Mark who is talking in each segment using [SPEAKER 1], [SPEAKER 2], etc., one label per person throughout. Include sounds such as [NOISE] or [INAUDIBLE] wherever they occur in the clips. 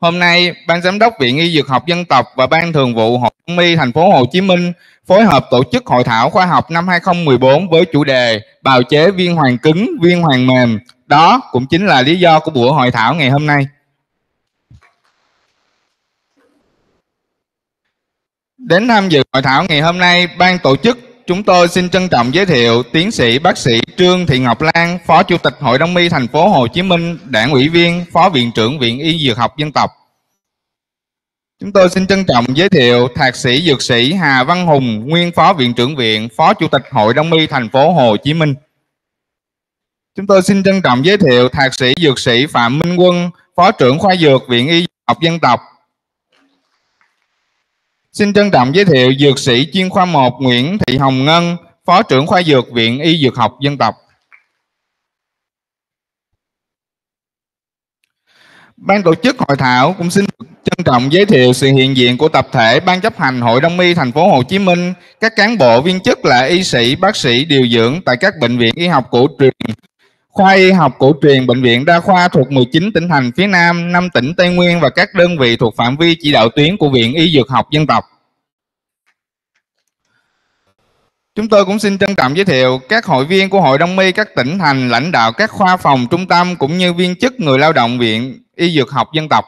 [SPEAKER 1] Hôm nay, Ban Giám đốc Viện Y Dược học Dân tộc và Ban Thường vụ Hội Y thành phố Hồ Chí Minh phối hợp tổ chức hội thảo khoa học năm 2014 với chủ đề bào chế viên hoàng cứng, viên hoàng mềm. Đó cũng chính là lý do của buổi hội thảo ngày hôm nay. Đến tham dự hội thảo ngày hôm nay, ban tổ chức Chúng tôi xin trân trọng giới thiệu tiến sĩ bác sĩ Trương Thị Ngọc Lan, Phó Chủ tịch Hội đông y thành phố Hồ Chí Minh, Đảng ủy viên, Phó Viện trưởng Viện Y Dược học Dân tộc. Chúng tôi xin trân trọng giới thiệu Thạc sĩ Dược sĩ Hà Văn Hùng, Nguyên Phó Viện trưởng Viện, Phó Chủ tịch Hội đông y thành phố Hồ Chí Minh. Chúng tôi xin trân trọng giới thiệu Thạc sĩ Dược sĩ Phạm Minh Quân, Phó trưởng khoa Dược Viện Y Dược học Dân tộc, Xin trân trọng giới thiệu Dược sĩ chuyên khoa 1 Nguyễn Thị Hồng Ngân, Phó trưởng khoa Dược Viện Y Dược học Dân tộc. Ban tổ chức hội thảo cũng xin trân trọng giới thiệu sự hiện diện của tập thể Ban chấp hành Hội Đông y thành phố Hồ Chí Minh, các cán bộ viên chức là y sĩ, bác sĩ, điều dưỡng tại các bệnh viện y học cổ truyền, Khoa y học cổ truyền Bệnh viện Đa khoa thuộc 19 tỉnh thành phía Nam, 5 tỉnh Tây Nguyên và các đơn vị thuộc phạm vi chỉ đạo tuyến của Viện Y Dược học Dân tộc. Chúng tôi cũng xin trân trọng giới thiệu các hội viên của Hội Đông y các tỉnh thành, lãnh đạo các khoa phòng trung tâm cũng như viên chức người lao động Viện Y Dược học Dân tộc.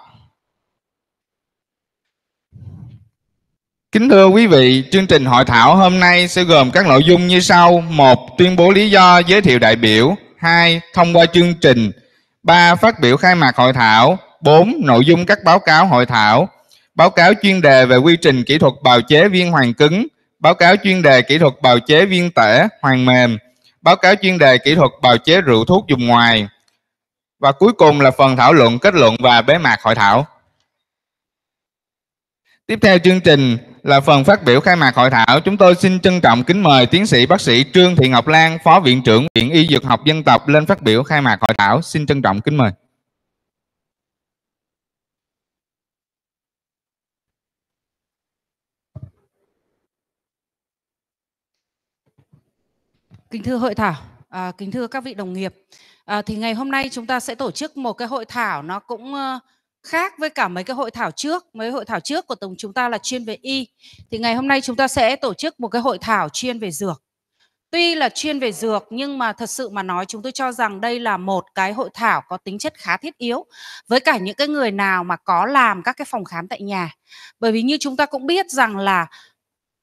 [SPEAKER 1] Kính thưa quý vị, chương trình hội thảo hôm nay sẽ gồm các nội dung như sau. một Tuyên bố lý do giới thiệu đại biểu. 2. Thông qua chương trình 3. Phát biểu khai mạc hội thảo 4. Nội dung các báo cáo hội thảo Báo cáo chuyên đề về quy trình kỹ thuật bào chế viên hoàng cứng Báo cáo chuyên đề kỹ thuật bào chế viên tẻ hoàng mềm Báo cáo chuyên đề kỹ thuật bào chế rượu thuốc dùng ngoài Và cuối cùng là phần thảo luận kết luận và bế mạc hội thảo Tiếp theo chương trình là phần phát biểu khai mạc hội thảo. Chúng tôi xin trân trọng kính mời tiến sĩ bác sĩ Trương Thị Ngọc Lan, Phó Viện trưởng Viện Y Dược học Dân tộc lên phát biểu khai mạc hội thảo. Xin trân trọng kính mời.
[SPEAKER 2] Kính thưa hội thảo, à, kính thưa các vị đồng nghiệp, à, thì ngày hôm nay chúng ta sẽ tổ chức một cái hội thảo nó cũng uh, khác với cả mấy cái hội thảo trước mấy hội thảo trước của tổng chúng ta là chuyên về y thì ngày hôm nay chúng ta sẽ tổ chức một cái hội thảo chuyên về dược tuy là chuyên về dược nhưng mà thật sự mà nói chúng tôi cho rằng đây là một cái hội thảo có tính chất khá thiết yếu với cả những cái người nào mà có làm các cái phòng khám tại nhà bởi vì như chúng ta cũng biết rằng là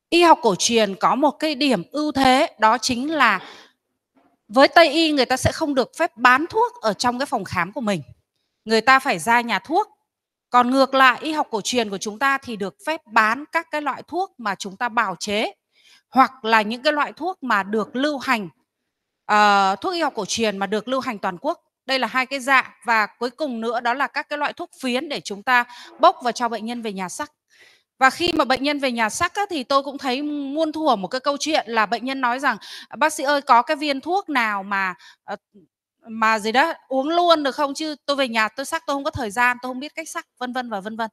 [SPEAKER 2] y học cổ truyền có một cái điểm ưu thế đó chính là với tây y người ta sẽ không được phép bán thuốc ở trong cái phòng khám của mình người ta phải ra nhà thuốc còn ngược lại y học cổ truyền của chúng ta thì được phép bán các cái loại thuốc mà chúng ta bào chế hoặc là những cái loại thuốc mà được lưu hành uh, thuốc y học cổ truyền mà được lưu hành toàn quốc đây là hai cái dạng và cuối cùng nữa đó là các cái loại thuốc phiến để chúng ta bốc và cho bệnh nhân về nhà sắc và khi mà bệnh nhân về nhà sắc á, thì tôi cũng thấy muôn thuở một cái câu chuyện là bệnh nhân nói rằng bác sĩ ơi có cái viên thuốc nào mà uh, mà gì đó uống luôn được không chứ tôi về nhà tôi sắc tôi không có thời gian tôi không biết cách sắc vân vân và vân vân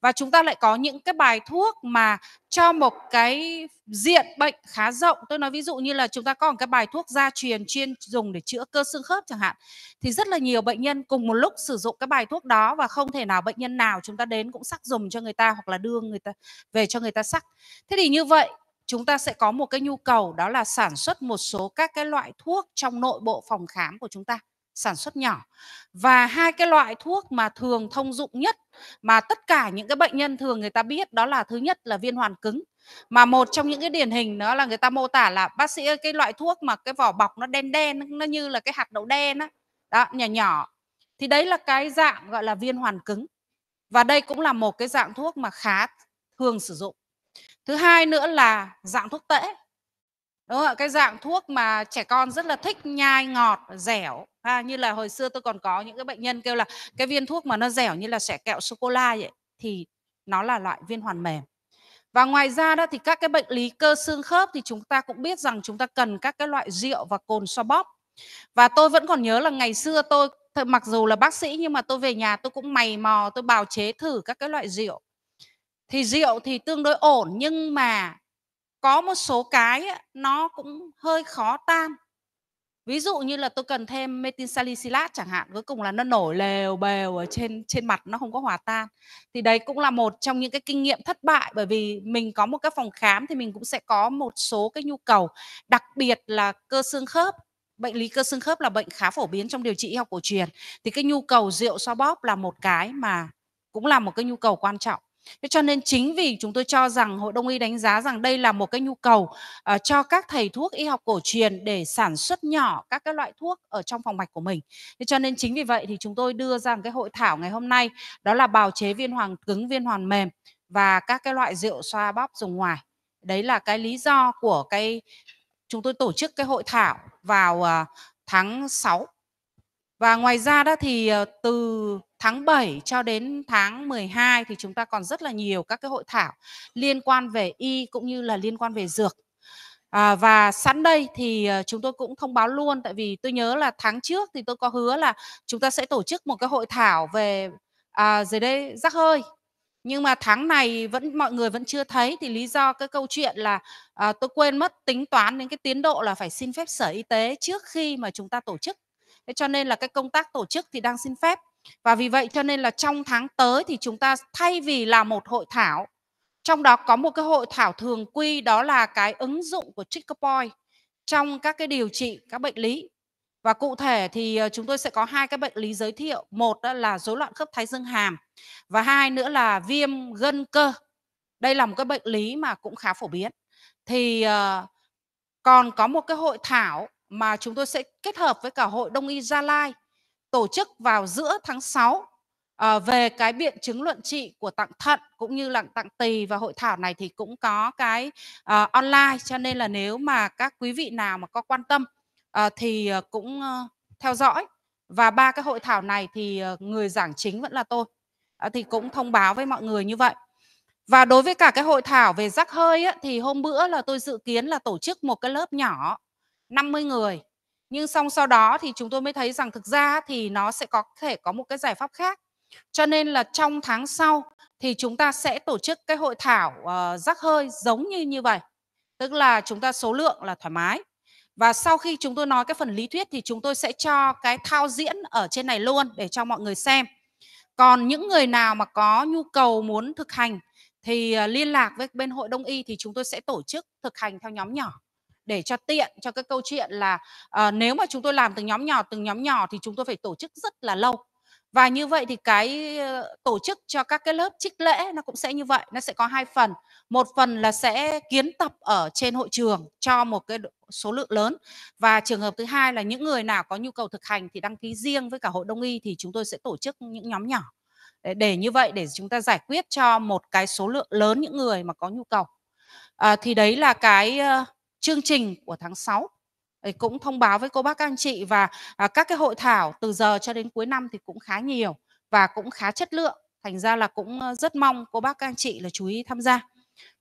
[SPEAKER 2] và chúng ta lại có những cái bài thuốc mà cho một cái diện bệnh khá rộng tôi nói ví dụ như là chúng ta có một cái bài thuốc gia truyền chuyên dùng để chữa cơ xương khớp chẳng hạn thì rất là nhiều bệnh nhân cùng một lúc sử dụng cái bài thuốc đó và không thể nào bệnh nhân nào chúng ta đến cũng sắc dùng cho người ta hoặc là đưa người ta về cho người ta sắc thế thì như vậy chúng ta sẽ có một cái nhu cầu đó là sản xuất một số các cái loại thuốc trong nội bộ phòng khám của chúng ta sản xuất nhỏ và hai cái loại thuốc mà thường thông dụng nhất mà tất cả những cái bệnh nhân thường người ta biết đó là thứ nhất là viên hoàn cứng mà một trong những cái điển hình đó là người ta mô tả là bác sĩ ơi, cái loại thuốc mà cái vỏ bọc nó đen đen nó như là cái hạt đậu đen á đó. đó nhỏ nhỏ thì đấy là cái dạng gọi là viên hoàn cứng và đây cũng là một cái dạng thuốc mà khá thường sử dụng thứ hai nữa là dạng thuốc tễ đúng không ạ cái dạng thuốc mà trẻ con rất là thích nhai ngọt dẻo ha à, như là hồi xưa tôi còn có những cái bệnh nhân kêu là cái viên thuốc mà nó dẻo như là sẻ kẹo sô cô la vậy thì nó là loại viên hoàn mềm và ngoài ra đó thì các cái bệnh lý cơ xương khớp thì chúng ta cũng biết rằng chúng ta cần các cái loại rượu và cồn so bóp và tôi vẫn còn nhớ là ngày xưa tôi mặc dù là bác sĩ nhưng mà tôi về nhà tôi cũng mày mò tôi bào chế thử các cái loại rượu thì rượu thì tương đối ổn nhưng mà có một số cái nó cũng hơi khó tan ví dụ như là tôi cần thêm methylsalicylat chẳng hạn cuối cùng là nó nổi lều bèo ở trên trên mặt nó không có hòa tan thì đấy cũng là một trong những cái kinh nghiệm thất bại bởi vì mình có một cái phòng khám thì mình cũng sẽ có một số cái nhu cầu đặc biệt là cơ xương khớp bệnh lý cơ xương khớp là bệnh khá phổ biến trong điều trị y học cổ truyền thì cái nhu cầu rượu xoa bóp là một cái mà cũng là một cái nhu cầu quan trọng Thế cho nên chính vì chúng tôi cho rằng Hội Đông y đánh giá rằng đây là một cái nhu cầu uh, cho các thầy thuốc y học cổ truyền để sản xuất nhỏ các cái loại thuốc ở trong phòng mạch của mình. Thế cho nên chính vì vậy thì chúng tôi đưa ra cái hội thảo ngày hôm nay đó là bào chế viên hoàng cứng, viên hoàn mềm và các cái loại rượu xoa bóp dùng ngoài. Đấy là cái lý do của cái chúng tôi tổ chức cái hội thảo vào uh, tháng 6 và ngoài ra đó thì ờ, từ tháng 7 cho đến tháng 12 thì chúng ta còn rất là nhiều các cái hội thảo liên quan về y cũng như là liên quan về dược. À, và sẵn đây thì ờ, chúng tôi cũng thông báo luôn tại vì tôi nhớ là tháng trước thì tôi có hứa là chúng ta sẽ tổ chức một cái hội thảo về à, dưới đây rắc hơi nhưng mà tháng này vẫn mọi người vẫn chưa thấy thì lý do cái câu chuyện là à, tôi quên mất tính toán đến cái tiến độ là phải xin phép sở y tế trước khi mà chúng ta tổ chức Thế cho nên là cái công tác tổ chức thì đang xin phép. Và vì vậy cho nên là trong tháng tới thì chúng ta thay vì là một hội thảo, trong đó có một cái hội thảo thường quy đó là cái ứng dụng của Chickapoint trong các cái điều trị các bệnh lý. Và cụ thể thì ờ, chúng tôi sẽ có hai cái bệnh lý giới thiệu. Một là rối loạn khớp thái dương hàm và hai nữa là viêm gân cơ. Đây là một cái bệnh lý mà cũng khá phổ biến. Thì ờ, còn có một cái hội thảo mà chúng tôi sẽ kết hợp với cả hội Đông y Gia Lai tổ chức vào giữa tháng 6 à, ờ, về cái biện chứng luận trị của tạng thận cũng như là tạng tỳ và hội thảo này thì cũng có cái à, online cho nên là nếu mà các quý vị nào mà có quan tâm à, thì cũng à, theo dõi và ba cái hội thảo này thì người giảng chính vẫn là tôi à, thì cũng thông báo với mọi người như vậy và đối với cả cái hội thảo về rắc hơi ấy, thì hôm bữa là tôi dự kiến là tổ chức một cái lớp nhỏ 50 người nhưng xong sau đó thì chúng tôi mới thấy rằng thực ra thì nó sẽ có thể có một cái giải pháp khác cho nên là trong tháng sau thì chúng ta sẽ tổ chức cái hội thảo uh, ờ, rác hơi giống như như vậy tức là chúng ta số lượng là thoải mái và sau khi chúng tôi nói cái phần lý thuyết thì chúng tôi sẽ cho cái thao diễn ở trên này luôn để cho mọi người xem còn những người nào mà có nhu cầu muốn thực hành thì ờ, liên lạc với bên hội đông y thì chúng tôi sẽ tổ chức thực hành theo nhóm nhỏ để cho tiện cho cái câu chuyện là uh, nếu mà chúng tôi làm từng nhóm nhỏ từng nhóm nhỏ thì chúng tôi phải tổ chức rất là lâu và như vậy thì cái ờ, tổ chức cho các cái lớp trích lễ nó cũng sẽ như vậy nó sẽ có hai phần một phần là sẽ kiến tập ở trên hội trường cho một cái số lượng lớn và trường hợp thứ hai là những người nào có nhu cầu thực hành thì đăng ký riêng với cả hội đông y thì chúng tôi sẽ tổ chức những nhóm nhỏ để, để như vậy để chúng ta giải quyết cho một cái số lượng lớn những người mà có nhu cầu à, thì đấy là cái chương trình của tháng 6 thì cũng thông báo với cô bác các anh chị và à, các cái hội thảo từ giờ cho đến cuối năm thì cũng khá nhiều và cũng khá chất lượng thành ra là cũng rất mong cô bác các anh chị là chú ý tham gia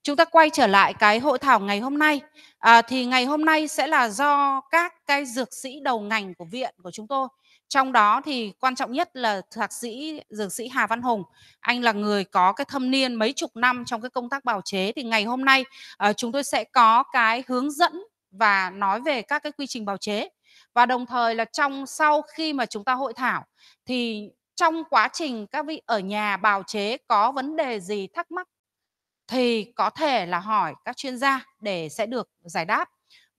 [SPEAKER 2] chúng ta quay trở lại cái hội thảo ngày hôm nay à, thì ngày hôm nay sẽ là do các cái dược sĩ đầu ngành của viện của chúng tôi trong đó thì quan trọng nhất là thạc sĩ dược sĩ Hà Văn Hùng anh là người có cái thâm niên mấy chục năm trong cái công tác bào chế thì ngày hôm nay uh, chúng tôi sẽ có cái hướng dẫn và nói về các cái quy trình bào chế và đồng thời là trong sau khi mà chúng ta hội thảo thì trong quá trình các vị ở nhà bào chế có vấn đề gì thắc mắc thì có thể là hỏi các chuyên gia để sẽ được giải đáp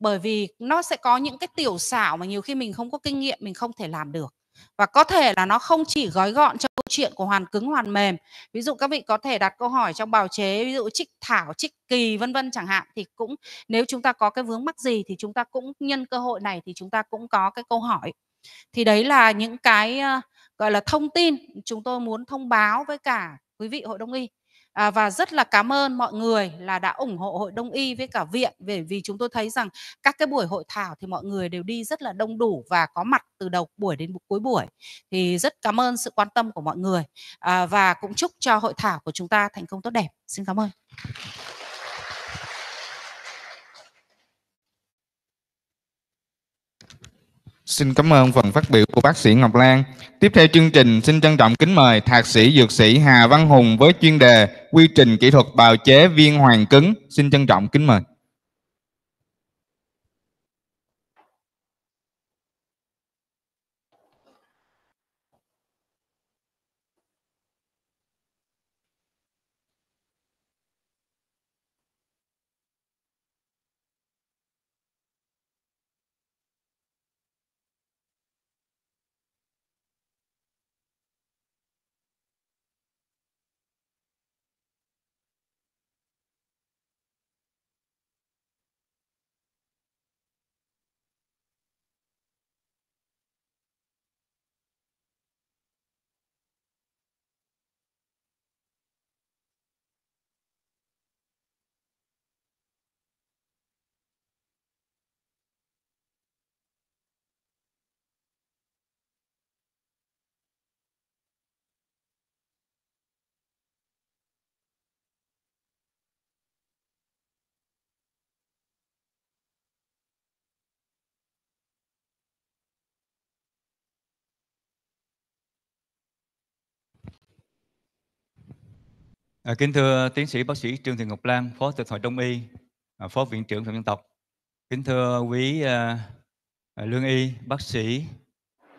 [SPEAKER 2] bởi vì nó sẽ có những cái tiểu xảo mà nhiều khi mình không có kinh nghiệm mình không thể làm được và có thể là nó không chỉ gói gọn cho câu chuyện của hoàn cứng hoàn mềm ví dụ các vị có thể đặt câu hỏi trong bào chế ví dụ trích thảo trích kỳ vân vân chẳng hạn thì cũng nếu chúng ta có cái vướng mắc gì thì chúng ta cũng nhân cơ hội này thì chúng ta cũng có cái câu hỏi thì đấy là những cái ờ, gọi là thông tin chúng tôi muốn thông báo với cả quý vị hội đông y à, và rất là cảm ơn mọi người là đã ủng hộ hội đông y với cả viện bởi vì chúng tôi thấy rằng các cái buổi hội thảo thì mọi người đều đi rất là đông đủ và có mặt từ đầu buổi đến cuối buổi thì rất cảm ơn sự quan tâm của mọi người à, và cũng chúc cho hội thảo của chúng ta thành công tốt đẹp xin cảm ơn
[SPEAKER 1] Xin cảm ơn phần phát biểu của bác sĩ Ngọc Lan. Tiếp theo chương trình, xin trân trọng kính mời Thạc sĩ Dược sĩ Hà Văn Hùng với chuyên đề Quy trình kỹ thuật bào chế viên hoàng cứng. Xin trân trọng kính mời.
[SPEAKER 3] À, kính thưa tiến sĩ bác sĩ Trương Thị Ngọc Lan, Phó Tịch hội Đông y, à, Phó Viện trưởng Phạm Dân tộc. Kính thưa quý à, à, lương y, bác sĩ,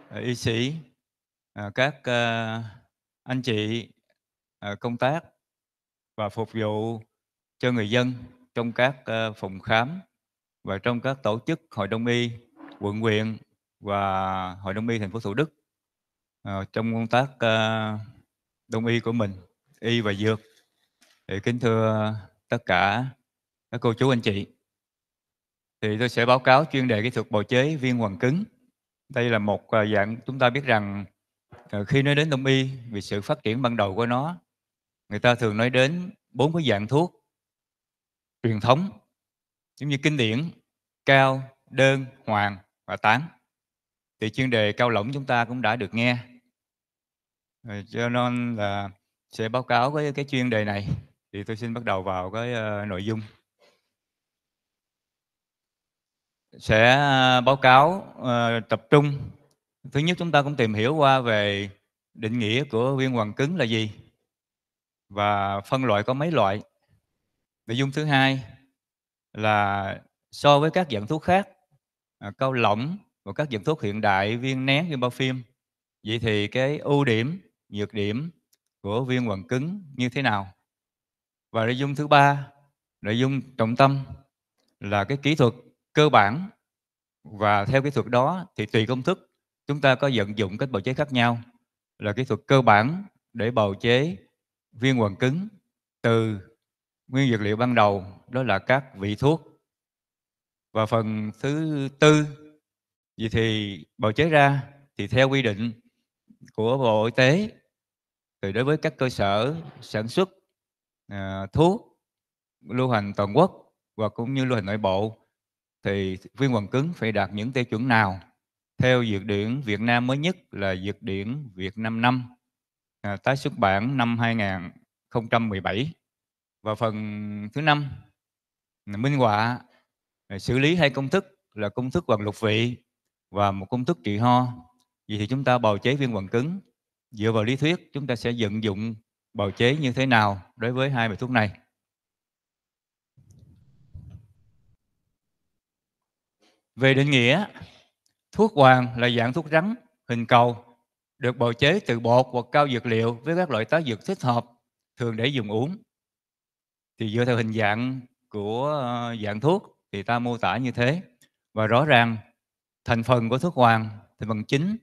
[SPEAKER 3] à, y sĩ, à, các à, anh chị à, công tác và phục vụ cho người dân trong các à, phòng khám và trong các tổ chức hội đông y quận huyện và hội đông y thành phố Thủ Đức à, trong công tác à, đông y của mình, y và dược thì kính thưa tất cả các cô chú anh chị, thì tôi sẽ báo cáo chuyên đề kỹ thuật bào chế viên hoàng cứng. Đây là một à, dạng chúng ta biết rằng à, khi nói đến đông y vì sự phát triển ban đầu của nó, người ta thường nói đến bốn cái dạng thuốc truyền thống giống như kinh điển, cao, đơn, hoàng và tán. Thì chuyên đề cao lỏng chúng ta cũng đã được nghe. Cho nên là sẽ báo cáo với cái chuyên đề này thì tôi xin bắt đầu vào cái ờ, nội dung. Sẽ ờ, báo cáo ờ, tập trung. Thứ nhất chúng ta cũng tìm hiểu qua về định nghĩa của viên hoàng cứng là gì và phân loại có mấy loại. Nội dung thứ hai là so với các dạng thuốc khác, à, cao lỏng và các dạng thuốc hiện đại, viên nén, viên bao phim. Vậy thì cái ưu điểm, nhược điểm của viên hoàng cứng như thế nào? và nội dung thứ ba nội dung trọng tâm là cái kỹ thuật cơ bản và theo kỹ thuật đó thì tùy công thức chúng ta có vận dụng các bào chế khác nhau là kỹ thuật cơ bản để bào chế viên hoàng cứng từ nguyên vật liệu ban đầu đó là các vị thuốc và phần thứ tư gì thì bào chế ra thì theo quy định của bộ y tế thì đối với các cơ sở sản xuất Ờ, thuốc lưu hành toàn quốc và cũng như lưu hành nội bộ thì viên quần cứng phải đạt những tiêu chuẩn nào theo dược điển Việt Nam mới nhất là dược điển Việt Nam năm à, tái xuất bản năm 2017 và phần thứ năm minh họa à, xử lý hai công thức là công thức bằng lục vị và một công thức trị ho vậy thì chúng ta bào chế viên quần cứng dựa vào lý thuyết chúng ta sẽ vận dụng bào chế như thế nào đối với hai bài thuốc này. Về định nghĩa, thuốc hoàng là dạng thuốc rắn, hình cầu, được bào chế từ bột hoặc cao dược liệu với các loại tá dược thích hợp, thường để dùng uống. Thì dựa theo hình dạng của ờ, dạng thuốc thì ta mô tả như thế. Và rõ ràng thành phần của thuốc hoàng, thành phần chính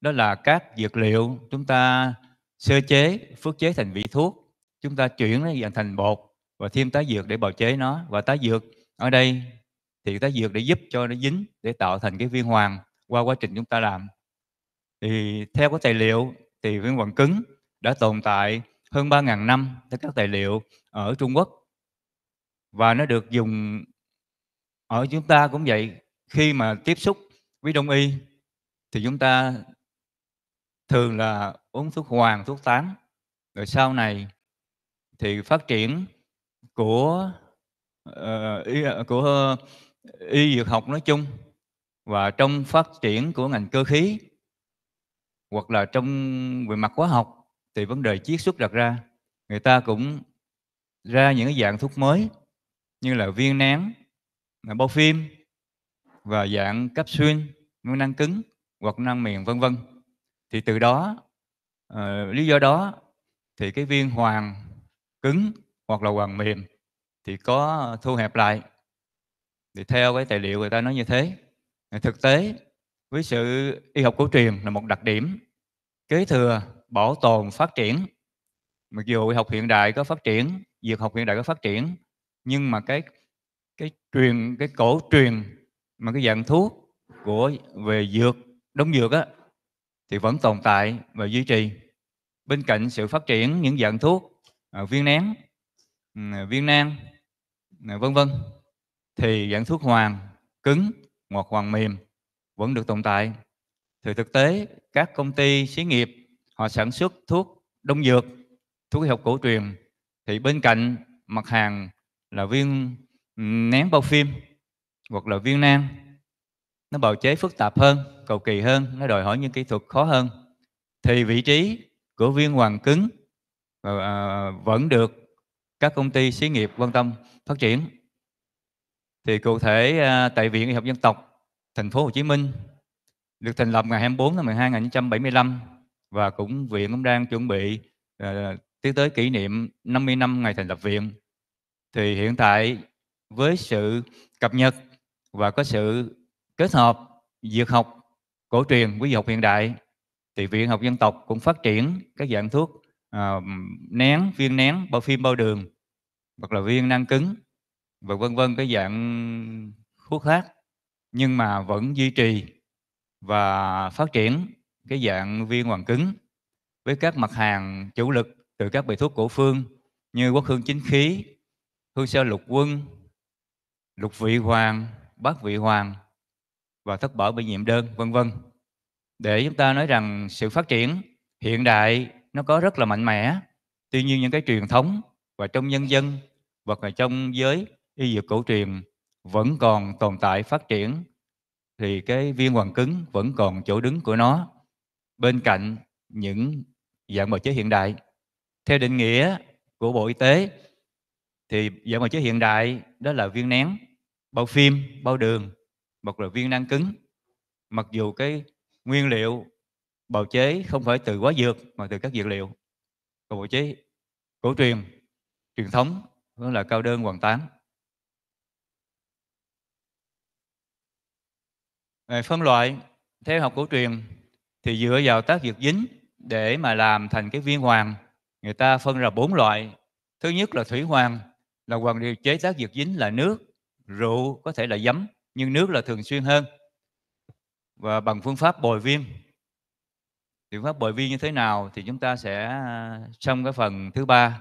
[SPEAKER 3] đó là các dược liệu chúng ta sơ chế phước chế thành vị thuốc chúng ta chuyển nó thành bột và thêm tá dược để bào chế nó và tá dược ở đây thì tá dược để giúp cho nó dính để tạo thành cái viên hoàng qua quá trình chúng ta làm thì theo các tài liệu thì viên hoàng cứng đã tồn tại hơn 3.000 năm theo các tài liệu ở Trung Quốc và nó được dùng ở chúng ta cũng vậy khi mà tiếp xúc với đông y thì chúng ta thường là uống thuốc hoàng thuốc tán rồi sau này thì phát triển của uh, ờ, y, ờ, của y dược học nói chung và trong phát triển của ngành cơ khí hoặc là trong về mặt hóa học thì vấn đề chiết xuất đặt ra người ta cũng ra những dạng thuốc mới như là viên nén bao phim và dạng capsule năng cứng hoặc năng miệng vân vân thì từ đó uh, lý do đó thì cái viên hoàng cứng hoặc là hoàng mềm thì có thu hẹp lại thì theo cái tài liệu người ta nói như thế thực tế với sự y học cổ truyền là một đặc điểm kế thừa bảo tồn phát triển mặc dù y học hiện đại có phát triển dược học hiện đại có phát triển nhưng mà cái cái truyền cái cổ truyền mà cái dạng thuốc của về dược đông dược á thì vẫn tồn tại và duy trì bên cạnh sự phát triển những dạng thuốc à, viên nén ừ, viên nang à, vân vân thì dạng thuốc hoàng cứng ngọt hoàng mềm vẫn được tồn tại thì thực tế các công ty xí nghiệp họ sản xuất thuốc đông dược thuốc y học cổ truyền thì bên cạnh mặt hàng là viên ừ, nén bao phim hoặc là viên nang nó bào chế phức tạp hơn cầu kỳ hơn nó đòi hỏi những kỹ thuật khó hơn thì vị trí của viên hoàng cứng à, vẫn được các công ty xí nghiệp quan tâm phát triển thì cụ thể à, tại viện y học dân tộc thành phố Hồ Chí Minh được thành lập ngày 24 tháng 12 năm 1975 và cũng viện cũng đang chuẩn bị à, tiến tới kỷ niệm 50 năm ngày thành lập viện thì hiện tại với sự cập nhật và có sự kết hợp dược học cổ truyền với dược học hiện đại thì viện học dân tộc cũng phát triển các dạng thuốc à, nén viên nén bao phim bao đường hoặc là viên năng cứng và vân vân cái dạng thuốc khác nhưng mà vẫn duy trì và phát triển cái dạng viên hoàng cứng với các mặt hàng chủ lực từ các bài thuốc cổ phương như quốc hương chính khí, hương sơ lục quân, lục vị hoàng, bát vị hoàng và thất bở bị nhiệm đơn vân vân để chúng ta nói rằng sự phát triển hiện đại nó có rất là mạnh mẽ tuy nhiên những cái truyền thống và trong nhân dân hoặc là trong giới y dược cổ truyền vẫn còn tồn tại phát triển thì cái viên hoàng cứng vẫn còn chỗ đứng của nó bên cạnh những dạng bào chế hiện đại theo định nghĩa của bộ y tế thì dạng bào chế hiện đại đó là viên nén bao phim bao đường hoặc là viên năng cứng mặc dù cái nguyên liệu bào chế không phải từ quá dược mà từ các dược liệu còn bào chế cổ truyền truyền thống đó là cao đơn hoàng tán phân loại theo học cổ truyền thì dựa vào tác dược dính để mà làm thành cái viên hoàng người ta phân ra bốn loại thứ nhất là thủy hoàng là hoàng điều chế tác dược dính là nước rượu có thể là giấm nhưng nước là thường xuyên hơn và bằng phương pháp bồi viêm phương pháp bồi viêm như thế nào thì chúng ta sẽ trong à, cái phần thứ ba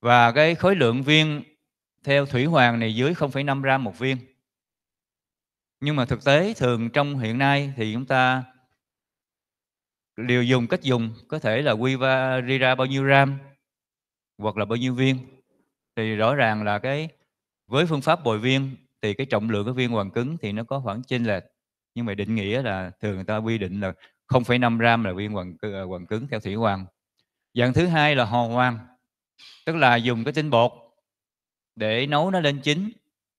[SPEAKER 3] và cái khối lượng viên theo thủy hoàng này dưới 0,5 gram một viên nhưng mà thực tế thường trong hiện nay thì chúng ta liều dùng cách dùng có thể là quy va, ra bao nhiêu gram hoặc là bao nhiêu viên thì rõ ràng là cái với phương pháp bồi viên thì cái trọng lượng của viên hoàng cứng thì nó có khoảng trên là nhưng mà định nghĩa là thường người ta quy định là 0,5 gram là viên hoàng à, hoàng cứng theo thủy hoàng dạng thứ hai là hồ hoàng tức là dùng cái tinh bột để nấu nó lên chín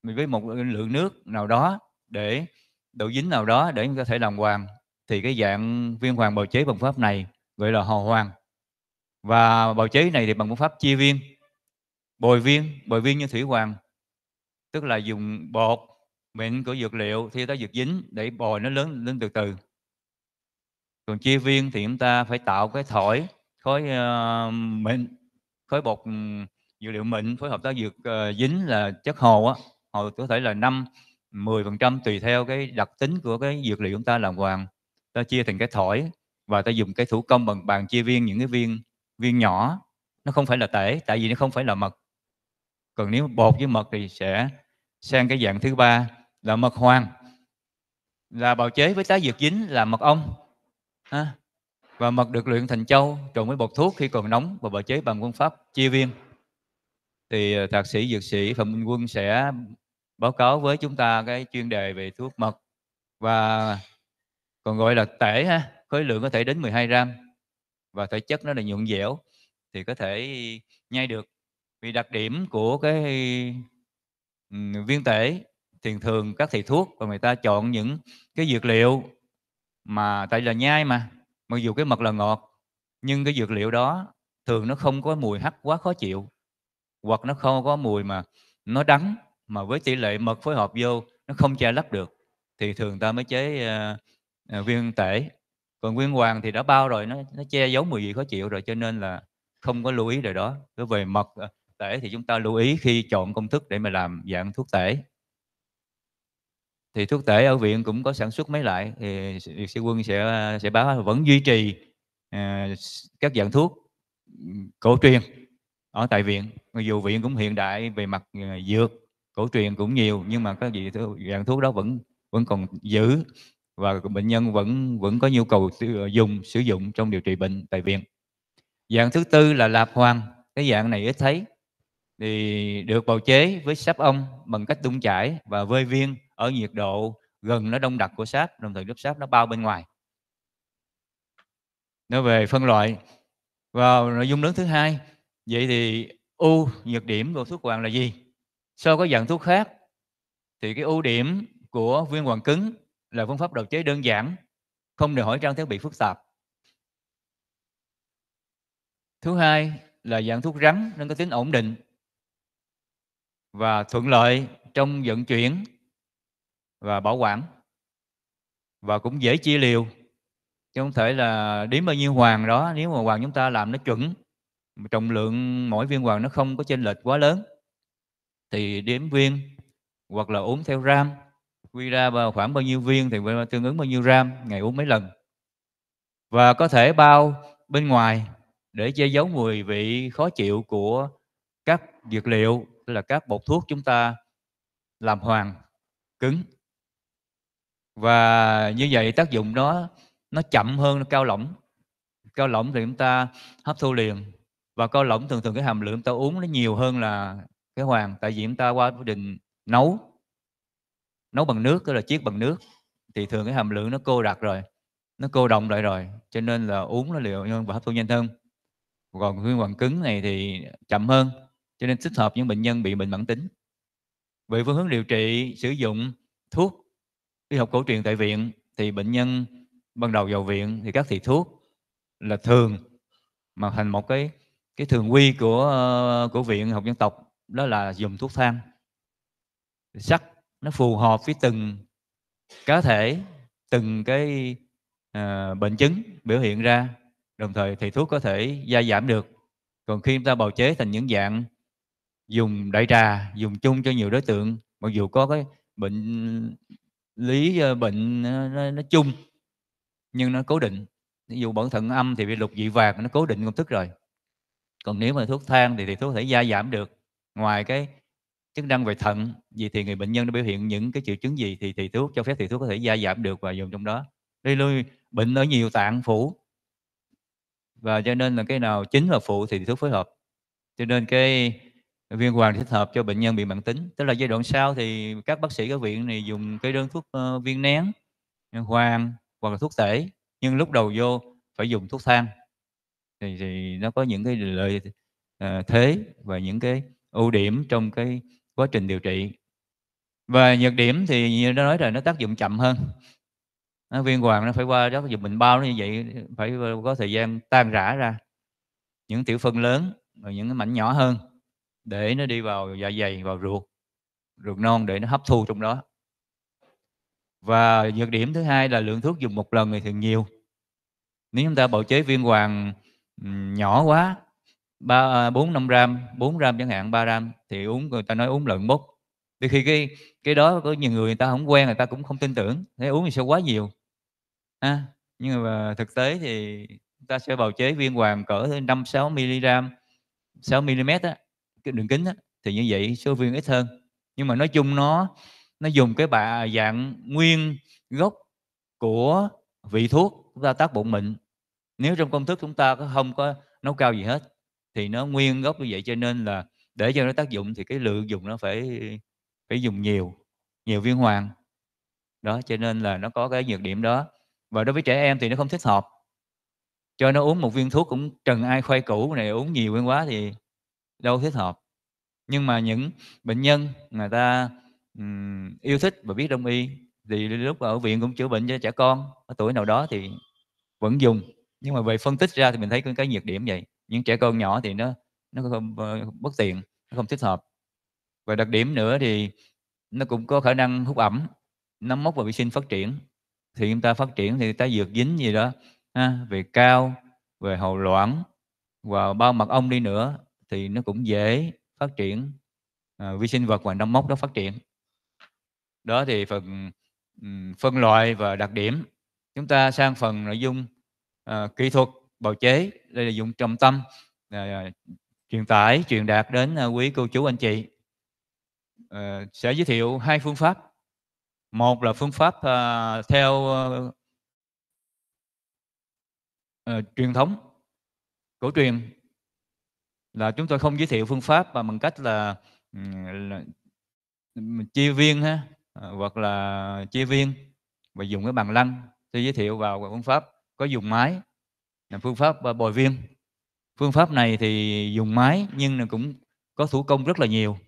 [SPEAKER 3] mình với một lượng nước nào đó để độ dính nào đó để mình có thể làm hoàng thì cái dạng viên hoàng bào chế bằng pháp này gọi là hồ hoàng và bào chế này thì bằng phương pháp chia viên bồi viên bồi viên như thủy hoàng tức là dùng bột mịn của dược liệu thì ta dược dính để bồi nó lớn lên từ từ còn chia viên thì chúng ta phải tạo cái thổi khối uh, mịn khối bột ừ, dược liệu mịn phối hợp tác dược uh, dính là chất hồ á hồ có thể là 5 10% tùy theo cái đặc tính của cái dược liệu chúng ta làm hoàng ta chia thành cái thổi và ta dùng cái thủ công bằng bàn chia viên những cái viên viên nhỏ nó không phải là tể tại vì nó không phải là mật còn nếu bột với mật thì sẽ sang cái dạng thứ ba là mật hoàng là bào chế với tá dược dính là mật ong ha. và mật được luyện thành châu trộn với bột thuốc khi còn nóng và bào chế bằng quân pháp chia viên thì ờ, thạc sĩ dược sĩ phạm minh quân sẽ báo cáo với chúng ta cái chuyên đề về thuốc mật và còn gọi là tể ha khối lượng có thể đến 12 gram và thể chất nó là nhuận dẻo thì có thể nhai được vì đặc điểm của cái viên tể thì thường các thầy thuốc và người ta chọn những cái dược liệu mà tại là nhai mà mặc dù cái mật là ngọt nhưng cái dược liệu đó thường nó không có mùi hắc quá khó chịu hoặc nó không có mùi mà nó đắng mà với tỷ lệ mật phối hợp vô nó không che lấp được thì thường ta mới chế uh, viên tể còn viên hoàng thì đã bao rồi nó nó che giấu mùi vị khó chịu rồi cho nên là không có lưu ý rồi đó cứ về mật ờ, tể thì chúng ta lưu ý khi chọn công thức để mà làm dạng thuốc tể thì thuốc tể ở viện cũng có sản xuất mấy loại thì sĩ quân sẽ sẽ báo vẫn duy trì uh, các dạng thuốc ừ, cổ truyền ở tại viện mặc dù viện cũng hiện đại về mặt à, dược cổ truyền cũng nhiều nhưng mà các dạng thuốc đó vẫn vẫn còn giữ và bệnh nhân vẫn vẫn có nhu cầu à, dùng sử dụng trong điều trị bệnh tại viện dạng thứ tư là lạp hoàng cái dạng này ít thấy thì được bào chế với sáp ong bằng cách đun chảy và vơi viên ở nhiệt độ gần nó đông đặc của sáp đồng thời lớp sáp nó bao bên ngoài nó về phân loại vào nội dung lớn thứ hai vậy thì ưu nhược điểm của thuốc hoàng là gì so với dạng thuốc khác thì cái ưu điểm của viên hoàng cứng là phương pháp đầu chế đơn giản không đòi hỏi trang thiết bị phức tạp thứ hai là dạng thuốc rắn nên có tính ổn định và thuận lợi trong vận chuyển và bảo quản và cũng dễ chia liều chứ không thể là đếm bao nhiêu hoàng đó nếu mà hoàng chúng ta làm nó chuẩn trọng lượng mỗi viên hoàng nó không có chênh lệch quá lớn thì đếm viên hoặc là uống theo gram quy ra vào khoảng bao nhiêu viên thì tương ứng bao nhiêu gram ngày uống mấy lần và có thể bao bên ngoài để che giấu mùi vị khó chịu của các dược liệu tức là các bột thuốc chúng ta làm hoàn cứng và như vậy tác dụng đó nó chậm hơn cao lỏng cao lỏng thì chúng ta hấp thu liền và cao lỏng thường thường cái hàm lượng ta uống nó nhiều hơn là cái hoàn tại vì chúng ta qua quá trình nấu nấu bằng nước tức là chiết bằng nước thì thường cái hàm lượng nó cô đặc rồi nó cô động lại rồi cho nên là uống nó liều hơn và hấp thu nhanh hơn còn nguyên hoàn cứng này thì chậm hơn cho nên thích hợp những bệnh nhân bị bệnh mãn tính về phương hướng điều trị sử dụng thuốc y học cổ truyền tại viện thì bệnh nhân ban đầu vào viện thì các thầy thuốc là thường mà thành một cái cái thường quy của ờ, của viện học dân tộc đó là dùng thuốc thang sắc nó phù hợp với từng cá thể từng cái à, bệnh chứng biểu hiện ra đồng thời thầy thuốc có thể gia giảm được còn khi chúng ta bào chế thành những dạng dùng đại trà dùng chung cho nhiều đối tượng mặc dù có cái bệnh lý ờ, bệnh ờ, nó, nó chung nhưng nó cố định ví dụ bẩn thận âm thì bị lục dị vàng nó cố định công thức rồi còn nếu mà thuốc thang thì, thì thuốc có thể gia giảm được ngoài cái chức năng về thận gì thì người bệnh nhân nó biểu hiện những cái triệu chứng gì thì thì thuốc cho phép thì thuốc có thể gia giảm được và dùng trong đó đi lui bệnh ở nhiều tạng phủ và cho nên là cái nào chính và phụ thì thuốc phối hợp cho nên cái Viên hoàng thích hợp cho bệnh nhân bị mạng tính tức là giai đoạn sau thì các bác sĩ ở viện này dùng cái đơn thuốc uh, viên nén hoàng hoặc là thuốc tẩy. nhưng lúc đầu vô phải dùng thuốc thang thì, thì nó có những cái lợi uh, thế và những cái ưu điểm trong cái quá trình điều trị và nhược điểm thì như nó nói rồi nó tác dụng chậm hơn nó viên hoàng nó phải qua đó dùng mình bao nó như vậy phải ờ, có thời gian tan rã ra những tiểu phân lớn rồi những cái mảnh nhỏ hơn để nó đi vào dạ dày vào ruột ruột non để nó hấp thu trong đó và nhược điểm thứ hai là lượng thuốc dùng một lần thì thường nhiều nếu chúng ta bào chế viên hoàng nhỏ quá ba à, bốn năm gram bốn gram chẳng hạn ba gram thì uống người ta nói uống lợn bốc thì khi cái cái đó có nhiều người người ta không quen người ta cũng không tin tưởng thế uống thì sẽ quá nhiều à, nhưng mà thực tế thì ta sẽ bào chế viên hoàng cỡ 5 6 mg 6 mm á cái đường kính á, thì như vậy số viên ít hơn nhưng mà nói chung nó nó dùng cái bà dạng nguyên gốc của vị thuốc chúng ta tác bụng mịn nếu trong công thức chúng ta không có nấu cao gì hết thì nó nguyên gốc như vậy cho nên là để cho nó tác dụng thì cái lượng dùng nó phải phải dùng nhiều nhiều viên hoàng đó cho nên là nó có cái nhược điểm đó và đối với trẻ em thì nó không thích hợp cho nó uống một viên thuốc cũng trần ai khoai củ này uống nhiều quen quá thì đâu thích hợp nhưng mà những bệnh nhân mà ta um, yêu thích và biết đông y thì lúc ở viện cũng chữa bệnh cho trẻ con ở tuổi nào đó thì vẫn dùng nhưng mà về phân tích ra thì mình thấy cái nhược điểm vậy những trẻ con nhỏ thì nó nó không ờ, bất tiện nó không thích hợp và đặc điểm nữa thì nó cũng có khả năng hút ẩm nấm mốc và vi sinh phát triển thì chúng ta phát triển thì ta dược dính gì đó ha, về cao về hầu loãng và bao mặt ong đi nữa thì nó cũng dễ phát triển à, vi sinh vật và nấm mốc đó phát triển đó thì phần um, phân loại và đặc điểm chúng ta sang phần nội dung à, kỹ thuật bào chế đây là dùng trọng tâm à, truyền tải truyền đạt đến à, quý cô chú anh chị à, sẽ giới thiệu hai phương pháp một là phương pháp à, theo à, à truyền thống cổ truyền là chúng tôi không giới thiệu phương pháp mà bằng cách là, là chia viên ha à, hoặc là chia viên và dùng cái bàn lăn tôi giới thiệu vào phương pháp có dùng máy là phương pháp à, bồi viên phương pháp này thì dùng máy nhưng là cũng có thủ công rất là nhiều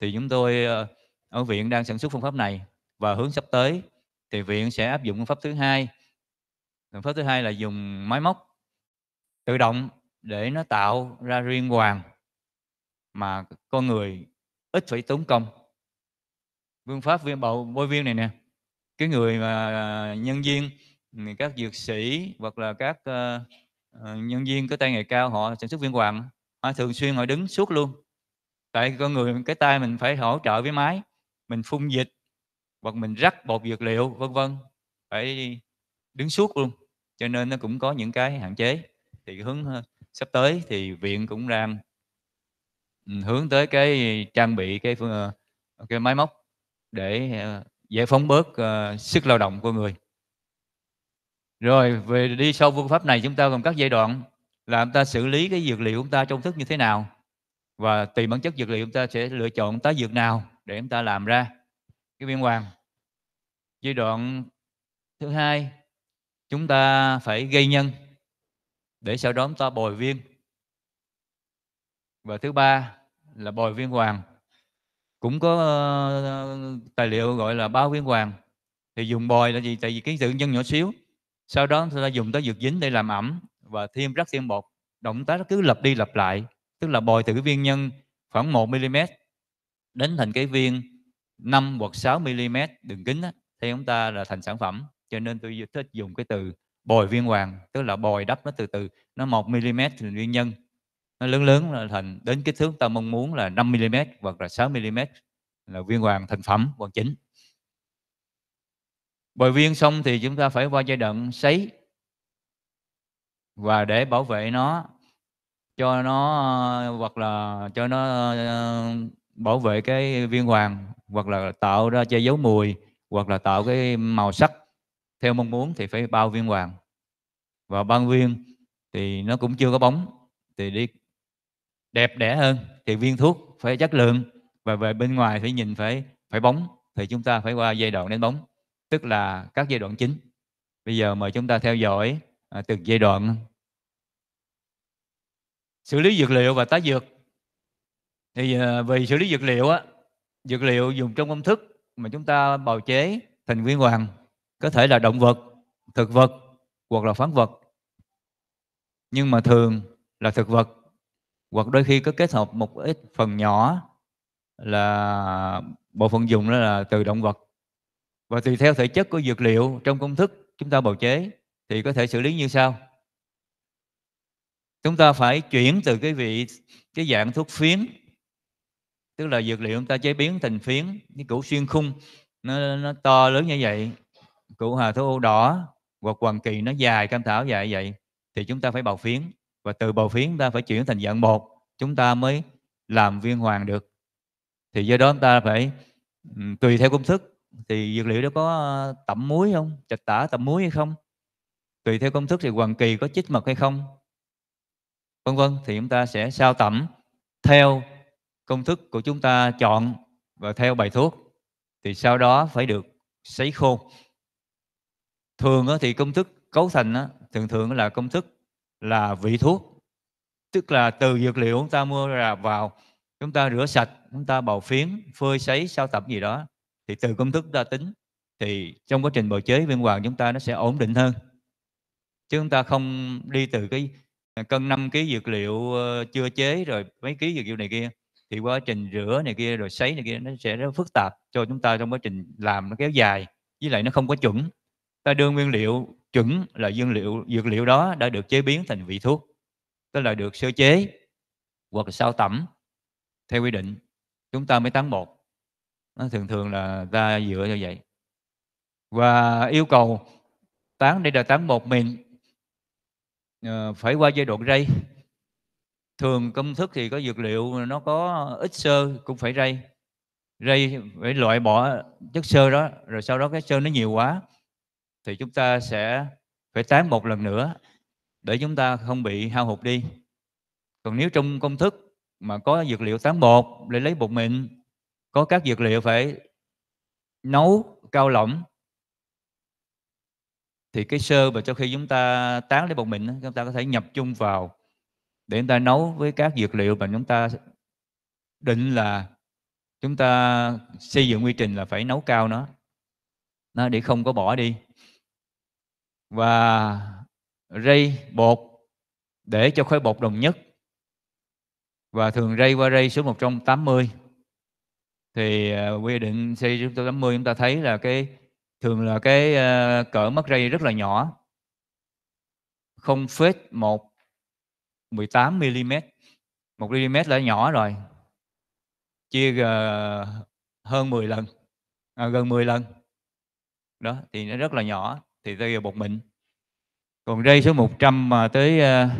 [SPEAKER 3] thì chúng tôi à, ở viện đang sản xuất phương pháp này và hướng sắp tới thì viện sẽ áp dụng phương pháp thứ hai phương pháp thứ hai là dùng máy móc tự động để nó tạo ra riêng hoàng mà con người ít phải tốn công phương pháp viên bầu bôi viên này nè cái người mà à, nhân viên ừ, các dược sĩ hoặc là các uh, nhân viên có tay nghề cao họ sản xuất viên hoàng họ thường xuyên họ đứng suốt luôn tại con người cái tay mình phải hỗ trợ với máy mình phun dịch hoặc mình rắc bột dược liệu vân vân phải đứng suốt luôn cho nên nó cũng có những cái hạn chế thì hướng ờ, sắp tới thì viện cũng đang ừ, hướng tới cái trang bị cái ờ, cái máy móc để ờ, giải phóng bớt uh, sức lao động của người rồi về đi sâu phương pháp này chúng ta gồm các giai đoạn là chúng ta xử lý cái dược liệu chúng ta trong thức như thế nào và tùy bản chất dược liệu chúng ta sẽ lựa chọn tá dược nào để chúng ta làm ra cái viên hoàng giai đoạn thứ hai chúng ta phải gây nhân để sau đó chúng ta bồi viên và thứ ba là bồi viên hoàng cũng có uh, tài liệu gọi là bao viên hoàng thì dùng bồi là gì tại vì cái tượng nhân nhỏ xíu sau đó chúng ta dùng tới dược dính để làm ẩm và thêm rắc thêm bột động tác cứ lặp đi lặp lại tức là bồi từ cái viên nhân khoảng 1 mm đến thành cái viên 5 hoặc 6 mm đường kính đó, thì chúng ta là thành sản phẩm cho nên tôi thích dùng cái từ bồi viên hoàng tức là bồi đắp nó từ từ nó 1 mm thì nguyên nhân nó lớn lớn là thành đến kích thước ta mong muốn là 5 mm hoặc là 6 mm là viên hoàng thành phẩm hoàn chỉnh bồi viên xong thì chúng ta phải qua giai đoạn sấy và để bảo vệ nó cho nó hoặc là cho nó ờ, bảo vệ cái viên hoàng hoặc là tạo ra che dấu mùi hoặc là tạo cái màu sắc theo mong muốn thì phải bao viên hoàng và ban viên thì nó cũng chưa có bóng thì đi đẹp đẽ hơn thì viên thuốc phải chất lượng và về bên ngoài phải nhìn phải phải bóng thì chúng ta phải qua giai đoạn đánh bóng tức là các giai đoạn chính bây giờ mời chúng ta theo dõi à, từng giai đoạn xử lý dược liệu và tái dược thì à, về xử lý dược liệu á dược liệu dùng trong công thức mà chúng ta bào chế thành viên hoàng có thể là động vật thực vật hoặc là phán vật nhưng mà thường là thực vật hoặc đôi khi có kết hợp một ít phần nhỏ là bộ phận dùng đó là từ động vật và tùy theo thể chất của dược liệu trong công thức chúng ta bào chế thì có thể xử lý như sau chúng ta phải chuyển từ cái vị cái dạng thuốc phiến tức là dược liệu chúng ta chế biến thành phiến cái củ xuyên khung nó, nó to lớn như vậy cụ hòa thối đỏ hoặc quần kỳ nó dài cam thảo dài vậy thì chúng ta phải bầu phiến và từ bầu phiến ta phải chuyển thành dạng bột chúng ta mới làm viên hoàng được thì do đó chúng ta phải tùy theo công thức thì dược liệu đó có ờ, tẩm muối không trạch tả tẩm muối hay không tùy theo công thức thì hoàng kỳ có chích mật hay không vân vân thì chúng ta sẽ sao tẩm theo công thức của chúng ta chọn và theo bài thuốc thì sau đó phải được sấy khô thường thì công thức cấu thành thường thường là công thức là vị thuốc tức là từ dược liệu chúng ta mua ra vào chúng ta rửa sạch chúng ta bào phiến phơi sấy sao tập gì đó thì từ công thức ta tính thì trong quá trình bào chế viên hoàng chúng ta nó sẽ ổn định hơn chứ chúng ta không đi từ cái cân 5 kg dược liệu ờ, chưa chế rồi mấy ký dược liệu này kia thì quá trình rửa này kia rồi sấy này kia nó sẽ rất phức tạp cho chúng ta trong quá trình làm nó kéo dài với lại nó không có chuẩn ta đưa nguyên liệu chuẩn là dương liệu dược liệu đó đã được chế biến thành vị thuốc tức là được sơ chế hoặc sao tẩm theo quy định chúng ta mới tán bột nó thường thường là ta dựa như vậy và yêu cầu tán đây là tán bột mịn ờ, phải qua giai đoạn rây thường công thức thì có dược liệu nó có ít sơ cũng phải rây rây phải loại bỏ chất sơ đó rồi sau đó cái sơ nó nhiều quá thì chúng ta sẽ phải tán một lần nữa để chúng ta không bị hao hụt đi. Còn nếu trong công thức mà có dược liệu tán bột để lấy bột mịn, có các dược liệu phải nấu cao lỏng thì cái sơ và cho khi chúng ta tán lấy bột mịn chúng ta có thể nhập chung vào để chúng ta nấu với các dược liệu mà chúng ta định là chúng ta xây dựng quy trình là phải nấu cao nó nó để không có bỏ đi và rây bột để cho khối bột đồng nhất và thường rây qua rây số 180 thì à, quy định series 180 chúng ta thấy là cái thường là cái à, cỡ mất rây rất là nhỏ 0,1 18 mm 1 mm là nhỏ rồi chia hơn 10 lần à, gần 10 lần đó thì nó rất là nhỏ thì rơi vào bột mịn còn rây số 100 mà tới uh,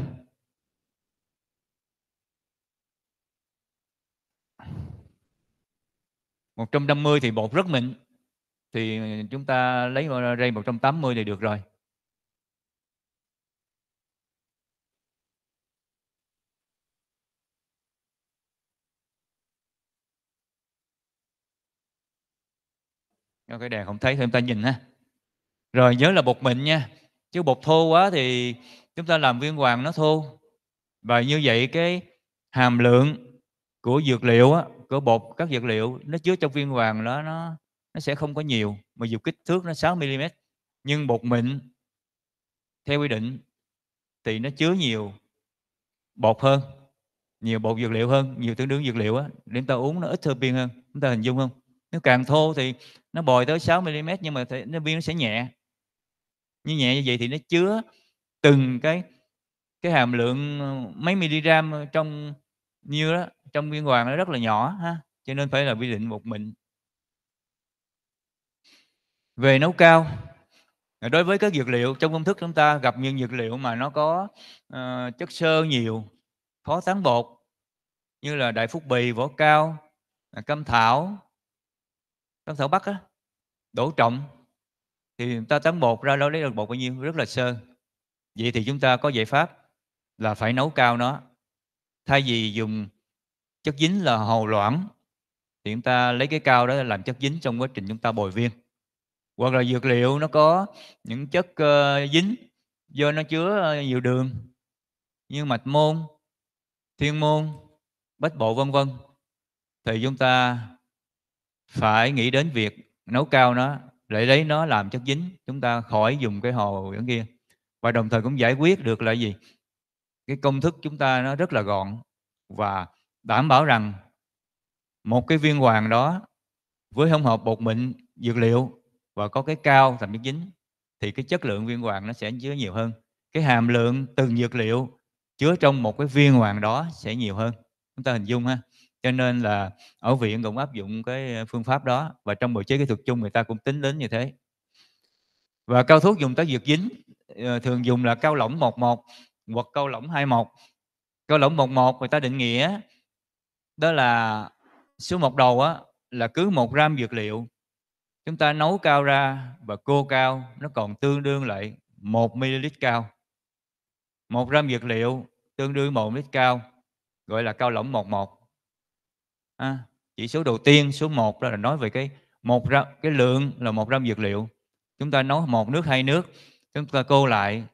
[SPEAKER 3] một trăm năm mươi thì bột rất mịn thì chúng ta lấy rây mươi thì được rồi cho cái đèn không thấy thì chúng ta nhìn ha rồi nhớ là bột mịn nha chứ bột thô quá thì chúng ta làm viên hoàng nó thô và như vậy cái hàm lượng của dược liệu á, của bột các dược liệu nó chứa trong viên hoàng đó nó nó sẽ không có nhiều mà dù kích thước nó 6 mm nhưng bột mịn theo quy định thì nó chứa nhiều bột hơn nhiều bột dược liệu hơn nhiều tương đương dược liệu á để ta uống nó ít hơn viên hơn chúng ta hình dung không nếu càng thô thì nó bồi tới 6 mm nhưng mà nó viên nó sẽ nhẹ như nhẹ như vậy thì nó chứa từng cái cái hàm lượng ờ, mấy miligam ờ, trong như đó trong viên hoàng nó rất là nhỏ ha cho nên phải là quy định một mình về nấu cao à, đối với các dược liệu trong công thức chúng ta gặp những dược liệu mà nó có uh, chất xơ nhiều khó tán bột như là đại phúc bì vỏ cao à, cam thảo cam thảo bắc á, đổ trọng thì ta tấn bột ra đâu lấy được bột bao nhiêu rất là sơ vậy thì chúng ta có giải pháp là phải nấu cao nó thay vì dùng chất dính là hồ loãng thì chúng ta lấy cái cao đó làm chất dính trong quá trình chúng ta bồi viên hoặc là dược liệu nó có những chất uh, dính do nó chứa ờ, nhiều đường như mạch môn thiên môn bách bộ vân vân thì chúng ta phải nghĩ đến việc nấu cao nó lại lấy nó làm chất dính chúng ta khỏi dùng cái hồ ở kia và đồng thời cũng giải quyết được là gì cái công thức chúng ta nó rất là gọn và đảm bảo rằng một cái viên hoàng đó với hỗn hợp bột mịn dược liệu và có cái cao thành chất dính thì cái chất lượng viên hoàng nó sẽ chứa nhiều hơn cái hàm lượng từng dược liệu chứa trong một cái viên hoàng đó sẽ nhiều hơn chúng ta hình dung ha cho nên là ở viện cũng áp dụng cái ờ, phương pháp đó và trong bộ chế kỹ thuật chung người ta cũng tính đến như thế và cao thuốc dùng tới dược dính ờ, thường dùng là cao lỏng 11 hoặc cao lỏng 21 cao lỏng 11 người ta định nghĩa đó là số một đầu á, là cứ một gram dược liệu chúng ta nấu cao ra và cô cao nó còn tương đương lại 1 ml cao một gram dược liệu tương đương 1 lít cao gọi là cao lỏng 11 à, chỉ số đầu tiên số 1 đó là nói về cái một gram cái lượng là một gram dược liệu chúng ta nấu một nước hai nước chúng ta cô lại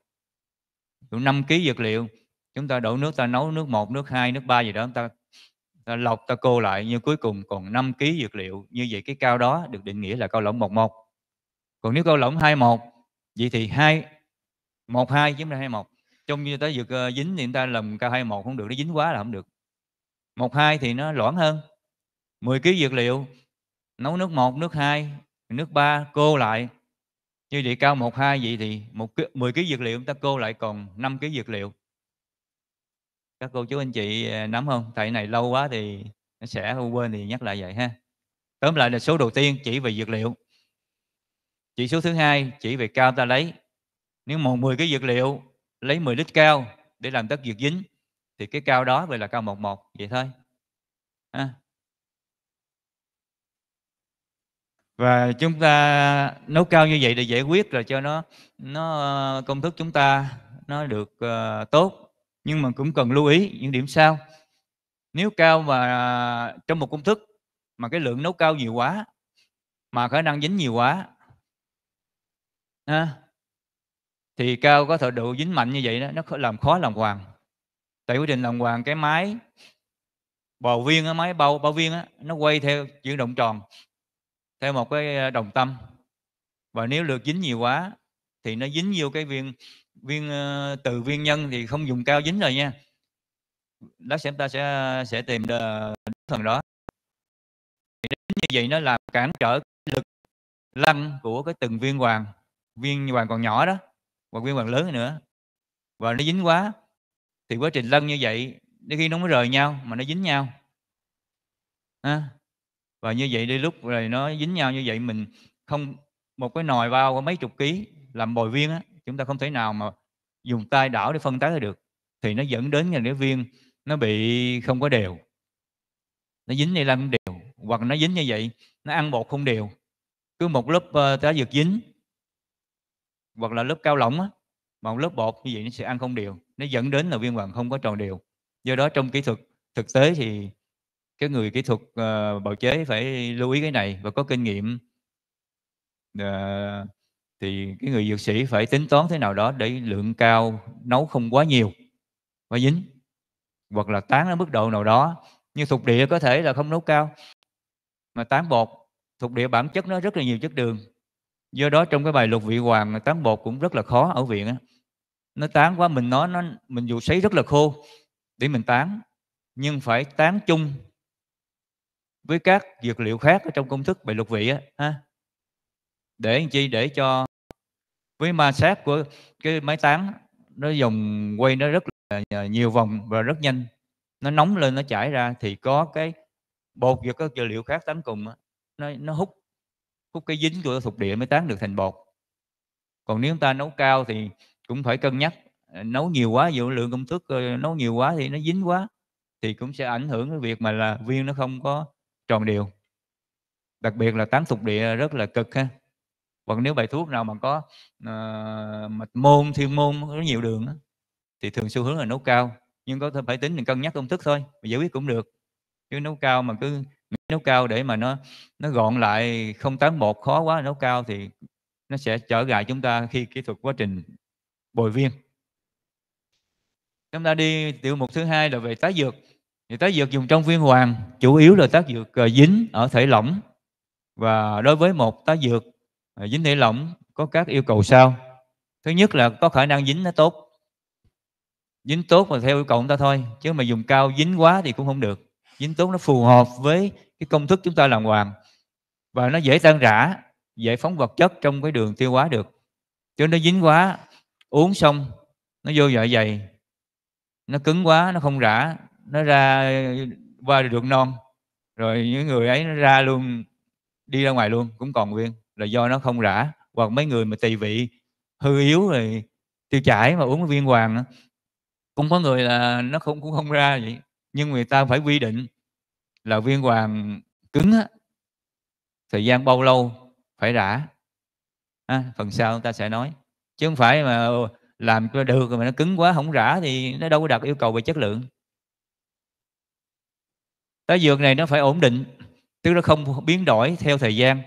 [SPEAKER 3] dụ 5 kg dược liệu chúng ta đổ nước ta nấu nước một nước hai nước ba gì đó ta, ta lọc ta cô lại như cuối cùng còn 5 kg dược liệu như vậy cái cao đó được định nghĩa là cao lỏng một một còn nếu cao lỏng hai một vậy thì hai một hai chiếm ra hai một trong như ta dược ờ, dính thì người ta làm cao hai một không được nó dính quá là không được một hai thì nó loãng hơn 10 kg dược liệu nấu nước 1, nước 2, nước 3 cô lại như vậy cao 1, 2 vậy thì một 10 kg dược liệu chúng ta cô lại còn 5 kg dược liệu các cô chú anh chị à, nắm không tại này lâu quá thì sẽ không quên thì nhắc lại vậy ha tóm lại là số đầu tiên chỉ về dược liệu chỉ số thứ hai chỉ về cao ta lấy nếu một 10 cái dược liệu lấy 10 lít cao để làm tất dược dính thì cái cao đó gọi là cao 11 vậy thôi ha. và chúng ta nấu cao như vậy để giải quyết là cho nó nó ờ, công thức chúng ta nó được uh, tốt nhưng mà cũng cần lưu ý những điểm sau nếu cao mà trong một công thức mà cái lượng nấu cao nhiều quá mà khả năng dính nhiều quá à, thì cao có thể độ dính mạnh như vậy đó nó làm khó làm hoàng tại quy trình làm hoàng cái máy bò viên á máy bao bao viên á nó quay theo chuyển động tròn theo một cái đồng tâm và nếu được dính nhiều quá thì nó dính vô cái viên viên từ viên nhân thì không dùng cao dính rồi nha đó sẽ ta sẽ sẽ tìm phần đó thì như vậy nó làm cản trở lực lăn của cái từng viên hoàng viên hoàng còn nhỏ đó và viên hoàng lớn nữa và nó dính quá thì quá trình lăn như vậy đến khi nó mới rời nhau mà nó dính nhau à, và như vậy đi lúc rồi nó dính nhau như vậy mình không một cái nồi bao có mấy chục ký làm bồi viên á chúng ta không thể nào mà dùng tay đảo để phân tán được thì nó dẫn đến là đĩa viên nó bị không có đều nó dính ni lông không đều hoặc nó dính như vậy nó ăn bột không đều cứ một lớp ờ, tá dược dính hoặc là lớp cao lỏng á mà một lớp bột như vậy nó sẽ ăn không đều nó dẫn đến là viên hoàng không có tròn đều do đó trong kỹ thuật thực tế thì cái người kỹ thuật uh, bào chế phải lưu ý cái này và có kinh nghiệm uh, thì cái người dược sĩ phải tính toán thế nào đó để lượng cao nấu không quá nhiều và dính hoặc là tán ở mức độ nào đó như thuộc địa có thể là không nấu cao mà tán bột thuộc địa bản chất nó rất là nhiều chất đường do đó trong cái bài lục vị hoàng tán bột cũng rất là khó ở viện á nó tán quá mình nói nó mình dù sấy rất là khô để mình tán nhưng phải tán chung với các dược liệu khác ở trong công thức bài lục vị á ha để làm chi để cho với ma sát của cái máy tán nó dòng quay nó rất là nhiều vòng và rất nhanh nó nóng lên nó chảy ra thì có cái bột và các dược liệu khác tán cùng nó nó hút hút cái dính của thuộc địa mới tán được thành bột còn nếu chúng ta nấu cao thì cũng phải cân nhắc à, nấu nhiều quá dụ lượng công thức ờ, nấu nhiều quá thì nó dính quá thì cũng sẽ ảnh hưởng cái việc mà là viên nó không có tròn đều đặc biệt là tán thuộc địa rất là cực ha còn nếu bài thuốc nào mà có uh, mạch môn thiên môn có nhiều đường thì thường xu hướng là nấu cao nhưng có phải tính mình cân nhắc công thức thôi mà giải quyết cũng được chứ nấu cao mà cứ nấu cao để mà nó nó gọn lại không tán bột khó quá nấu cao thì nó sẽ trở ngại chúng ta khi kỹ thuật quá trình bồi viên chúng ta đi tiểu mục thứ hai là về tái dược thì tá dược dùng trong viên hoàng chủ yếu là tác dược ờ, dính ở thể lỏng và đối với một tá dược ờ, dính thể lỏng có các yêu cầu sau thứ nhất là có khả năng dính nó tốt dính tốt mà theo yêu cầu chúng ta thôi chứ mà dùng cao dính quá thì cũng không được dính tốt nó phù hợp với cái công thức chúng ta làm hoàng và nó dễ tan rã dễ phóng vật chất trong cái đường tiêu hóa được chứ nó dính quá uống xong nó vô dạ dày nó cứng quá nó không rã nó ra qua được non rồi những người ấy nó ra luôn đi ra ngoài luôn cũng còn nguyên là do nó không rã hoặc mấy người mà tỳ vị hư yếu rồi tiêu chảy mà uống viên hoàng cũng có người là nó không cũng không ra vậy nhưng người ta phải quy định là viên hoàng cứng á, thời gian bao lâu phải rã à, phần sau ta sẽ nói chứ không phải mà làm cho được mà nó cứng quá không rã thì nó đâu có đạt yêu cầu về chất lượng Táo dược này nó phải ổn định, tức là không biến đổi theo thời gian.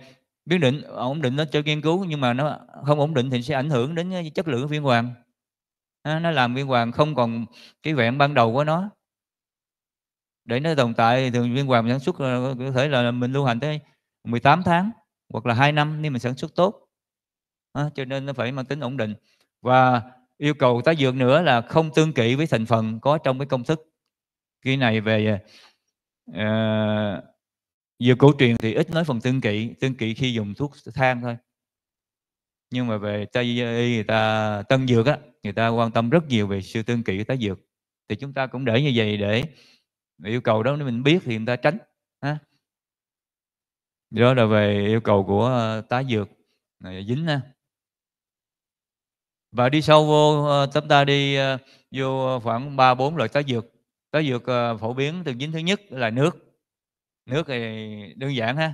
[SPEAKER 3] Biến định ổn định nó cho nghiên cứu nhưng mà nó không ổn định thì sẽ ảnh hưởng đến chất lượng viên hoàng. nó làm viên hoàng không còn cái vẹn ban đầu của nó. Để nó tồn tại thì viên hoàng sản xuất ờ, có thể là mình lưu hành tới 18 tháng hoặc là 2 năm nếu mình sản xuất tốt. cho nên nó phải mang tính ổn định. Và yêu cầu tái dược nữa là không tương kỵ với thành phần có trong cái công thức. cái này về à, ờ, dược cổ truyền thì ít nói phần tương kỵ tương kỵ khi dùng thuốc thang thôi nhưng mà về tây y người ta tân dược á người ta quan tâm rất nhiều về sự tương kỵ tái dược thì chúng ta cũng để như vậy để, yêu cầu đó nếu mình biết thì người ta tránh ha đó là về yêu cầu của ờ, tá dược này, dính ha và đi sâu vô chúng ờ, ta đi vô khoảng ba bốn loại tá dược có dược ờ, phổ biến từ dính thứ nhất là nước nước thì đơn giản ha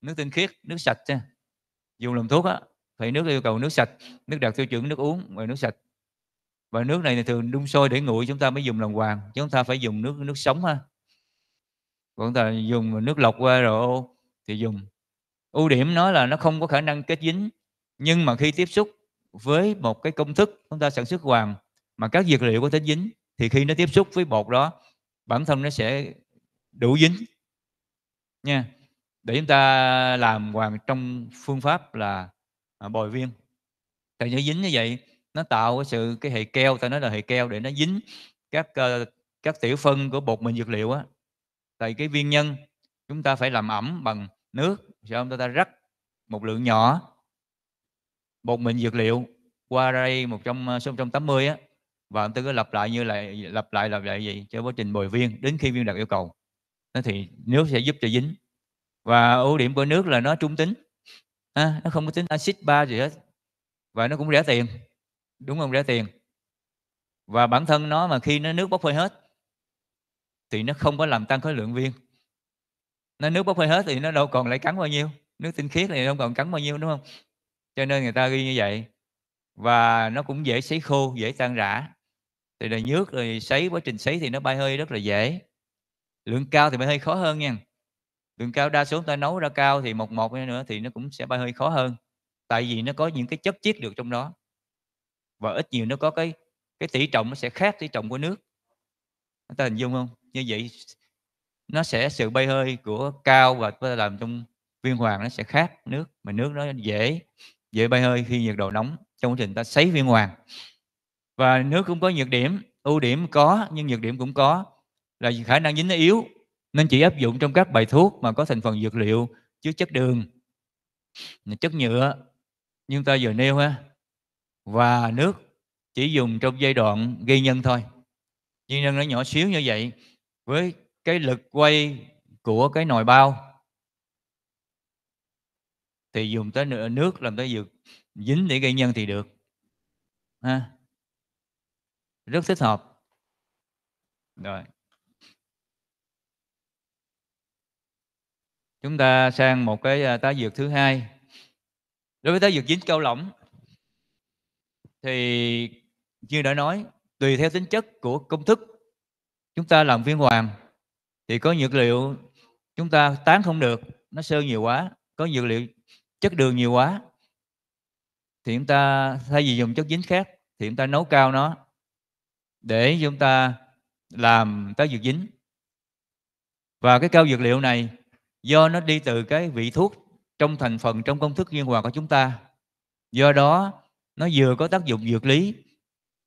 [SPEAKER 3] nước tinh khiết nước sạch ha. dùng làm thuốc á thì nước yêu cầu nước sạch nước đạt tiêu chuẩn nước uống và nước sạch và nước này thì thường đun sôi để nguội chúng ta mới dùng làm hoàng chúng ta phải dùng nước nước sống ha còn ta dùng nước lọc qua rồi thì dùng ưu điểm nó là nó không có khả năng kết dính nhưng mà khi tiếp xúc với một cái công thức chúng ta sản xuất hoàng mà các dược liệu có thể dính thì khi nó tiếp xúc với bột đó bản thân nó sẽ đủ dính nha để chúng ta làm hoàn trong phương pháp là à, bồi viên tại nó dính như vậy nó tạo cái sự cái hệ keo ta nói là hệ keo để nó dính các ờ, các tiểu phân của bột mình dược liệu á tại cái viên nhân chúng ta phải làm ẩm bằng nước sau chúng ta rắc một lượng nhỏ bột mình dược liệu qua đây 100 ờ, số 180 á và ông tư cứ lặp lại như lại lặp lại lặp lại gì cho quá trình bồi viên đến khi viên đặt yêu cầu nó thì nước sẽ giúp cho dính và ưu điểm của nước là nó trung tính à, nó không có tính axit ba gì hết và nó cũng rẻ tiền đúng không rẻ tiền và bản thân nó mà khi nó nước bốc hơi hết thì nó không có làm tăng khối lượng viên nó nước bốc hơi hết thì nó đâu còn lại cắn bao nhiêu nước tinh khiết thì đâu còn cắn bao nhiêu đúng không cho nên người ta ghi như vậy và nó cũng dễ sấy khô dễ tan rã thì là nhước rồi sấy quá trình sấy thì nó bay hơi rất là dễ lượng cao thì bay hơi khó hơn nha lượng cao đa số ta nấu ra cao thì một một nữa thì nó cũng sẽ bay hơi khó hơn tại vì nó có những cái chất chiết được trong đó và ít nhiều nó có cái cái tỷ trọng nó sẽ khác tỷ trọng của nước ta hình dung không như vậy nó sẽ sự bay hơi của cao và làm trong viên hoàng nó sẽ khác nước mà nước nó dễ dễ bay hơi khi nhiệt độ nóng trong quá trình ta sấy viên hoàng và nước cũng có nhược điểm ưu điểm có nhưng nhược điểm cũng có là khả năng dính nó yếu nên chỉ áp dụng trong các bài thuốc mà có thành phần dược liệu chứa chất đường chất nhựa nhưng ta vừa nêu ha và nước chỉ dùng trong giai đoạn gây nhân thôi gây nhân nó nhỏ xíu như vậy với cái lực quay của cái nồi bao thì dùng tới nước làm tới dược dính để gây nhân thì được ha rất thích hợp rồi chúng ta sang một cái à, tá dược thứ hai đối với tá dược dính cao lỏng thì như đã nói tùy theo tính chất của công thức chúng ta làm viên hoàng thì có nhược liệu chúng ta tán không được nó sơ nhiều quá có dược liệu chất đường nhiều quá thì chúng ta thay vì dùng chất dính khác thì chúng ta nấu cao nó để chúng ta làm táo dược dính và cái cao dược liệu này do nó đi từ cái vị thuốc trong thành phần trong công thức nguyên hòa của chúng ta do đó nó vừa có tác dụng dược lý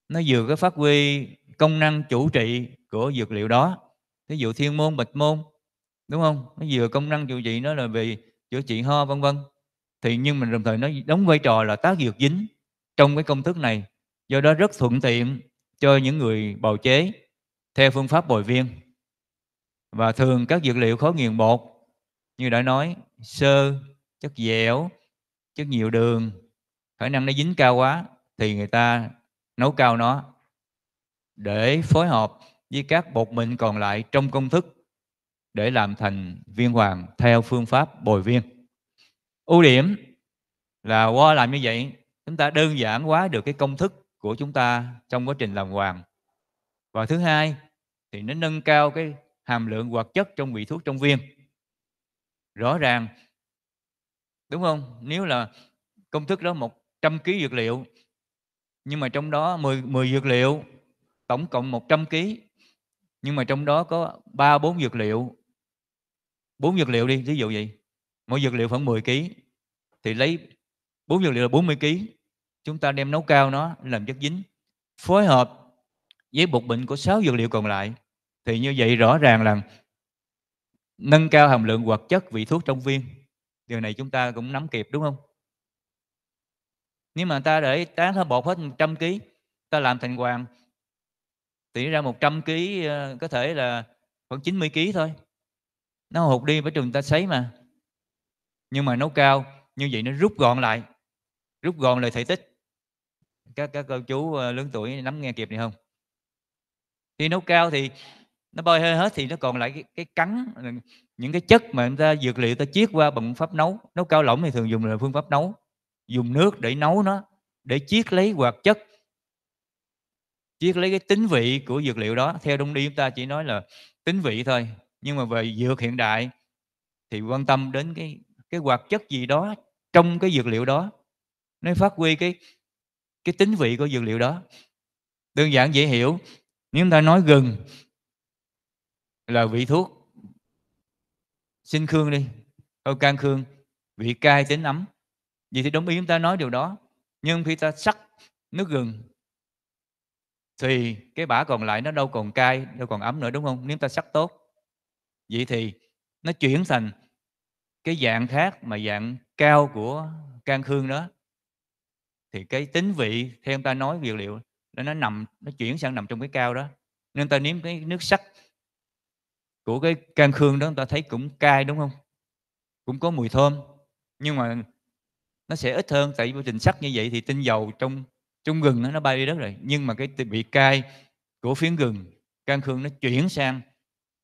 [SPEAKER 3] nó vừa có phát huy công năng chủ trị của dược liệu đó ví dụ thiên môn bạch môn đúng không nó vừa công năng chủ trị nó là vì chữa trị ho vân vân thì nhưng mà đồng thời nó đóng vai trò là tác dược dính trong cái công thức này do đó rất thuận tiện cho những người bào chế theo phương pháp bồi viên. Và thường các dược liệu khó nghiền bột như đã nói sơ, chất dẻo, chất nhiều đường, khả năng nó dính cao quá thì người ta nấu cao nó để phối hợp với các bột mịn còn lại trong công thức để làm thành viên hoàng theo phương pháp bồi viên. Ưu điểm là qua làm như vậy chúng ta đơn giản hóa được cái công thức của chúng ta trong quá trình làm hoàng và thứ hai thì nó nâng cao cái hàm lượng hoạt chất trong vị thuốc trong viên rõ ràng đúng không nếu là công thức đó 100 kg dược liệu nhưng mà trong đó 10, 10 dược liệu tổng cộng 100 kg nhưng mà trong đó có ba bốn dược liệu bốn dược liệu đi ví dụ vậy mỗi dược liệu khoảng 10 kg thì lấy bốn dược liệu là 40 kg chúng ta đem nấu cao nó làm chất dính phối hợp với bột bệnh của sáu dược liệu còn lại thì như vậy rõ ràng là nâng cao hàm lượng hoạt chất vị thuốc trong viên điều này chúng ta cũng nắm kịp đúng không nếu mà ta để tán thơ bột hết 100 kg ta làm thành hoàng thì ra 100 kg ờ, có thể là khoảng 90 kg thôi nó hụt đi với trường ta sấy mà nhưng mà nấu cao như vậy nó rút gọn lại rút gọn lại thể tích các các cô chú ờ, lớn tuổi nắm nghe kịp này không khi nấu cao thì nó bơi hơi hết thì nó còn lại cái, cái cắn ờ, những cái chất mà người ta dược liệu ta chiết qua bằng pháp nấu nấu cao lỏng thì thường dùng là phương pháp nấu dùng nước để nấu nó để chiết lấy hoạt chất chiết lấy cái tính vị của dược liệu đó theo đông y chúng ta chỉ nói là tính vị thôi nhưng mà về dược hiện đại thì quan tâm đến cái cái hoạt chất gì đó trong cái dược liệu đó nó phát huy cái cái tính vị của dược liệu đó đơn giản dễ hiểu nếu chúng ta nói gừng là vị thuốc sinh khương đi câu can khương vị cay tính ấm vậy thì đúng ý chúng ta nói điều đó nhưng khi ta sắc nước gừng thì cái bã còn lại nó đâu còn cay đâu còn ấm nữa đúng không nếu ta sắc tốt vậy thì nó chuyển thành cái dạng khác mà dạng cao của can khương đó thì cái tính vị theo ta nói dược liệu nó nằm nó chuyển sang nằm trong cái cao đó nên ta nếm cái nước sắc của cái can khương đó ta thấy cũng cay đúng không cũng có mùi thơm nhưng mà nó sẽ ít hơn tại vì trình sắc như vậy thì tinh dầu trong trong gừng nó nó bay đi đất rồi nhưng mà cái vị cay của phiến gừng can khương nó chuyển sang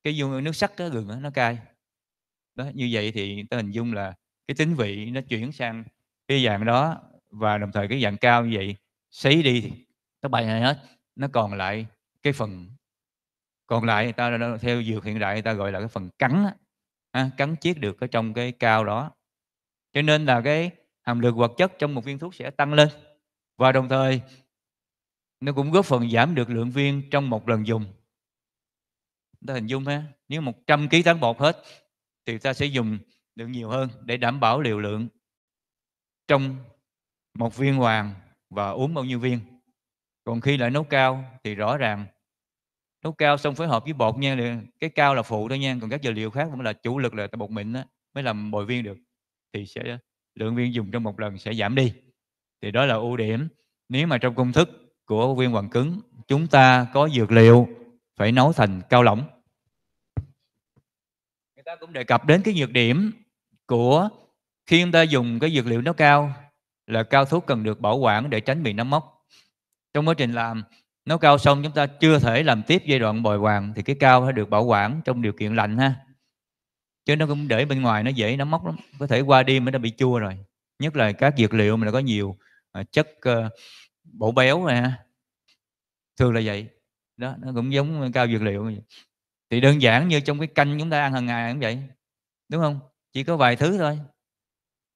[SPEAKER 3] cái dung nước sắc cái gừng đó, nó cay đó như vậy thì ta hình dung là cái tính vị nó chuyển sang cái dạng đó và đồng thời cái dạng cao như vậy xấy đi thì nó bay này hết nó còn lại cái phần còn lại ta theo dược hiện đại ta gọi là cái phần cắn à, cắn chiết được ở trong cái cao đó cho nên là cái hàm lượng hoạt chất trong một viên thuốc sẽ tăng lên và đồng thời nó cũng góp phần giảm được lượng viên trong một lần dùng ta hình dung ha nếu 100 kg tán bột hết thì ta sẽ dùng được nhiều hơn để đảm bảo liều lượng trong một viên hoàng và uống bao nhiêu viên còn khi lại nấu cao thì rõ ràng nấu cao xong phối hợp với bột nha cái cao là phụ thôi nha còn các dược liệu khác cũng là chủ lực là bột mịn đó, mới làm bồi viên được thì sẽ lượng viên dùng trong một lần sẽ giảm đi thì đó là ưu điểm nếu mà trong công thức của viên hoàng cứng chúng ta có dược liệu phải nấu thành cao lỏng người ta cũng đề cập đến cái nhược điểm của khi chúng ta dùng cái dược liệu nấu cao là cao thuốc cần được bảo quản để tránh bị nấm mốc. Trong quá trình làm, nấu cao xong chúng ta chưa thể làm tiếp giai đoạn bồi hoàng thì cái cao phải được bảo quản trong điều kiện lạnh ha. Chứ nó cũng để bên ngoài nó dễ nấm mốc lắm, có thể qua đêm nó đã bị chua rồi. Nhất là các dược liệu mà nó có nhiều à, chất uh, bổ béo này ha. Thường là vậy. Đó, nó cũng giống cao dược liệu Thì đơn giản như trong cái canh chúng ta ăn hàng ngày cũng vậy. Đúng không? Chỉ có vài thứ thôi.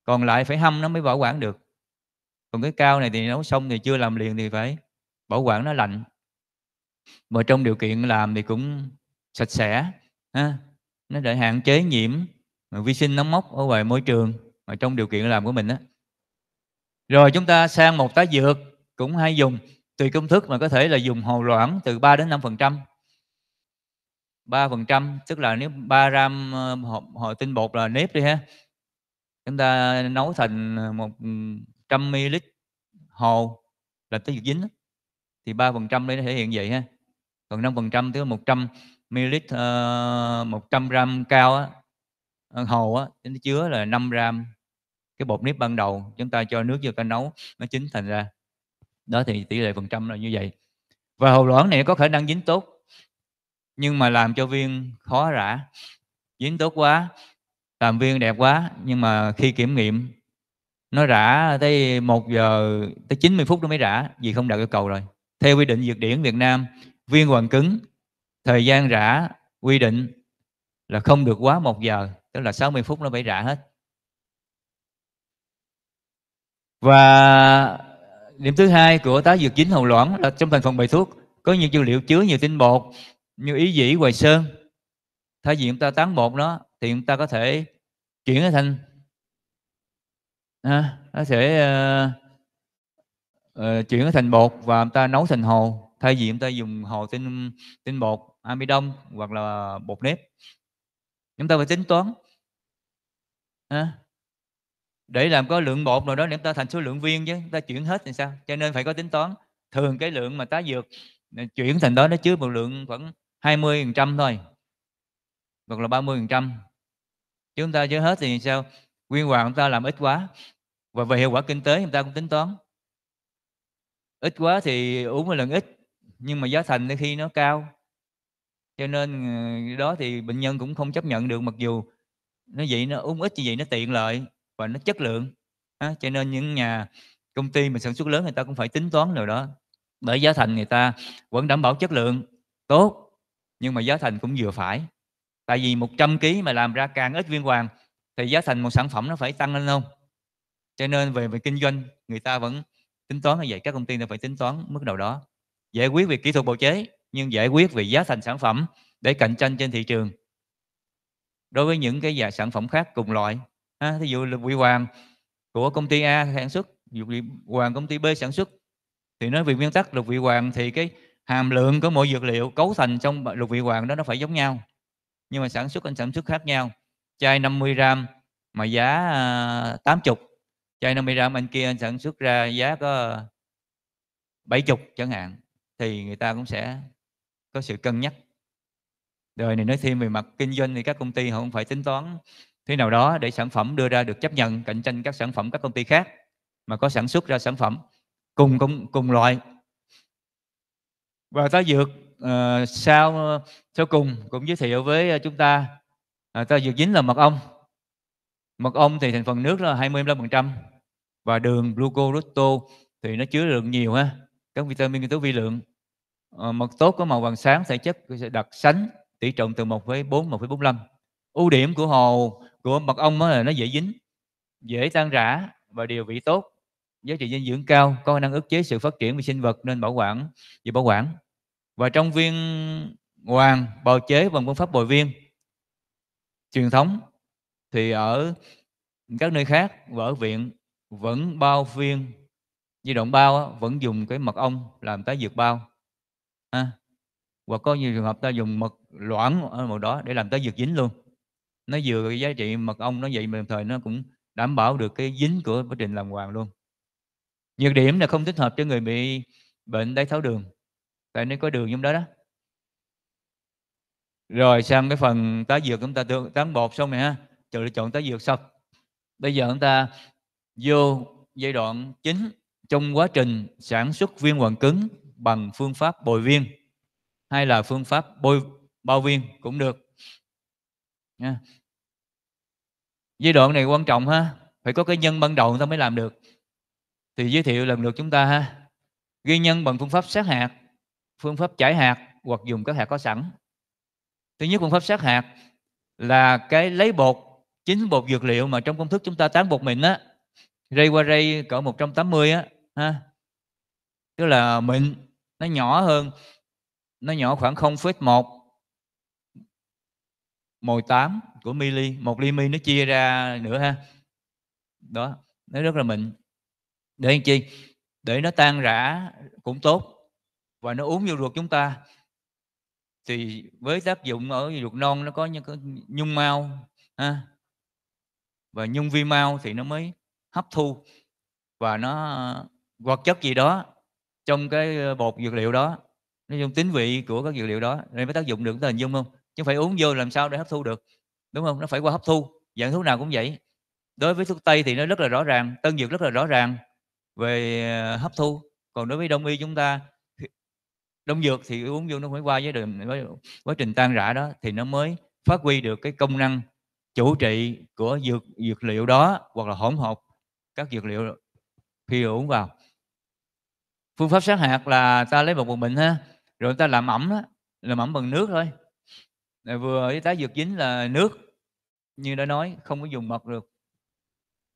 [SPEAKER 3] Còn lại phải hâm nó mới bảo quản được còn cái cao này thì nấu xong thì chưa làm liền thì phải bảo quản nó lạnh mà trong điều kiện làm thì cũng sạch sẽ ha. nó để hạn chế nhiễm vi sinh nấm mốc ở ngoài môi trường mà trong điều kiện làm của mình đó, rồi chúng ta sang một tá dược cũng hay dùng tùy công thức mà có thể là dùng hồ loãng từ 3 đến 5 phần trăm 3 phần trăm tức là nếu 3 gram ờ, hộp, hộp tinh bột là nếp đi ha chúng ta nấu thành một 100 ml hồ là tới dịch dính thì 3% đây nó thể hiện vậy ha còn 5% tức là 100 ml uh, ờ, 100 gram cao á, ờ, hồ á, nó chứa là 5 gram cái bột nếp ban đầu chúng ta cho nước vô ta nấu nó chín thành ra đó thì tỷ lệ phần trăm là như vậy và hồ loãng này có khả năng dính tốt nhưng mà làm cho viên khó rã dính tốt quá làm viên đẹp quá nhưng mà khi kiểm nghiệm nó rã tới 1 giờ tới 90 phút nó mới rã vì không đạt yêu cầu rồi theo quy định dược điển Việt Nam viên hoàn cứng thời gian rã quy định là không được quá 1 giờ tức là 60 phút nó phải rã hết và điểm thứ hai của tá dược chính hầu loãng là trong thành phần bài thuốc có nhiều dữ liệu chứa nhiều tinh bột như ý dĩ hoài sơn thay vì chúng ta tán bột nó thì chúng ta có thể chuyển nó thành à, nó sẽ uh, uh, chuyển thành bột và người ta nấu thành hồ thay vì người ta dùng hồ tinh tinh bột amidon hoặc là bột nếp chúng ta phải tính toán à, để làm có lượng bột rồi đó để chúng ta thành số lượng viên chứ ta chuyển hết thì sao cho nên phải có tính toán thường cái lượng mà tá dược ờ, chuyển thành đó nó chứa một lượng khoảng 20% thôi hoặc là 30% chúng ta chưa hết thì sao nguyên hoàng chúng ta làm ít quá và về hiệu quả kinh tế chúng ta cũng tính toán ít quá thì uống một lần ít nhưng mà giá thành khi nó cao cho nên ờ, đó thì bệnh nhân cũng không chấp nhận được mặc dù nó vậy nó uống ít như vậy nó tiện lợi và nó chất lượng à, cho nên những nhà công ty mà sản xuất lớn người ta cũng phải tính toán rồi đó bởi giá thành người ta vẫn đảm bảo chất lượng tốt nhưng mà giá thành cũng vừa phải tại vì 100 kg mà làm ra càng ít viên hoàng thì giá thành một sản phẩm nó phải tăng lên không cho nên về về kinh doanh người ta vẫn tính toán như vậy các công ty phải tính toán mức độ đó giải quyết về kỹ thuật bào chế nhưng giải quyết về giá thành sản phẩm để cạnh tranh trên thị trường đối với những cái sản phẩm khác cùng loại à, thí dụ là quỹ hoàng của công ty A sản xuất dục vị hoàng công ty B sản xuất thì nói về nguyên tắc lục vị hoàng thì cái hàm lượng của mỗi dược liệu cấu thành trong lục vị hoàng đó nó phải giống nhau nhưng mà sản xuất anh sản xuất khác nhau chai 50 gram mà giá 80 à, chai 50 gram anh kia anh sản xuất ra giá có 70 chẳng hạn thì người ta cũng sẽ có sự cân nhắc đời này nói thêm về mặt kinh doanh thì các công ty họ cũng phải tính toán thế nào đó để sản phẩm đưa ra được chấp nhận cạnh tranh các sản phẩm các công ty khác mà có sản xuất ra sản phẩm cùng cùng cùng loại và ta dược uh, sau sau cùng cũng giới thiệu với chúng ta uh, ờ, tá dược dính là mật ong mật ong thì thành phần nước là 25% và đường glucose thì nó chứa lượng nhiều ha các vitamin nguyên tố vi lượng à, mật tốt có màu vàng sáng sẽ chất sẽ đặc sánh tỷ trọng từ 1,4 1,45 ưu điểm của hồ của mật ong là nó dễ dính dễ tan rã và điều vị tốt giá trị dinh dưỡng cao có khả năng ức chế sự phát triển vi sinh vật nên bảo quản giữ bảo quản và trong viên hoàng bào chế bằng phương pháp bồi viên truyền thống thì ở các nơi khác và ở viện vẫn bao phiên di động bao á, vẫn dùng cái mật ong làm tái dược bao à, hoặc có nhiều trường hợp ta dùng mật loãng ở màu đó để làm tái dược dính luôn nó vừa cái giá trị mật ong nó vậy mà đồng thời nó cũng đảm bảo được cái dính của quá trình làm hoàng luôn nhược điểm là không thích hợp cho người bị bệnh đái tháo đường tại nó có đường trong đó đó rồi sang cái phần tá dược chúng ta tương tán bột xong rồi ha chọn lựa chọn tá dược xong bây giờ chúng ta vô giai đoạn chính trong quá trình sản xuất viên hoàn cứng bằng phương pháp bồi viên hay là phương pháp bôi bao viên cũng được nha. giai đoạn này quan trọng ha phải có cái nhân ban đầu ta mới làm được thì giới thiệu lần lượt chúng ta ha ghi nhân bằng phương pháp sát hạt phương pháp chải hạt hoặc dùng các hạt có sẵn thứ nhất phương pháp sát hạt là cái lấy bột chính bột dược liệu mà trong công thức chúng ta tán bột mịn á ray qua ray cỡ 180 á ha tức là mịn nó nhỏ hơn nó nhỏ khoảng 0,1 mồi 8 của mili một ly mi nó chia ra nữa ha đó nó rất là mịn để anh chi để nó tan rã cũng tốt và nó uống vô ruột chúng ta thì với tác dụng ở ruột non nó có những cái nhung mau ha và nhung vi mau thì nó mới hấp thu và nó hoạt chất gì đó trong cái bột dược liệu đó nói chung tính vị của các dược liệu đó nên mới tác dụng được chúng ta hình dung không chứ phải uống vô làm sao để hấp thu được đúng không nó phải qua hấp thu dạng thuốc nào cũng vậy đối với thuốc tây thì nó rất là rõ ràng tân dược rất là rõ ràng về ờ, hấp thu còn đối với đông y chúng ta đông dược thì uống vô nó phải qua với đường với quá trình tan rã đó thì nó mới phát huy được cái công năng chủ trị của dược dược liệu đó hoặc là hỗn hợp các dược liệu khi uống vào phương pháp sát hạt là ta lấy một bột bệnh ha rồi ta làm ẩm đó, làm ẩm bằng nước thôi vừa với tá dược dính là nước như đã nói không có dùng mật được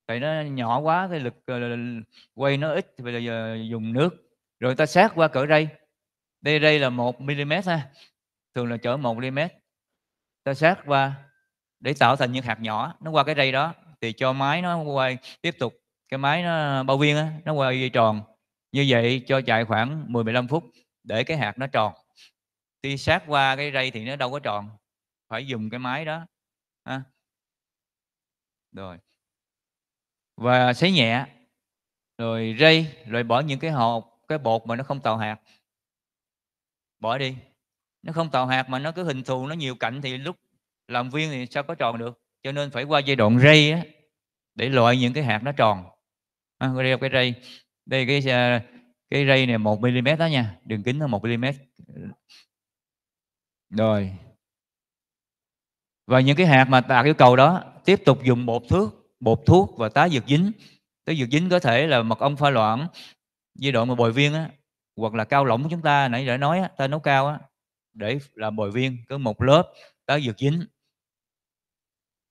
[SPEAKER 3] tại nó nhỏ quá cái lực ờ, quay nó ít thì bây giờ dùng nước rồi ta sát qua cỡ ray đây đây là 1 mm ha thường là chở 1 mm ta sát qua để tạo thành những hạt nhỏ nó qua cái ray đó thì cho máy nó quay tiếp tục cái máy nó bao viên á nó quay tròn như vậy cho chạy khoảng 10 15 phút để cái hạt nó tròn khi sát qua cái rây thì nó đâu có tròn phải dùng cái máy đó ha. rồi và xấy nhẹ rồi rây rồi bỏ những cái hộp cái bột mà nó không tạo hạt bỏ đi nó không tạo hạt mà nó cứ hình thù nó nhiều cạnh thì lúc làm viên thì sao có tròn được cho nên phải qua giai đoạn rây á, để loại những cái hạt nó tròn à, đeo cái rây đây cái à, cái rây này một mm đó nha đường kính là một mm rồi và những cái hạt mà đạt yêu cầu đó tiếp tục dùng bột thuốc bột thuốc và tá dược dính tá dược dính có thể là mật ong pha loãng giai đoạn mà bồi viên á, hoặc là cao lỏng của chúng ta nãy đã nói á, ta nấu cao á, để làm bồi viên cứ một lớp tá dược dính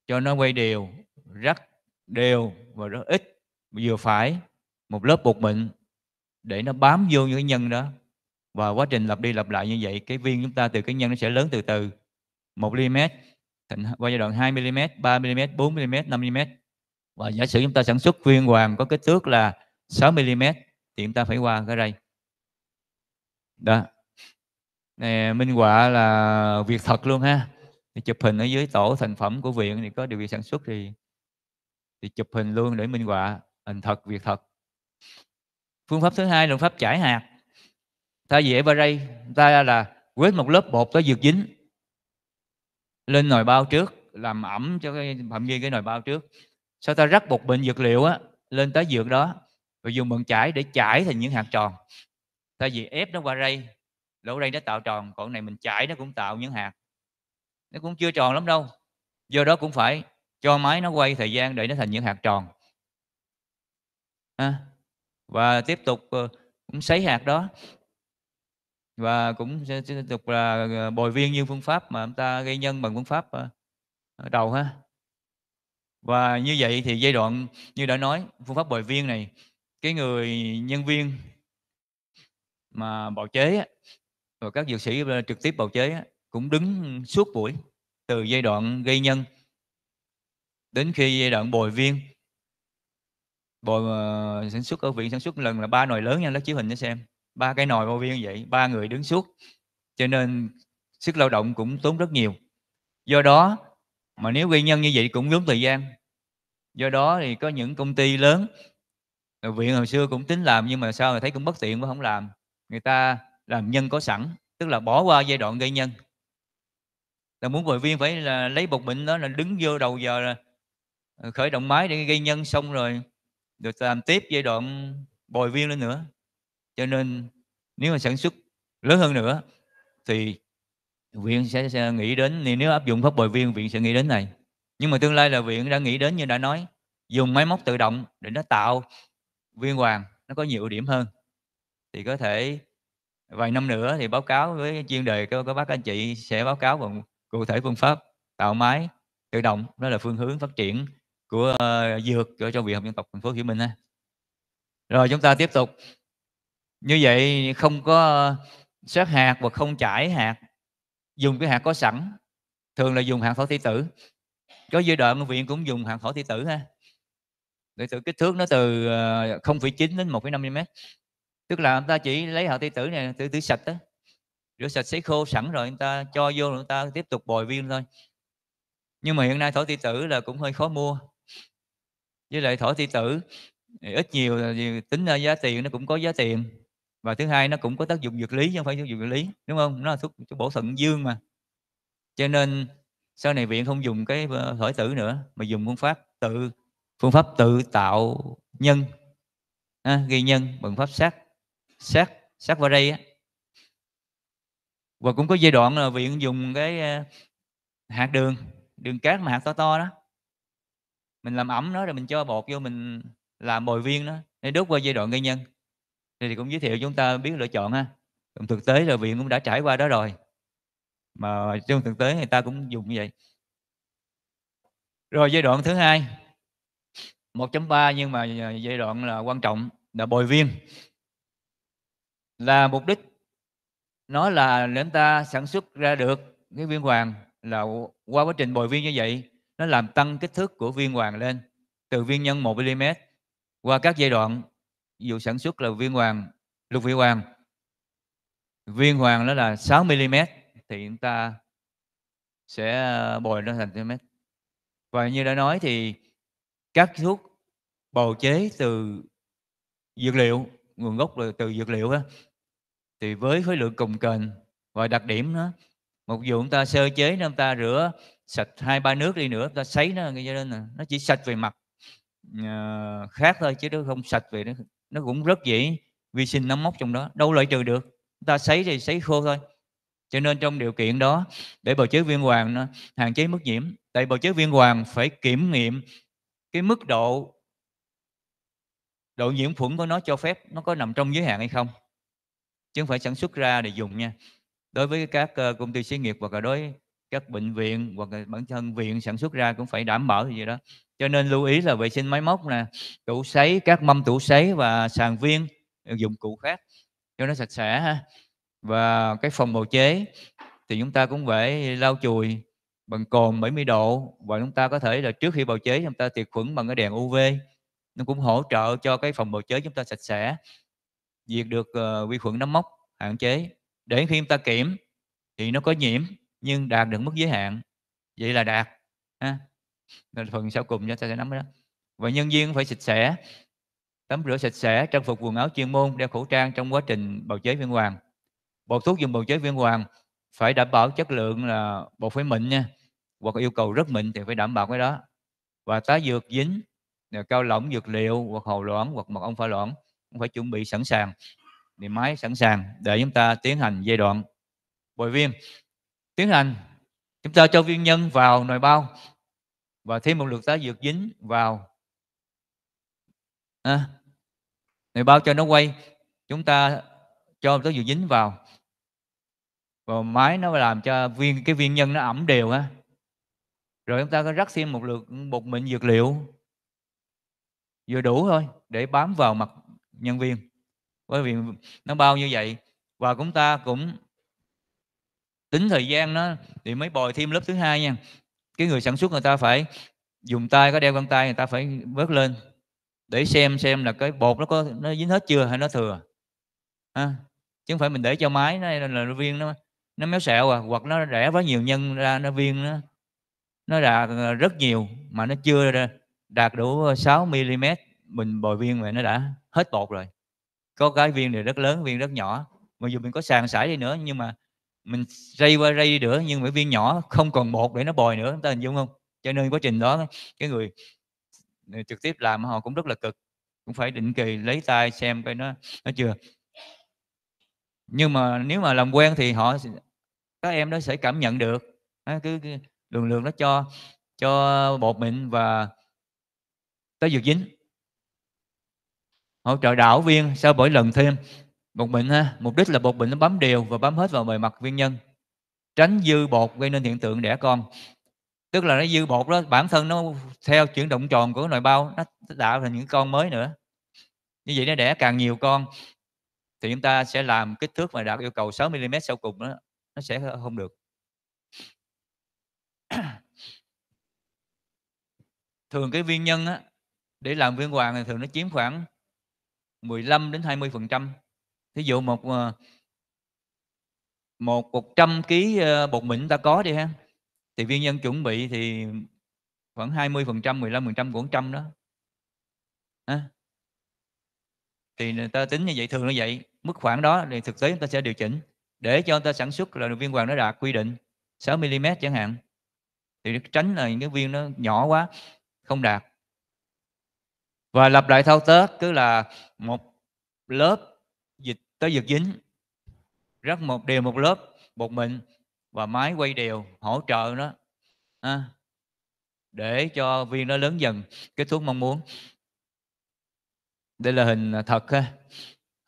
[SPEAKER 3] cho nó quay đều rất đều và rất ít vừa phải một lớp bột mịn để nó bám vô những cái nhân đó và quá trình lặp đi lặp lại như vậy cái viên chúng ta từ cái nhân nó sẽ lớn từ từ 1 mm thành qua giai đoạn 2 mm 3 mm 4 mm 5 mm và giả sử chúng ta sản xuất viên hoàng có kích thước là 6 mm thì chúng ta phải qua cái đây đó này, minh họa là việc thật luôn ha thì chụp hình ở dưới tổ thành phẩm của viện thì có điều kiện sản xuất thì thì chụp hình luôn để minh họa hình thật việc thật phương pháp thứ hai là phương pháp chải hạt ta dễ vào đây ta là quét một lớp bột tới dược dính lên nồi bao trước làm ẩm cho cái phạm vi cái nồi bao trước sau ta rắc bột bệnh dược liệu á lên tới dược đó rồi dùng bằng chải để chải thành những hạt tròn ta vì ép nó qua rây lỗ rây nó tạo tròn còn này mình chải nó cũng tạo những hạt nó cũng chưa tròn lắm đâu do đó cũng phải cho máy nó quay thời gian để nó thành những hạt tròn à, và tiếp tục ờ, cũng sấy hạt đó và cũng sẽ tiếp tục là ờ, bồi viên như phương pháp mà chúng ta gây nhân bằng phương pháp ờ, đầu ha và như vậy thì giai đoạn như đã nói phương pháp bồi viên này cái người nhân viên mà bào chế và các dược sĩ trực tiếp bào chế cũng đứng suốt buổi từ giai đoạn gây nhân đến khi giai đoạn bồi viên bộ ờ, sản xuất ở viện sản xuất lần là ba nồi lớn nha lát chiếu hình cho xem ba cái nồi vô viên vậy ba người đứng suốt cho nên sức lao động cũng tốn rất nhiều do đó mà nếu ghi nhân như vậy cũng tốn thời gian do đó thì có những công ty lớn ờ, viện hồi xưa cũng tính làm nhưng mà sao là thấy cũng bất tiện mà không làm người ta làm nhân có sẵn tức là bỏ qua giai đoạn gây nhân là muốn hội viên phải là lấy bột bệnh đó là đứng vô đầu giờ là ờ, khởi động máy để gây nhân xong rồi được làm tiếp giai đoạn bồi viên lên nữa cho nên nếu mà sản xuất lớn hơn nữa thì viện sẽ, sẽ nghĩ đến nếu áp dụng pháp bồi viên viện sẽ nghĩ đến này nhưng mà tương lai là viện đã nghĩ đến như đã nói dùng máy móc tự động để nó tạo viên hoàng nó có nhiều ưu điểm hơn thì có thể vài năm nữa thì báo cáo với chuyên đề các, các bác anh chị sẽ báo cáo bằng cụ thể phương pháp tạo máy tự động đó là phương hướng phát triển của ờ, dược ở trong viện học dân tộc thành phố Hồ Chí Minh ha. Rồi chúng ta tiếp tục. Như vậy không có sát ờ, hạt và không chải hạt, dùng cái hạt có sẵn, thường là dùng hạt thổ thi tử. Có giai đoạn viện cũng dùng hạt thổ thi tử ha. Để từ kích thước nó từ 0,9 ờ, đến 1,5 mm. Tức là người ta chỉ lấy hạt thi tử này, từ tử sạch đó. Rửa sạch sấy khô sẵn rồi người ta cho vô người ta tiếp tục bồi viên thôi. Nhưng mà hiện nay thổ thị tử là cũng hơi khó mua với lại thổ thi tử ít nhiều là tính ra giá tiền nó cũng có giá tiền và thứ hai nó cũng có tác dụng dược lý chứ không phải tác dụng dược lý đúng không nó là thuốc, thuốc bổ thận dương mà cho nên sau này viện không dùng cái ờ, thổi tử nữa mà dùng phương pháp tự phương pháp tự tạo nhân à, ghi nhân bằng pháp sát sát sát vào đây á. và cũng có giai đoạn là viện dùng cái ờ, hạt đường đường cát mà hạt to to đó mình làm ẩm nó rồi mình cho bột vô mình làm bồi viên nó để đốt qua giai đoạn gây nhân thì cũng giới thiệu chúng ta biết lựa chọn ha trong thực tế là viện cũng đã trải qua đó rồi mà trong thực tế người ta cũng dùng như vậy rồi giai đoạn thứ hai 1.3 nhưng mà giai đoạn là quan trọng là bồi viên là mục đích nó là để ta sản xuất ra được cái viên hoàng là qua quá trình bồi viên như vậy nó làm tăng kích thước của viên hoàng lên từ viên nhân 1 mm qua các giai đoạn ví dụ sản xuất là viên hoàng lục vị hoàng viên hoàng nó là 6 mm thì chúng ta sẽ ờ, bồi nó thành cm mm. và như đã nói thì các thuốc bào chế từ dược liệu nguồn gốc là từ dược liệu đó, thì với khối lượng cùng kềnh và đặc điểm đó một dù chúng ta sơ chế nên chúng ta rửa sạch hai ba nước đi nữa ta sấy nó cho nên là nó chỉ sạch về mặt uh, khác thôi chứ nó không sạch về nó nó cũng rất dễ vi sinh nấm mốc trong đó đâu loại trừ được ta sấy thì sấy khô thôi cho nên trong điều kiện đó để bào chế viên hoàng nó hạn chế mức nhiễm tại bào chế viên hoàng phải kiểm nghiệm cái mức độ độ nhiễm khuẩn của nó cho phép nó có nằm trong giới hạn hay không chứ không phải sản xuất ra để dùng nha đối với các ờ, công ty xí nghiệp hoặc là đối các bệnh viện hoặc là bản thân viện sản xuất ra cũng phải đảm bảo gì đó cho nên lưu ý là vệ sinh máy móc nè tủ sấy các mâm tủ sấy và sàn viên ừ, dụng cụ khác cho nó sạch sẽ ha và cái phòng bào chế thì chúng ta cũng phải lau chùi bằng cồn 70 độ và chúng ta có thể là trước khi bào chế chúng ta tiệt khuẩn bằng cái đèn UV nó cũng hỗ trợ cho cái phòng bào chế chúng ta sạch sẽ diệt được uh, vi khuẩn nấm mốc hạn chế để khi chúng ta kiểm thì nó có nhiễm nhưng đạt được mức giới hạn vậy là đạt ha phần sau cùng chúng ta sẽ nắm đó và nhân viên phải sạch sẽ tắm rửa sạch sẽ trang phục quần áo chuyên môn đeo khẩu trang trong quá trình bào chế viên hoàng bột thuốc dùng bào chế viên hoàng phải đảm bảo chất lượng là bột phải mịn nha hoặc yêu cầu rất mịn thì phải đảm bảo cái đó và tá dược dính cao lỏng dược liệu hoặc hồ loãng hoặc mật ong pha loãng cũng phải chuẩn bị sẵn sàng thì máy sẵn sàng để chúng ta tiến hành giai đoạn bồi viên tiến hành chúng ta cho viên nhân vào nồi bao và thêm một lượng tá dược dính vào à, nồi bao cho nó quay chúng ta cho một tá dược dính vào và máy nó làm cho viên cái viên nhân nó ẩm đều á rồi chúng ta có rắc thêm một lượt bột mịn dược liệu vừa đủ thôi để bám vào mặt nhân viên bởi vì nó bao như vậy và chúng ta cũng tính thời gian nó thì mới bồi thêm lớp thứ hai nha cái người sản xuất người ta phải dùng tay có đeo găng tay người ta phải vớt lên để xem xem là cái bột nó có nó dính hết chưa hay nó thừa à, chứ không phải mình để cho máy nó là nó viên nó nó méo xẹo à hoặc nó rẻ với nhiều nhân ra nó viên nó nó đạt ờ, rất nhiều mà nó chưa đạt đủ 6 mm mình bồi viên mà nó đã hết bột rồi có cái viên này rất lớn viên rất nhỏ mặc dù mình có sàn sải đi nữa nhưng mà mình ray qua ray đi nữa nhưng mà viên nhỏ không còn bột để nó bồi nữa chúng ta hình dung không cho nên quá trình đó cái người, người trực tiếp làm họ cũng rất là cực cũng phải định kỳ lấy tay xem coi nó nó chưa nhưng mà nếu mà làm quen thì họ các em nó sẽ cảm nhận được cứ, lường lường nó cho cho bột mịn và tới dược dính hỗ trợ đảo viên sau mỗi lần thêm bột bệnh ha mục đích là bột bệnh nó bám đều và bám hết vào bề mặt viên nhân tránh dư bột gây nên hiện tượng đẻ con tức là nó dư bột đó bản thân nó theo chuyển động tròn của nội bao nó tạo thành những con mới nữa như vậy nó đẻ càng nhiều con thì chúng ta sẽ làm kích thước mà đạt yêu cầu 6 mm sau cùng đó, nó sẽ không được [CLEARS THROAT] thường cái viên nhân á, để làm viên hoàng thì thường nó chiếm khoảng 15 đến 20 phần trăm thí dụ một ờ, một một trăm ký ờ, bột mịn ta có đi ha thì viên nhân chuẩn bị thì khoảng 20 phần trăm 15 phần trăm của 100 đó à. thì người ta tính như vậy thường là vậy mức khoảng đó thì thực tế người ta sẽ điều chỉnh để cho người ta sản xuất là viên hoàng nó đạt quy định 6 mm chẳng hạn thì tránh là những cái viên nó nhỏ quá không đạt và lập lại thao tác cứ là một lớp tới giật dính rất một đều một lớp bột mịn và máy quay đều hỗ trợ nó à, để cho viên nó lớn dần kết thúc mong muốn đây là hình à, thật ha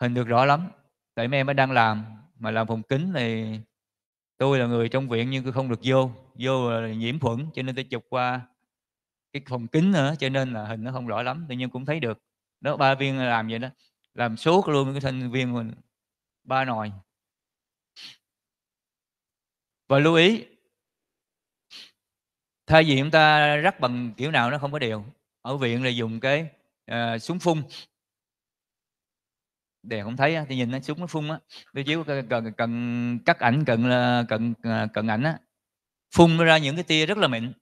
[SPEAKER 3] hình được rõ lắm tại mấy em mới đang làm mà làm phòng kính thì tôi là người trong viện nhưng tôi không được vô vô là nhiễm khuẩn cho nên tôi chụp qua cái phòng kính nữa cho nên là hình nó không rõ lắm tự nhiên cũng thấy được đó ba viên làm vậy đó làm suốt luôn cái sinh viên mình ba nồi và lưu ý thay vì chúng ta rắc bằng kiểu nào nó không có đều ở viện là dùng cái uh, súng phun để không thấy thì nhìn nó súng nó phun á tôi chiếu cần cần cắt ảnh cần là ờ, cần ờ, cần ảnh á phun ra những cái tia rất là mịn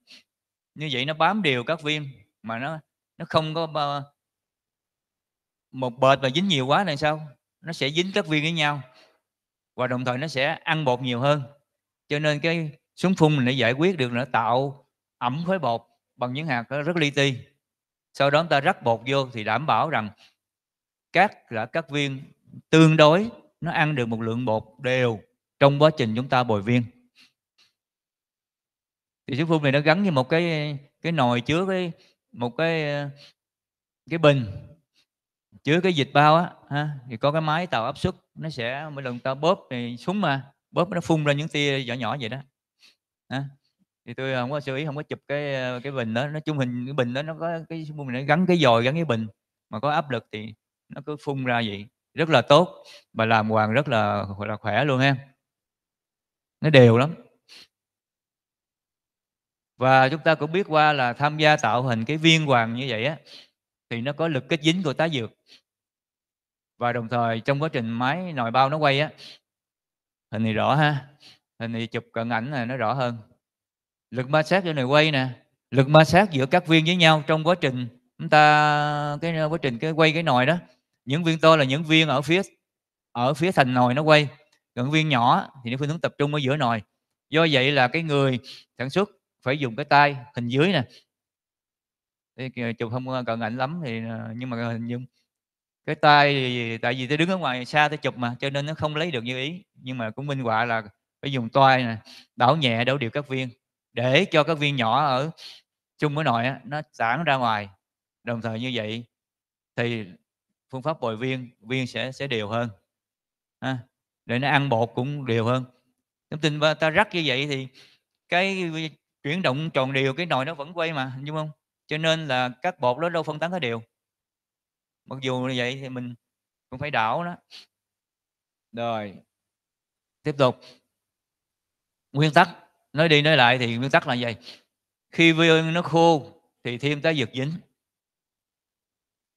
[SPEAKER 3] như vậy nó bám đều các viên mà nó nó không có một bệt mà dính nhiều quá là sao nó sẽ dính các viên với nhau và đồng thời nó sẽ ăn bột nhiều hơn cho nên cái súng phun mình để giải quyết được nó tạo ẩm với bột bằng những hạt rất li ti sau đó ta rắc bột vô thì đảm bảo rằng các là các viên tương đối nó ăn được một lượng bột đều trong quá trình chúng ta bồi viên thì súng phun này nó gắn như một cái cái nồi chứa cái một cái cái bình chứa cái dịch bao á ha, thì có cái máy tạo áp suất nó sẽ mỗi lần ta bóp thì súng mà bóp nó phun ra những tia nhỏ nhỏ vậy đó ha. thì tôi không có xử ý không có chụp cái cái bình đó nó chung hình cái bình đó nó có cái mình nó gắn cái dòi gắn cái bình mà có áp lực thì nó cứ phun ra vậy rất là tốt và làm hoàng rất là là khỏe luôn ha nó đều lắm và chúng ta cũng biết qua là tham gia tạo hình cái viên hoàng như vậy á thì nó có lực kết dính của tá dược và đồng thời trong quá trình máy nồi bao nó quay á hình này rõ ha hình này chụp cận ảnh này nó rõ hơn lực ma sát giữa này quay nè lực ma sát giữa các viên với nhau trong quá trình chúng ta cái quá trình cái quay cái nồi đó những viên to là những viên ở phía ở phía thành nồi nó quay những viên nhỏ thì nó phương hướng tập trung ở giữa nồi do vậy là cái người sản xuất phải dùng cái tay hình dưới nè thì ờ, chụp không cần ờ, ảnh lắm thì ờ, nhưng mà hình dung cái tay thì tại vì tôi đứng ở ngoài xa tôi chụp mà cho nên nó không lấy được như ý nhưng mà cũng minh họa là phải dùng toai nè đảo nhẹ đảo đều các viên để cho các viên nhỏ ở chung với nội nó tản ra ngoài đồng thời như vậy thì phương pháp bồi viên viên sẽ sẽ đều hơn à, để nó ăn bột cũng đều hơn thông tin ta rắc như vậy thì cái chuyển động tròn đều cái nồi nó vẫn quay mà đúng không cho nên là các bột đó đâu phân tán hết đều mặc dù như vậy thì mình cũng phải đảo đó. rồi tiếp tục nguyên tắc nói đi nói lại thì nguyên tắc là gì? khi viên nó khô thì thêm tá dược dính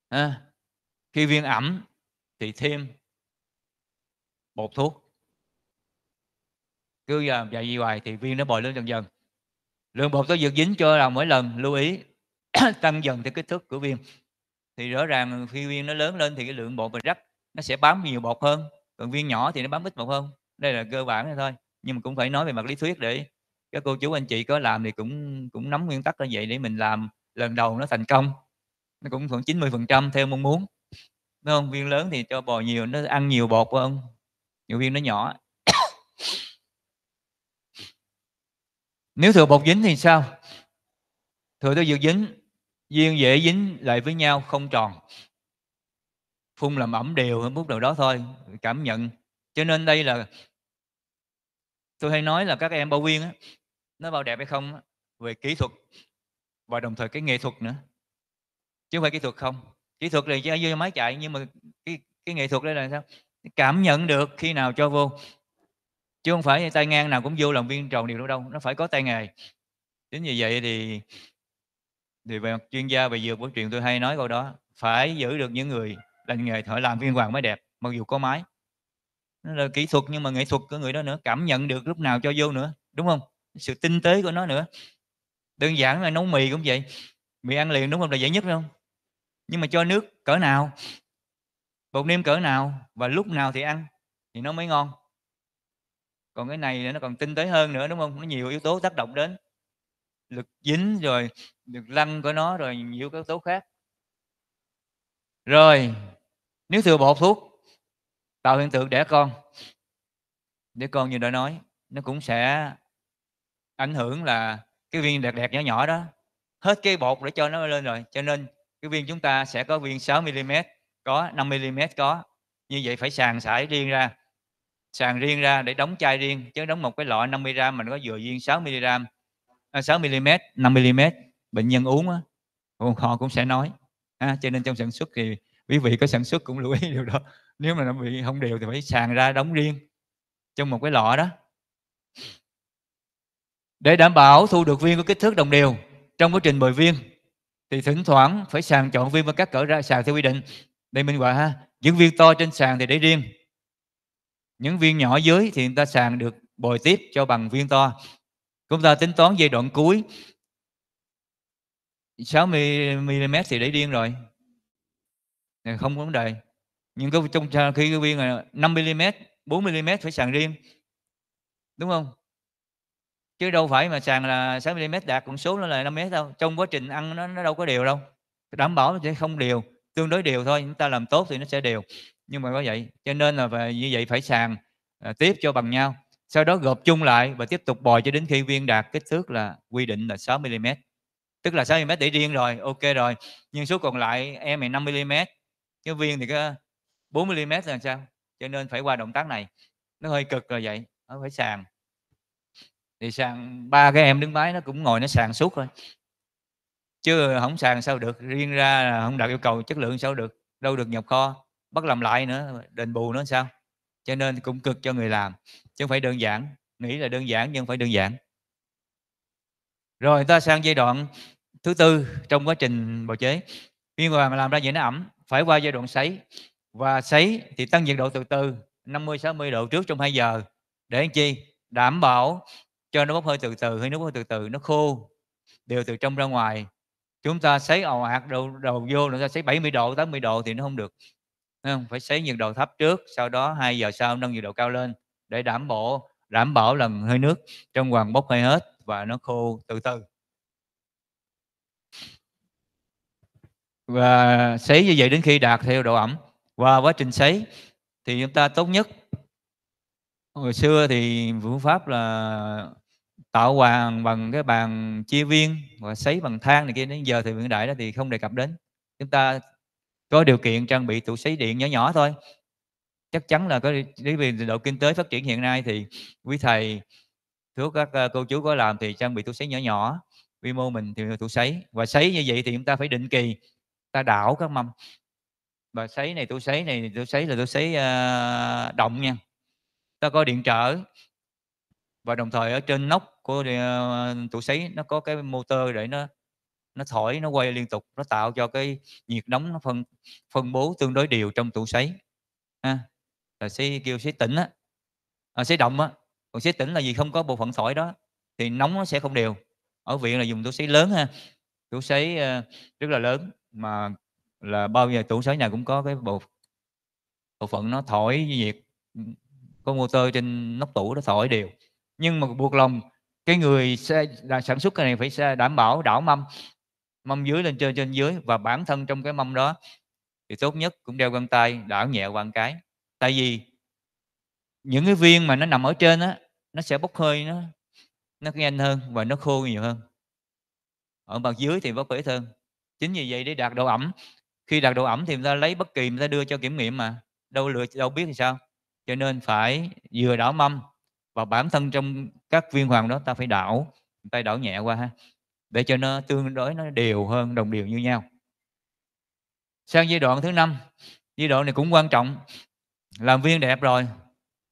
[SPEAKER 3] à, khi viên ẩm thì thêm bột thuốc cứ giờ dạy gì hoài thì viên nó bồi lên dần dần lượng bột tá dược dính cho là mỗi lần lưu ý [COUGHS] tăng dần theo kích thước của viên thì rõ ràng khi viên nó lớn lên thì cái lượng bột mình rắc nó sẽ bám nhiều bột hơn còn viên nhỏ thì nó bám ít bột hơn đây là cơ bản thôi nhưng mà cũng phải nói về mặt lý thuyết để các cô chú anh chị có làm thì cũng cũng nắm nguyên tắc như vậy để mình làm lần đầu nó thành công nó cũng khoảng 90 phần trăm theo mong muốn đúng không viên lớn thì cho bò nhiều nó ăn nhiều bột phải không nhiều viên nó nhỏ [COUGHS] nếu thừa bột dính thì sao thừa tôi dược dính duyên dễ dính lại với nhau không tròn phun làm ẩm đều ở mức nào đó thôi cảm nhận cho nên đây là tôi hay nói là các em bao viên nó bao đẹp hay không về kỹ thuật và đồng thời cái nghệ thuật nữa chứ không phải kỹ thuật không kỹ thuật là chỉ vô máy chạy nhưng mà cái cái nghệ thuật đây là sao cảm nhận được khi nào cho vô chứ không phải tay ngang nào cũng vô làm viên tròn điều đó đâu nó phải có tay nghề chính vì vậy thì thì về chuyên gia về dược bất truyền tôi hay nói câu đó phải giữ được những người lành nghề thợ làm viên hoàng mới đẹp mặc dù có máy nó là kỹ thuật nhưng mà nghệ thuật của người đó nữa cảm nhận được lúc nào cho vô nữa đúng không sự tinh tế của nó nữa đơn giản là nấu mì cũng vậy mì ăn liền đúng không là dễ nhất phải không nhưng mà cho nước cỡ nào bột nêm cỡ nào và lúc nào thì ăn thì nó mới ngon còn cái này nó còn tinh tế hơn nữa đúng không nó nhiều yếu tố tác động đến lực dính rồi được lăng của nó rồi nhiều các tố khác rồi nếu thừa bột thuốc tạo hiện tượng đẻ con đẻ con như đã nói nó cũng sẽ ảnh hưởng là cái viên đẹp đẹp nhỏ nhỏ đó hết cái bột để cho nó lên rồi cho nên cái viên chúng ta sẽ có viên 6 mm có 5 mm có như vậy phải sàn sải riêng ra sàn riêng ra để đóng chai riêng chứ đóng một cái lọ 50 g mình có vừa viên 6 mg 6 mm 5 mm bệnh nhân uống á họ cũng sẽ nói à, cho nên trong sản xuất thì quý vị có sản xuất cũng lưu ý điều đó nếu mà nó bị không đều thì phải sàn ra đóng riêng trong một cái lọ đó để đảm bảo thu được viên có kích thước đồng đều trong quá trình bồi viên thì thỉnh thoảng phải sàng chọn viên và cắt cỡ ra sàng theo quy định đây minh họa ha những viên to trên sàn thì để riêng những viên nhỏ dưới thì người ta sàng được bồi tiếp cho bằng viên to chúng ta tính toán giai đoạn cuối 60 mm thì để điên rồi không có vấn đề nhưng có trong khi cái viên là 5 mm 4 mm phải sàn riêng đúng không chứ đâu phải mà sàn là 6 mm đạt con số nó là 5 mm đâu trong quá trình ăn nó, nó đâu có đều đâu đảm bảo nó sẽ không đều tương đối đều thôi chúng ta làm tốt thì nó sẽ đều nhưng mà có vậy cho nên là về như vậy phải sàn tiếp cho bằng nhau sau đó gộp chung lại và tiếp tục bồi cho đến khi viên đạt kích thước là quy định là 6 mm tức là 6 mm để riêng rồi ok rồi nhưng số còn lại em này 5 mm cái viên thì có 4 mm là sao cho nên phải qua động tác này nó hơi cực rồi vậy nó phải sàn thì sàn ba cái em đứng máy nó cũng ngồi nó sàn suốt thôi chứ không sàn sao được riêng ra là không đạt yêu cầu chất lượng sao được đâu được nhập kho bắt làm lại nữa đền bù nó sao cho nên cũng cực cho người làm chứ không phải đơn giản nghĩ là đơn giản nhưng phải đơn giản rồi ta sang giai đoạn thứ tư trong quá trình bào chế khi mà làm ra vậy nó ẩm phải qua giai đoạn sấy và sấy thì tăng nhiệt độ từ từ 50 60 độ trước trong 2 giờ để làm chi đảm bảo cho nó bốc hơi từ từ hơi nước bốc hơi từ từ nó khô đều từ trong ra ngoài chúng ta sấy ồ ạt đầu đầu vô chúng ta sấy 70 độ 80 độ thì nó không được không phải sấy nhiệt độ thấp trước sau đó 2 giờ sau nâng nhiệt độ cao lên để đảm bảo đảm bảo lần hơi nước trong hoàng bốc hơi hết và nó khô từ từ
[SPEAKER 1] và
[SPEAKER 3] sấy như vậy đến khi đạt theo độ ẩm qua quá trình sấy thì chúng ta tốt nhất hồi xưa thì phương pháp là tạo hoàng bằng cái bàn chia viên và sấy bằng than này kia đến giờ thì hiện đại đó thì không đề cập đến chúng ta có điều kiện trang bị tủ sấy điện nhỏ nhỏ thôi chắc chắn là có lý vì độ kinh tế phát triển hiện nay thì quý thầy thưa các cô chú có làm thì trang bị tủ sấy nhỏ nhỏ quy mô mình thì tủ sấy và sấy như vậy thì chúng ta phải định kỳ ta đảo các mâm và sấy này tủ sấy này tủ sấy là tủ sấy uh, động nha ta có điện trở và đồng thời ở trên nóc của uh, ờ, tủ sấy nó có cái motor để nó nó thổi nó quay liên tục nó tạo cho cái nhiệt nóng nó phân phân bố tương đối đều trong tủ sấy ha à, là sấy kêu sấy tĩnh á à, sấy động á còn xế tĩnh là gì không có bộ phận phổi đó thì nóng nó sẽ không đều ở viện là dùng tủ sấy lớn ha tủ sấy ờ, rất là lớn mà là bao giờ tủ sấy nhà cũng có cái bộ bộ phận nó thổi nhiệt có motor trên nóc tủ nó thổi đều nhưng mà buộc lòng cái người sản xuất cái này phải đảm bảo đảo mâm mâm dưới lên trên trên dưới và bản thân trong cái mâm đó thì tốt nhất cũng đeo găng tay đảo nhẹ qua cái tại vì những cái viên mà nó nằm ở trên á nó sẽ bốc hơi nó nó nhanh hơn và nó khô nhiều hơn ở mặt dưới thì bốc bể hơn chính vì vậy để đạt độ ẩm khi đạt độ ẩm thì người ta lấy bất kỳ người ta đưa cho kiểm nghiệm mà đâu lựa đâu biết thì sao cho nên phải vừa đảo mâm và bản thân trong các viên hoàng đó ta phải đảo tay đảo nhẹ qua ha để cho nó tương đối nó đều hơn đồng đều như nhau sang giai đoạn thứ năm giai đoạn này cũng quan trọng làm viên đẹp rồi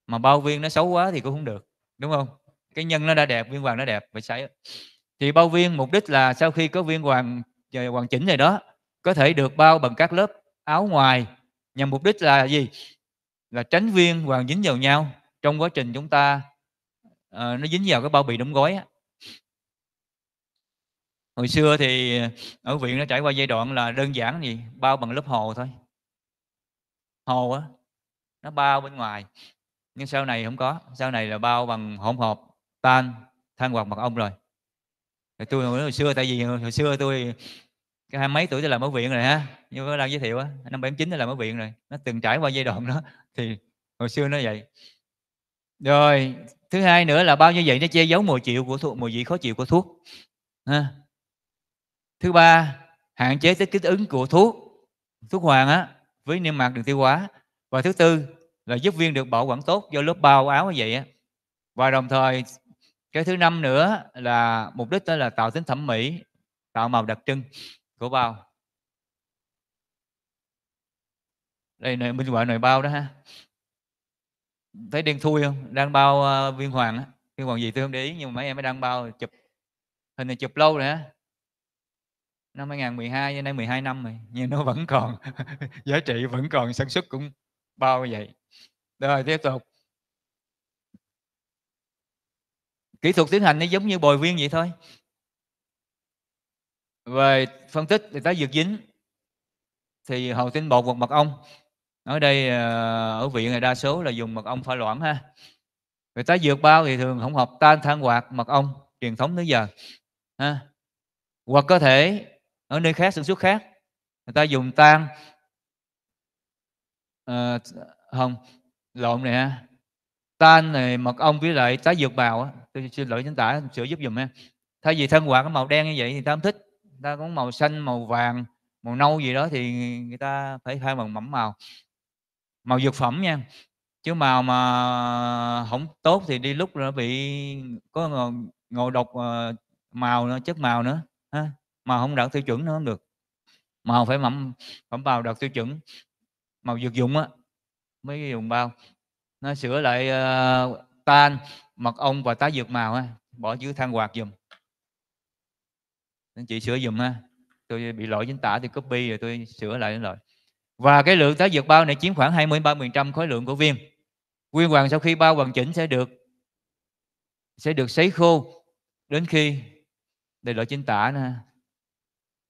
[SPEAKER 3] mà bao viên nó xấu quá thì cũng không được đúng không cái nhân nó đã đẹp viên hoàng nó đẹp phải sấy thì bao viên mục đích là sau khi có viên hoàng hoàn chỉnh này đó có thể được bao bằng các lớp áo ngoài nhằm mục đích là gì là tránh viên hoàng dính vào nhau trong quá trình chúng ta uh, nó dính vào cái bao bì đóng gói á. hồi xưa thì ở viện nó trải qua giai đoạn là đơn giản gì bao bằng lớp hồ thôi hồ á nó bao bên ngoài nhưng sau này không có sau này là bao bằng hỗn hợp tan than hoặc mật ong rồi tôi hồi xưa tại vì hồi xưa tôi cái hai mấy tuổi tôi làm ở viện rồi ha như có đang giới thiệu á năm bảy chín tôi làm ở viện rồi nó từng trải qua giai đoạn đó thì hồi xưa nó vậy rồi thứ hai nữa là bao nhiêu vậy nó che giấu mùi chịu của thuốc mùi vị khó chịu của thuốc ha. thứ ba hạn chế tích kích ứng của thuốc thuốc hoàng á với niêm mạc đường tiêu hóa và thứ tư là giúp viên được bảo quản tốt do lớp bao áo như vậy á và đồng thời cái thứ năm nữa là mục đích đó là tạo tính thẩm mỹ tạo màu đặc trưng của bao đây này mình gọi nồi bao đó ha thấy đen thui không đang bao uh, viên hoàng viên hoàng gì tôi không để ý nhưng mà mấy em mới đang bao chụp hình này chụp lâu rồi á năm 2012 đến nay 12 năm rồi nhưng nó vẫn còn [LAUGHS] giá trị vẫn còn sản xuất cũng bao vậy rồi tiếp tục kỹ thuật tiến hành nó giống như bồi viên vậy thôi về phân tích thì tái dược dính thì hầu tinh bột hoặc mật ong ở đây ờ, ở viện này đa số là dùng mật ong pha loãng ha về tái dược bao thì thường không hợp tan than hoạt mật ong truyền thống tới giờ ha hoặc có thể ở nơi khác sản xuất khác người ta dùng tan uh, không lộn này ha tan này mật ong với lại táo dược bào á tôi xin lỗi chính tả sửa giúp dùm ha thay vì thân quả có màu đen như vậy thì ta không thích ta có màu xanh màu vàng màu nâu gì đó thì người ta phải thay bằng mẫm màu màu dược phẩm nha chứ màu mà không tốt thì đi lúc nó bị có ngộ độc ờ, màu nữa chất màu nữa ha màu không đạt tiêu chuẩn nó không được màu phải mẫm phẩm vào đạt tiêu chuẩn màu dược dụng á mấy cái dùng bao nó sửa lại uh, tan mật ong và tá dược màu á bỏ dưới than quạt dùm anh chị sửa dùm ha tôi bị lỗi chính tả thì copy rồi tôi sửa lại rồi và cái lượng tá dược bao này chiếm khoảng 20-30% khối lượng của viên nguyên hoàng sau khi bao hoàn chỉnh sẽ được sẽ được sấy khô đến khi đây lỗi chính tả nè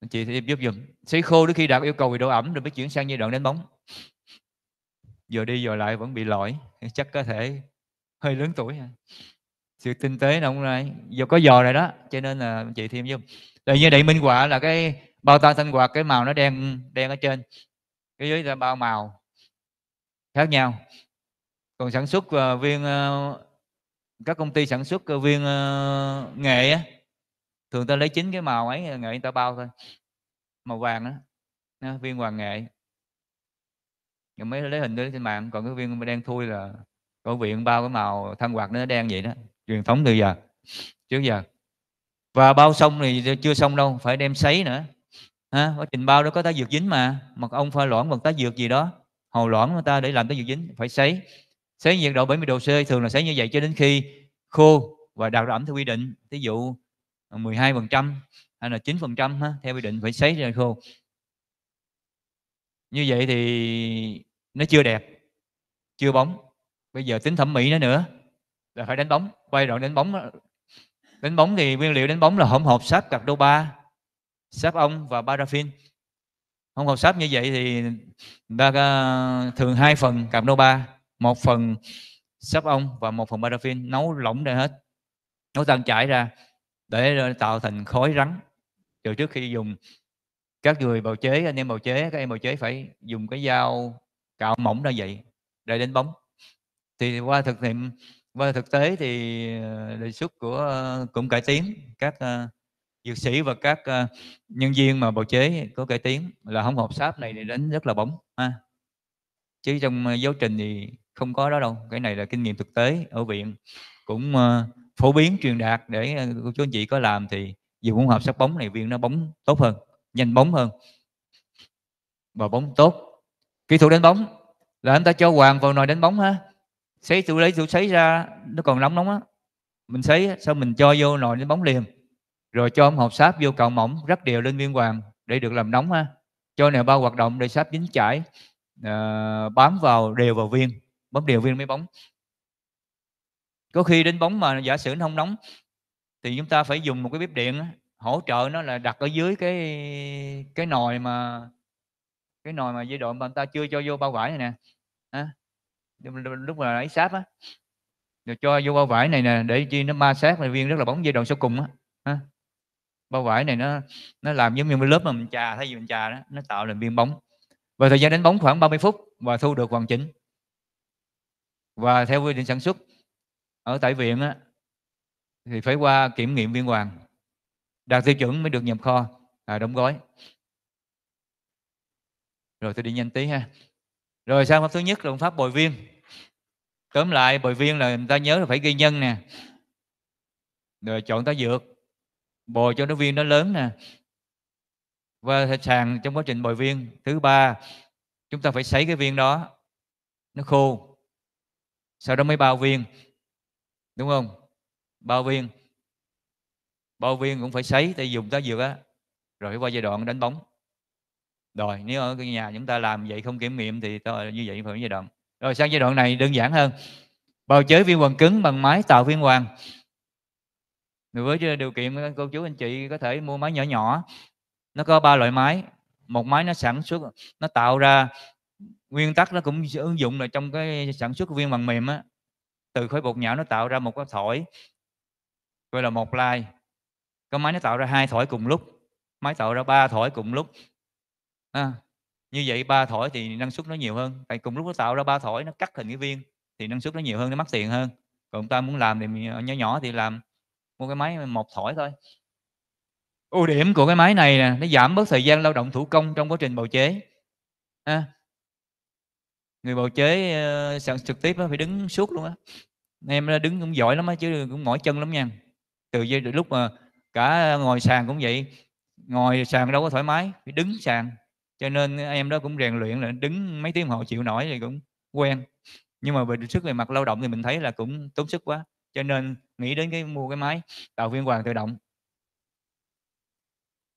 [SPEAKER 3] anh chị thì giúp dùm sấy khô đến khi đạt yêu cầu về độ ẩm rồi mới chuyển sang giai đoạn đánh bóng giờ đi giờ lại vẫn bị lỗi chắc có thể hơi lớn tuổi sự tinh tế nó cũng này giờ có giò rồi đó cho nên là chị thêm giúp rồi như đại minh quả là cái bao ta thanh quạt cái màu nó đen đen ở trên cái dưới là bao màu khác nhau còn sản xuất ờ, viên ờ, các công ty sản xuất ờ, viên nghệ thường ta lấy chính cái màu ấy nghệ người ta bao thôi màu vàng đó viên hoàng nghệ nhưng mới lấy hình đó trên mạng còn cái viên đen thui là có viện bao cái màu than quạt nó đen vậy đó truyền thống từ giờ trước giờ và bao xong thì chưa xong đâu phải đem sấy nữa ha, quá trình bao đó có tá dược dính mà mật ông pha loãng bằng tá dược gì đó hồ loãng người ta để làm tá dược dính phải sấy sấy nhiệt độ 70 độ C thường là sấy như vậy cho đến khi khô và đạt độ ẩm theo quy định ví dụ 12 phần trăm hay là 9 phần trăm theo quy định phải sấy rồi khô như vậy thì nó chưa đẹp chưa bóng bây giờ tính thẩm mỹ nó nữa là phải đánh bóng quay đoạn đánh bóng đánh bóng thì nguyên liệu đánh bóng là hỗn hợp sáp cạc đô ba sáp ong và paraffin hỗn hợp sáp như vậy thì ta à, thường hai phần cạc đô ba một phần sáp ong và một phần paraffin nấu lỏng ra hết nấu tan chảy ra để à, tạo thành khối rắn rồi trước khi dùng các người bào chế anh em bào chế các em bào chế phải dùng cái dao cạo mỏng ra vậy để đánh bóng thì qua thực nghiệm qua thực tế thì ờ, đề xuất của ờ, cũng cải tiến các ờ, dược sĩ và các nhân viên mà bào chế có cải tiến là hỗn hợp sáp này thì đánh rất là bóng ha chứ trong giáo trình thì không có đó đâu cái này là kinh nghiệm thực tế ở viện cũng phổ biến truyền đạt để cô chú anh chị có làm thì dùng hỗn hợp sáp bóng này viên nó bóng tốt hơn nhanh bóng hơn và bóng tốt kỹ thuật đánh bóng là anh ta cho hoàng vào nồi đánh bóng ha sấy tủ lấy tủ sấy ra nó còn nóng nóng á mình sấy xong mình cho vô nồi đánh bóng liền rồi cho ông hộp sáp vô cạo mỏng rắc đều lên viên hoàng để được làm nóng ha cho nè bao hoạt động để sáp dính chảy à, bám vào đều vào viên bấm đều viên mới bóng có khi đánh bóng mà giả sử nó không nóng thì chúng ta phải dùng một cái bếp điện hỗ trợ nó là đặt ở dưới cái cái nồi mà cái nồi mà dây độn mà người ta chưa cho vô bao vải này nè à, lúc mà ấy sáp á rồi cho vô bao vải này nè để chi nó ma sát này viên rất là bóng dây độn sau cùng á à, bao vải này nó nó làm giống như cái lớp mà mình trà thay vì mình trà đó nó tạo thành viên bóng và thời gian đánh bóng khoảng 30 phút và thu được hoàn chỉnh và theo quy định sản xuất ở tại viện á, thì phải qua kiểm nghiệm viên hoàng đạt tiêu chuẩn mới được nhập kho à, đóng gói rồi tôi đi nhanh tí ha rồi sang pháp thứ nhất là pháp bồi viên tóm lại bồi viên là người ta nhớ là phải ghi nhân nè rồi chọn tá dược bồi cho nó viên nó lớn nè và sàn trong quá trình bồi viên thứ ba chúng ta phải sấy cái viên đó nó khô sau đó mới bao viên đúng không bao viên bao viên cũng phải sấy tại dùng tá dược á rồi qua giai đoạn đánh bóng rồi nếu ở nhà chúng ta làm vậy không kiểm nghiệm thì tôi như vậy phải giai đoạn rồi sang giai đoạn này đơn giản hơn bào chế viên hoàng cứng bằng máy tạo viên hoàng với điều kiện cô chú anh chị có thể mua máy nhỏ nhỏ nó có ba loại máy một máy nó sản xuất nó tạo ra nguyên tắc nó cũng ứng dụng là trong cái sản xuất viên bằng mềm á từ khối bột nhão nó tạo ra một cái thổi gọi là một lai có máy nó tạo ra hai thổi cùng lúc máy tạo ra ba thổi cùng lúc à, như vậy ba thổi thì năng suất nó nhiều hơn tại cùng lúc nó tạo ra ba thổi nó cắt hình cái viên thì năng suất nó nhiều hơn nó mắc tiền hơn còn ta muốn làm thì ờ, nhỏ nhỏ thì làm mua cái máy một thổi thôi ưu điểm của cái máy này nè nó giảm bớt thời gian lao động thủ công trong quá trình bào chế à, người bào chế ờ, sản trực tiếp phải đứng suốt luôn á em đứng cũng giỏi lắm á chứ cũng mỏi chân lắm nha từ giây lúc mà cả ngồi sàn cũng vậy ngồi sàn đâu có thoải mái phải đứng sàn cho nên em đó cũng rèn luyện là đứng mấy tiếng hộ chịu nổi thì cũng quen nhưng mà về sức về mặt lao động thì mình thấy là cũng tốn sức quá cho nên nghĩ đến cái mua cái máy tạo viên hoàng tự động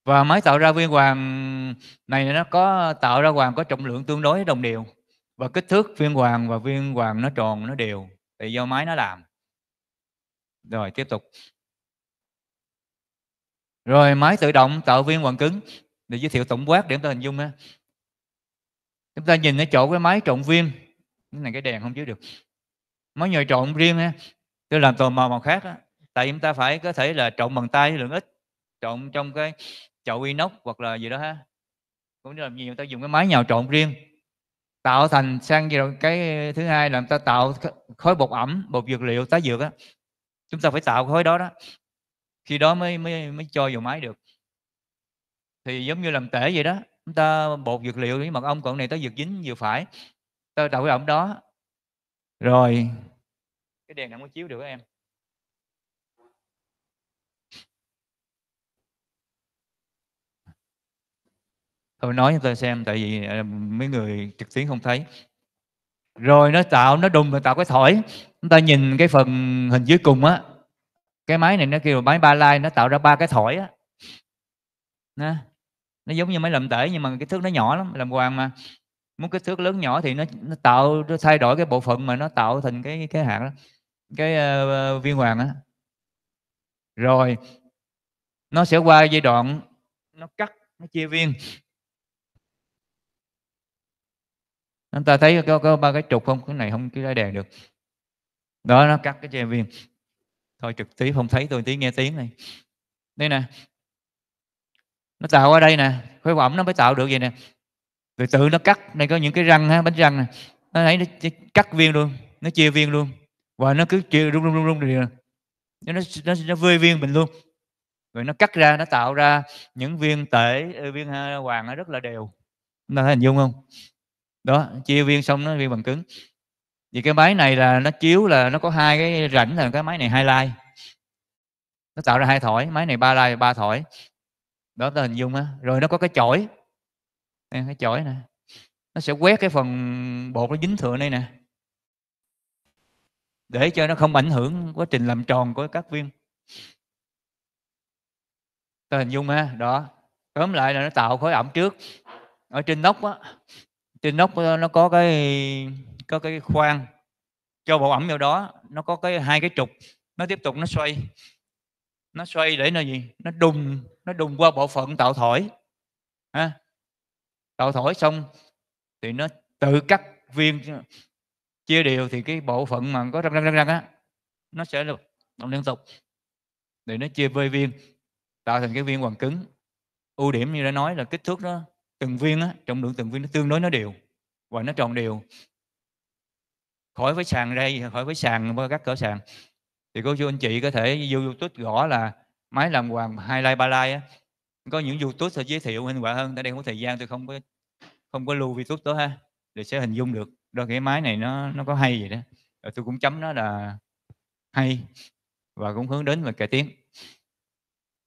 [SPEAKER 3] và máy tạo ra viên hoàng này nó có tạo ra hoàng có trọng lượng tương đối đồng đều và kích thước viên hoàng và viên hoàng nó tròn nó đều thì do máy nó làm rồi tiếp tục rồi máy tự động tạo viên hoàng cứng để giới thiệu tổng quát để chúng ta hình dung ha chúng ta nhìn ở chỗ cái máy trộn viên cái này cái đèn không chiếu được máy nhồi trộn riêng ha tôi làm tò mò màu khác á tại chúng ta phải có thể là trộn bằng tay lượng ít trộn trong cái chậu inox hoặc là gì đó ha cũng như là nhiều ta dùng cái máy nhào trộn riêng tạo thành sang gì rồi cái thứ hai là người ta tạo khối bột ẩm bột dược liệu tá dược á chúng ta phải tạo khối đó đó khi đó mới mới mới cho vào máy được thì giống như làm tể vậy đó chúng ta bột dược liệu với mật ong còn này ta dược dính vừa phải ta đậu cái ổng đó rồi cái đèn này không có chiếu được em tôi nói cho tôi xem tại vì ờ, mấy người trực tuyến không thấy. Rồi nó tạo nó đùng rồi tạo cái thổi. Chúng ta nhìn cái phần hình dưới cùng á. Cái máy này nó kêu là máy ba lai nó tạo ra ba cái thổi á. Nè nó giống như máy làm tể nhưng mà cái thước nó nhỏ lắm làm hoàng mà muốn kích thước lớn nhỏ thì nó, nó tạo nó thay đổi cái bộ phận mà nó tạo thành cái cái hạt đó cái uh, viên hoàng á rồi nó sẽ qua giai đoạn nó cắt nó chia viên chúng ta thấy có, có ba cái trục không cái này không cái ra đèn được đó nó cắt cái chia viên thôi trực tiếp không thấy tôi tí nghe tiếng này đây nè nó tạo qua đây nè khối vọng nó mới tạo được vậy nè từ tự nó cắt này có những cái răng ha, bánh răng nè nó thấy nó cắt viên luôn nó chia viên luôn và nó cứ chia rung rung rung rung rồi nó, nó, nó, nó vơi viên mình luôn rồi nó cắt ra nó tạo ra những viên tể ờ, viên hoàng nó rất là đều nó hình dung không đó chia viên xong nó viên bằng cứng vì cái máy này là nó chiếu là nó có hai cái rãnh là cái máy này hai lai nó tạo ra hai thổi máy này ba lai ba thổi đó ta hình dung á rồi nó có cái chổi cái chổi nè nó sẽ quét cái phần bột nó dính thừa đây nè để cho nó không ảnh hưởng quá trình làm tròn của các viên ta hình dung ha đó tóm lại là nó tạo khối ẩm trước ở trên nóc á trên nóc nó có cái có cái khoan cho bộ ẩm vào đó nó có cái hai cái trục nó tiếp tục nó xoay nó xoay để là gì nó đùng nó đùng qua bộ phận tạo thổi ha? tạo thổi xong thì nó tự cắt viên chia đều thì cái bộ phận mà có răng răng răng răng á nó sẽ được động liên tục để nó chia vơi viên tạo thành cái viên hoàn cứng ưu điểm như đã nói là kích thước nó từng viên á trọng lượng từng viên nó tương đối nó đều và nó tròn đều khỏi với sàn đây khỏi với sàn qua các cỡ sàn thì cô chú anh chị có thể vô youtube gõ là máy làm hoàng hai like ba like á có những youtube sẽ giới thiệu hình quả hơn tại đây không có thời gian tôi không có không có lưu youtube đó ha để sẽ hình dung được đôi cái máy này nó nó có hay vậy đó rồi tôi cũng chấm nó là hay và cũng hướng đến và cải tiến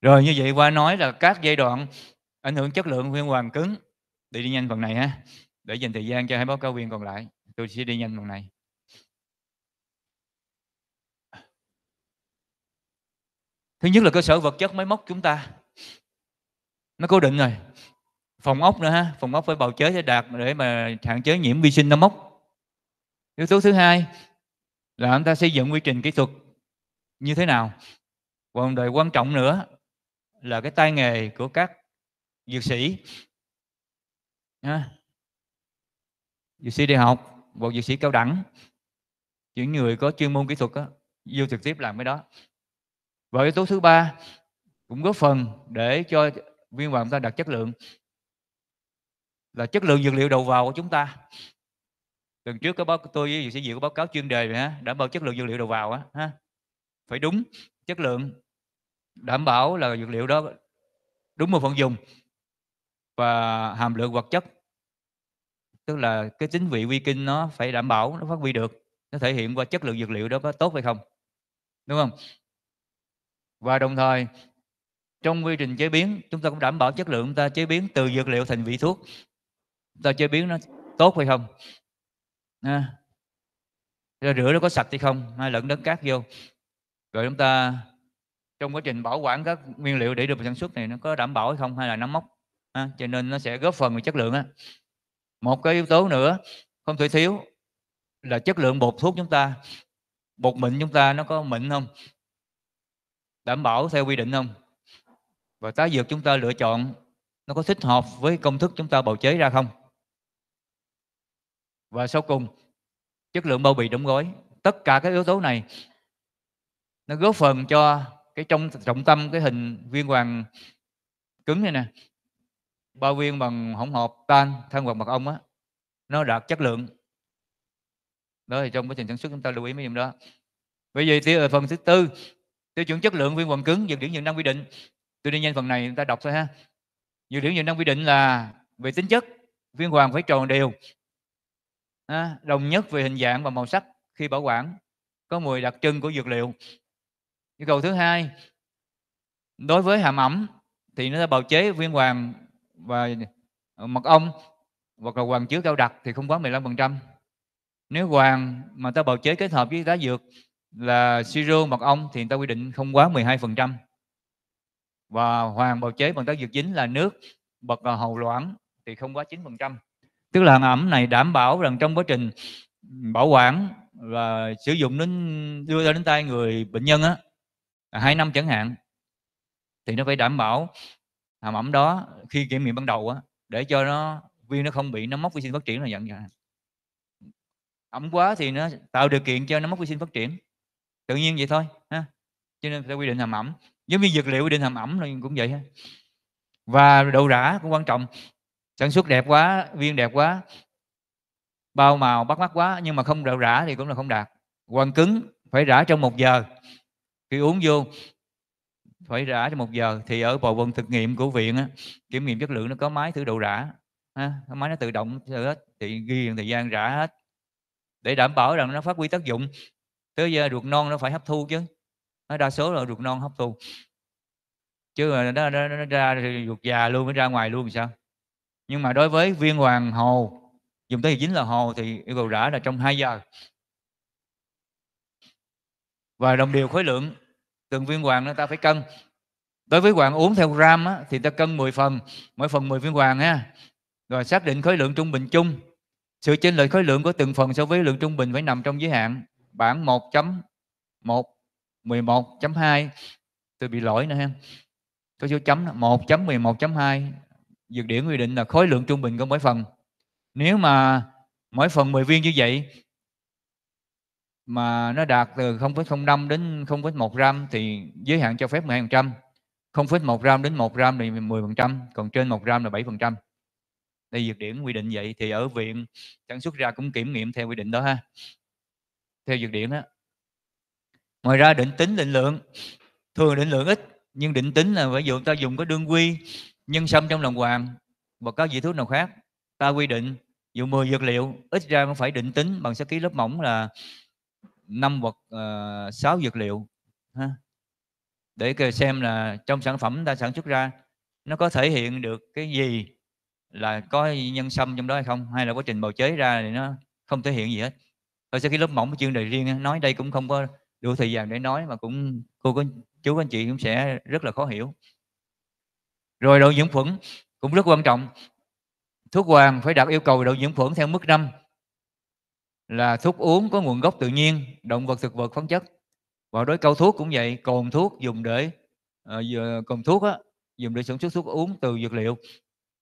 [SPEAKER 3] rồi như vậy qua nói là các giai đoạn ảnh hưởng chất lượng nguyên hoàng cứng để đi nhanh phần này ha để dành thời gian cho hai báo cáo viên còn lại tôi sẽ đi nhanh phần này thứ nhất là cơ sở vật chất máy móc chúng ta nó cố định rồi phòng ốc nữa ha phòng ốc phải bào chế để đạt để mà hạn chế nhiễm vi sinh nấm mốc yếu tố thứ hai là chúng ta xây dựng quy trình kỹ thuật như thế nào còn đời quan trọng nữa là cái tay nghề của các dược sĩ ha. dược sĩ đại học hoặc dược sĩ cao đẳng những người có chuyên môn kỹ thuật đó, vô trực tiếp làm cái đó và yếu tố thứ ba cũng góp phần để cho viên hoàng ta đạt chất lượng là chất lượng dược liệu đầu vào của chúng ta tuần trước có báo tôi với sẽ diệu có báo cáo chuyên đề về đảm bảo chất lượng dược liệu đầu vào á ha phải đúng chất lượng đảm bảo là dược liệu đó đúng một phần dùng và hàm lượng hoạt chất tức là cái tính vị vi kinh nó phải đảm bảo nó phát huy được nó thể hiện qua chất lượng dược liệu đó có tốt hay không đúng không và đồng thời trong quy trình chế biến chúng ta cũng đảm bảo chất lượng chúng ta chế biến từ dược liệu thành vị thuốc chúng ta chế biến nó tốt hay không à, rửa nó có sạch hay không hay lẫn đất cát vô rồi chúng ta trong quá trình bảo quản các nguyên liệu để được sản xuất này nó có đảm bảo hay không hay là nắm mốc à, cho nên nó sẽ góp phần về chất lượng á một cái yếu tố nữa không thể thiếu là chất lượng bột thuốc chúng ta bột mịn chúng ta nó có mịn không đảm bảo theo quy định không và tá dược chúng ta lựa chọn nó có thích hợp với công thức chúng ta bào chế ra không và sau cùng chất lượng bao bì đóng gói tất cả các yếu tố này nó góp phần cho cái trong trọng tâm cái hình viên hoàng cứng này nè bao viên bằng hỗn hợp tan than hoặc mật ong á nó đạt chất lượng đó thì trong quá trình sản xuất chúng ta lưu ý mấy điểm đó bây giờ ở ờ, phần thứ tư tiêu chuẩn chất lượng viên quần cứng dược điển dược năng quy định tôi đi nhanh phần này chúng ta đọc thôi ha dược điển dược năng quy định là về tính chất viên hoàng phải tròn đều à, đồng nhất về hình dạng và màu sắc khi bảo quản có mùi đặc trưng của dược liệu yêu cầu thứ hai đối với hàm ẩm thì nó bào chế viên hoàng và ờ, mật ong hoặc là hoàng chứa cao đặc thì không quá 15% nếu hoàng mà ta bào chế kết hợp với tá dược là siro mật ong thì người ta quy định không quá 12% và hoàng bào chế bằng tác dược dính là nước bật à, hầu loãng thì không quá 9% tức là ẩm này đảm bảo rằng trong quá trình bảo quản và sử dụng đến đưa ra đến tay người bệnh nhân á hai năm chẳng hạn thì nó phải đảm bảo hàm ẩm đó khi kiểm nghiệm ban đầu á để cho nó viên nó không bị nó móc vi sinh phát triển là dặn ẩm quá thì nó tạo điều kiện cho nó móc vi sinh phát triển tự nhiên vậy thôi ha cho nên phải quy định hàm ẩm giống như dược liệu quy định hàm ẩm là cũng vậy ha và độ rã cũng quan trọng sản xuất đẹp quá viên đẹp quá bao màu bắt mắt quá nhưng mà không độ rã thì cũng là không đạt quan cứng phải rã trong một giờ khi uống vô phải rã trong một giờ thì ở bộ phận thực nghiệm của viện á, kiểm nghiệm chất lượng nó có máy thử độ rã ha, máy nó tự động hết thì ghi thời gian rã hết để đảm bảo rằng nó phát huy tác dụng tới giờ ruột non nó phải hấp thu chứ nó đa số là ruột non hấp thu chứ nó, nó, nó, nó ra ruột già luôn mới ra ngoài luôn sao nhưng mà đối với viên hoàng hồ dùng tới chính là hồ thì yêu cầu rã là trong 2 giờ và đồng điều khối lượng từng viên hoàng nó ta phải cân đối với hoàng uống theo gram á, thì ta cân 10 phần mỗi phần 10 viên hoàng ha rồi xác định khối lượng trung bình chung sự chênh lệch khối lượng của từng phần so với lượng trung bình phải nằm trong giới hạn bản 1 11 2 tôi bị lỗi nữa ha có số chấm 1.11.2 dược điển quy định là khối lượng trung bình của mỗi phần nếu mà mỗi phần 10 viên như vậy mà nó đạt từ 0.05 đến 0 1 gram thì giới hạn cho phép 12%, 0 1 gram đến 1 gram thì 10%, còn trên 1 gram là 7%. Đây dược điển quy định vậy thì ở viện sản xuất ra cũng kiểm nghiệm theo quy định đó ha theo dược điển đó ngoài ra định tính định lượng thường định lượng ít nhưng định tính là ví dụ ta dùng có đương quy nhân sâm trong lòng hoàng và các vị thuốc nào khác ta quy định dụ 10 dược liệu ít ra cũng phải định tính bằng sắc ký lớp mỏng là năm hoặc ờ, sáu dược liệu ha. để xem là trong sản phẩm ta sản xuất ra nó có thể hiện được cái gì là có nhân sâm trong đó hay không hay là quá trình bào chế ra thì nó không thể hiện gì hết rồi sau khi lớp mỏng chuyên đề riêng nói đây cũng không có đủ thời gian để nói mà cũng cô có chú anh chị cũng sẽ rất là khó hiểu. Rồi độ nhiễm khuẩn cũng rất quan trọng. Thuốc hoàng phải đạt yêu cầu độ nhiễm khuẩn theo mức 5 là thuốc uống có nguồn gốc tự nhiên, động vật thực vật khoáng chất. Và đối câu thuốc cũng vậy, cồn thuốc dùng để uh, cồn thuốc á, dùng để sản xuất thuốc uống từ dược liệu.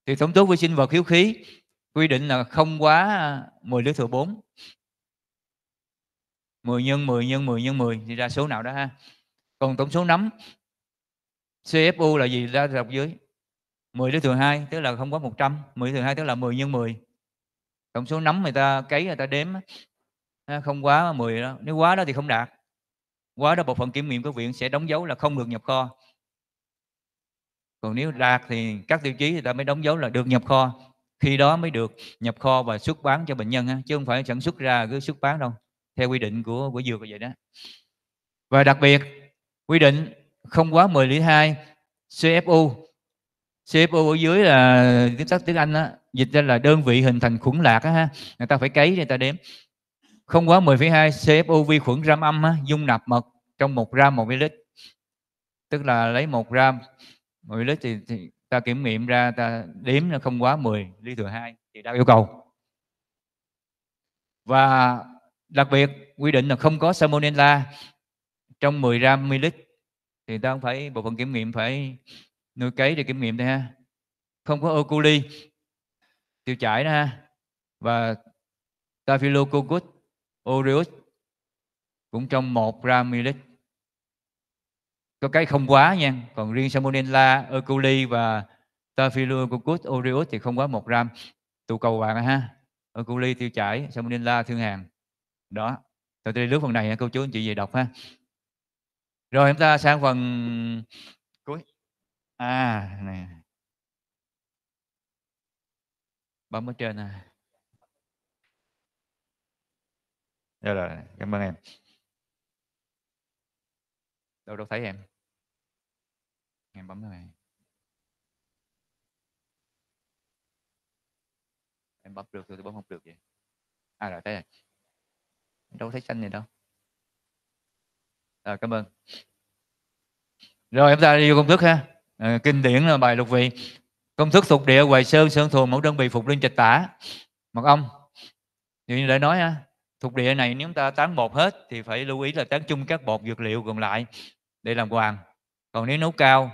[SPEAKER 3] Thì tổng thuốc vi sinh vật hiếu khí quy định là không quá 10 lít thừa 4 10 nhân 10 nhân 10 nhân 10 thì ra số nào đó ha. Còn tổng số nắm CFU là gì ra dọc dưới? 10 đến thừa 2 tức là không có 100, 10 thừa 2 tức là 10 nhân 10. Tổng số nắm người ta cấy người ta đếm không quá 10 đó, nếu quá đó thì không đạt. Quá đó bộ phận kiểm nghiệm của viện sẽ đóng dấu là không được nhập kho. Còn nếu đạt thì các tiêu chí người ta mới đóng dấu là được nhập kho. Khi đó mới được nhập kho và xuất bán cho bệnh nhân chứ không phải sản xuất ra cứ xuất bán đâu theo quy định của của dược là vậy đó và đặc biệt quy định không quá 10 liter 2 CFU CFU ở dưới là tiếng tắt tiếng Anh đó, dịch ra là đơn vị hình thành khuẩn lạc á ha người ta phải cấy người ta đếm không quá 10,2 CFU vi khuẩn gram âm dung nạp mật trong 1 gram 1 ml tức là lấy 1 gram 1 ml thì, thì ta kiểm nghiệm ra ta đếm là không quá 10 ly thừa 2 thì đã yêu cầu và đặc biệt quy định là không có salmonella trong 10 gram ml thì ta không phải bộ phận kiểm nghiệm phải nuôi cấy để kiểm nghiệm thôi ha không có oculi tiêu chảy đó ha và Staphylococcus aureus cũng trong 1 gram ml có cái không quá nha còn riêng salmonella oculi và Staphylococcus aureus thì không quá 1 gram tụ cầu vàng ha oculi tiêu chảy salmonella thương hàng đó tôi đi lướt phần này cô chú anh chị về đọc ha rồi chúng ta sang phần cuối à này bấm ở trên nè
[SPEAKER 1] Dạ rồi, cảm ơn em.
[SPEAKER 3] Đâu đâu thấy em? Em bấm này. Em bấm được tôi bấm không được vậy. À rồi, thấy rồi đâu thấy xanh gì đâu rồi cảm ơn rồi chúng ta đi vô công thức ha à, kinh điển là bài lục vị công thức thuộc địa hoài sơn sơn thuần mẫu đơn vị phục linh trạch tả mật ong như đã nói ha thuộc địa này nếu chúng ta tán bột hết thì phải lưu ý là tán chung các bột dược liệu còn lại để làm hoàng còn nếu nấu cao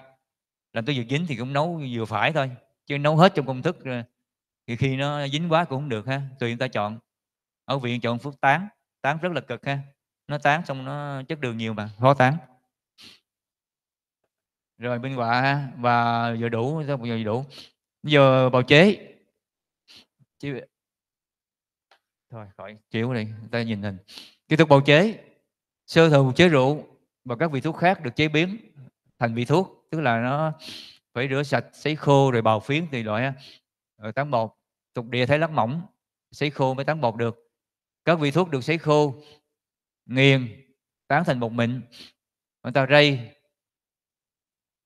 [SPEAKER 3] làm tới dược dính thì cũng nấu vừa phải thôi chứ nấu hết trong công thức ờ, thì khi nó dính quá cũng không được ha tùy chúng ta chọn ở viện chọn phước tán tán rất là cực ha nó tán xong nó chất đường nhiều mà khó tán rồi bên quả và vừa đủ giờ đủ giờ bào chế chứ thôi khỏi chịu đi ta nhìn hình kỹ thuật bào chế sơ thừa chế rượu và các vị thuốc khác được chế biến thành vị thuốc tức là nó phải rửa sạch sấy khô rồi bào phiến thì loại rồi tán bột tục địa thấy lát mỏng sấy khô mới tán bột được các vị thuốc được sấy khô nghiền tán thành bột mịn người ta rây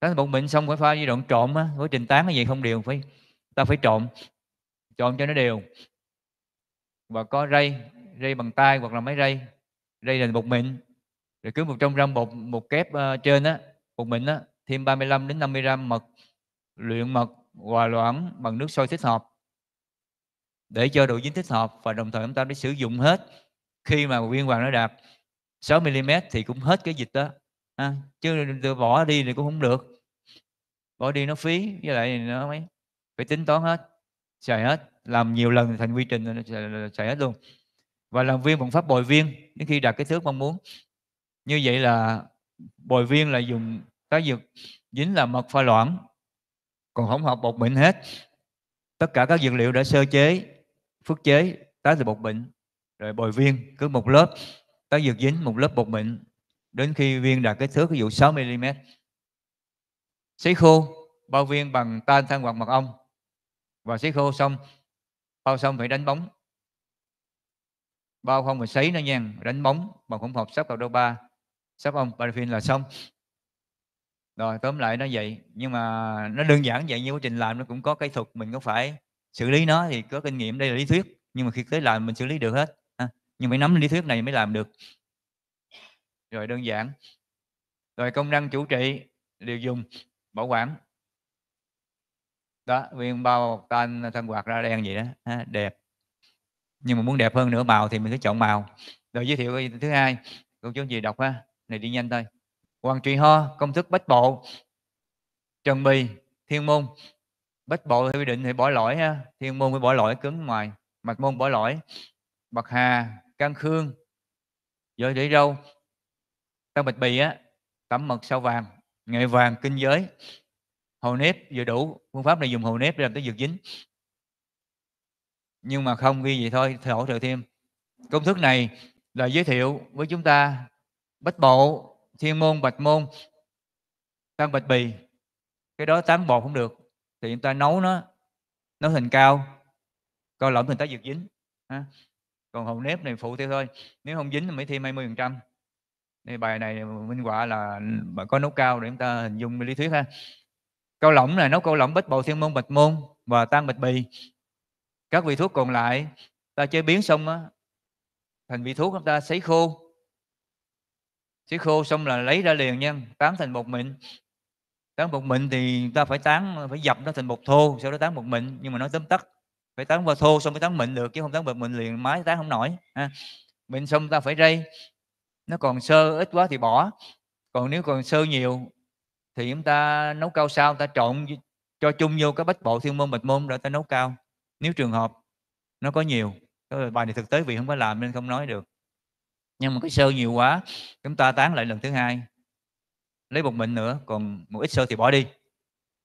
[SPEAKER 3] tán thành bột mịn xong phải pha giai đoạn trộn á quá trình tán cái gì không đều phải ta phải trộn trộn cho nó đều và có rây rây bằng tay hoặc là máy rây rây là bột mịn rồi cứ 100 gram bột một kép uh, trên á bột mịn á thêm 35 đến 50 gram mật luyện mật hòa loãng bằng nước sôi thích hợp để cho độ dính thích hợp và đồng thời chúng ta phải sử dụng hết khi mà viên hoàng nó đạt 6 mm thì cũng hết cái dịch đó à, chứ bỏ đi thì cũng không được bỏ đi nó phí với lại nó mấy phải tính toán hết xài hết làm nhiều lần thành quy trình là xài hết luôn và làm viên bằng pháp bồi viên đến khi đạt cái thước mong muốn như vậy là bồi viên là dùng tá dược dính là mật pha loãng còn không hợp bột mịn hết tất cả các dược liệu đã sơ chế phước chế tá từ bột mịn rồi bồi viên cứ một lớp tá dược dính một lớp bột mịn đến khi viên đạt kích thước ví dụ 6 mm sấy khô bao viên bằng tan than hoặc mật ong và sấy khô xong bao xong phải đánh bóng bao không phải sấy nó nha đánh bóng bằng hỗn hợp sắp vào đô ba sắp ong paraffin là xong rồi tóm lại nó vậy nhưng mà nó đơn giản vậy như quá trình làm nó cũng có cái thuật mình có phải xử lý nó thì có kinh nghiệm đây là lý thuyết nhưng mà khi tới làm mình xử lý được hết ha. À, nhưng phải nắm lý thuyết này mới làm được rồi đơn giản rồi công năng chủ trị điều dùng bảo quản đó viên bao tan thân quạt ra đen vậy đó ha, à, đẹp nhưng mà muốn đẹp hơn nữa màu thì mình phải chọn màu rồi giới thiệu thứ hai câu chuyện gì đọc ha này đi nhanh thôi hoàng trụy ho công thức bách bộ trần bì thiên môn bách bộ theo quy định thì bỏ lỗi ha thiên môn phải bỏ lỗi cứng ngoài mặt môn bỏ lỗi bạc hà can khương rồi để râu tăng bạch bì á tẩm mật sao vàng nghệ vàng kinh giới hồ nếp vừa đủ phương pháp này dùng hồ nếp để làm tới dược dính nhưng mà không ghi gì thôi thổ trợ thêm công thức này là giới thiệu với chúng ta bách bộ thiên môn bạch môn tăng bạch bì cái đó tán bột không được thì chúng ta nấu nó nấu thành cao coi lỏng thì ta dược dính ha. còn hồng nếp này phụ theo thôi nếu không dính thì mới thêm 20 phần trăm thì bài này minh họa là có nấu cao để chúng ta hình dung lý thuyết ha cao lỏng là nấu cao lỏng bích bầu thiên môn bạch môn và tan bạch bì các vị thuốc còn lại ta chế biến xong á thành vị thuốc chúng ta sấy khô sấy khô xong là lấy ra liền nha tán thành bột mịn tán bột mịn thì ta phải tán phải dập nó thành bột thô sau đó tán bột mịn nhưng mà nó tóm tắt phải tán vào thô xong mới tán mịn được chứ không tán bột mịn liền máy tán không nổi ha. mịn xong ta phải rây nó còn sơ ít quá thì bỏ còn nếu còn sơ nhiều thì chúng ta nấu cao sao ta trộn cho chung vô cái bách bộ thiên môn bạch môn rồi ta nấu cao nếu trường hợp nó có nhiều cái bài này thực tế vì không có làm nên không nói được nhưng mà cái sơ nhiều quá chúng ta tán lại lần thứ hai lấy một mình nữa còn một ít sơ thì bỏ đi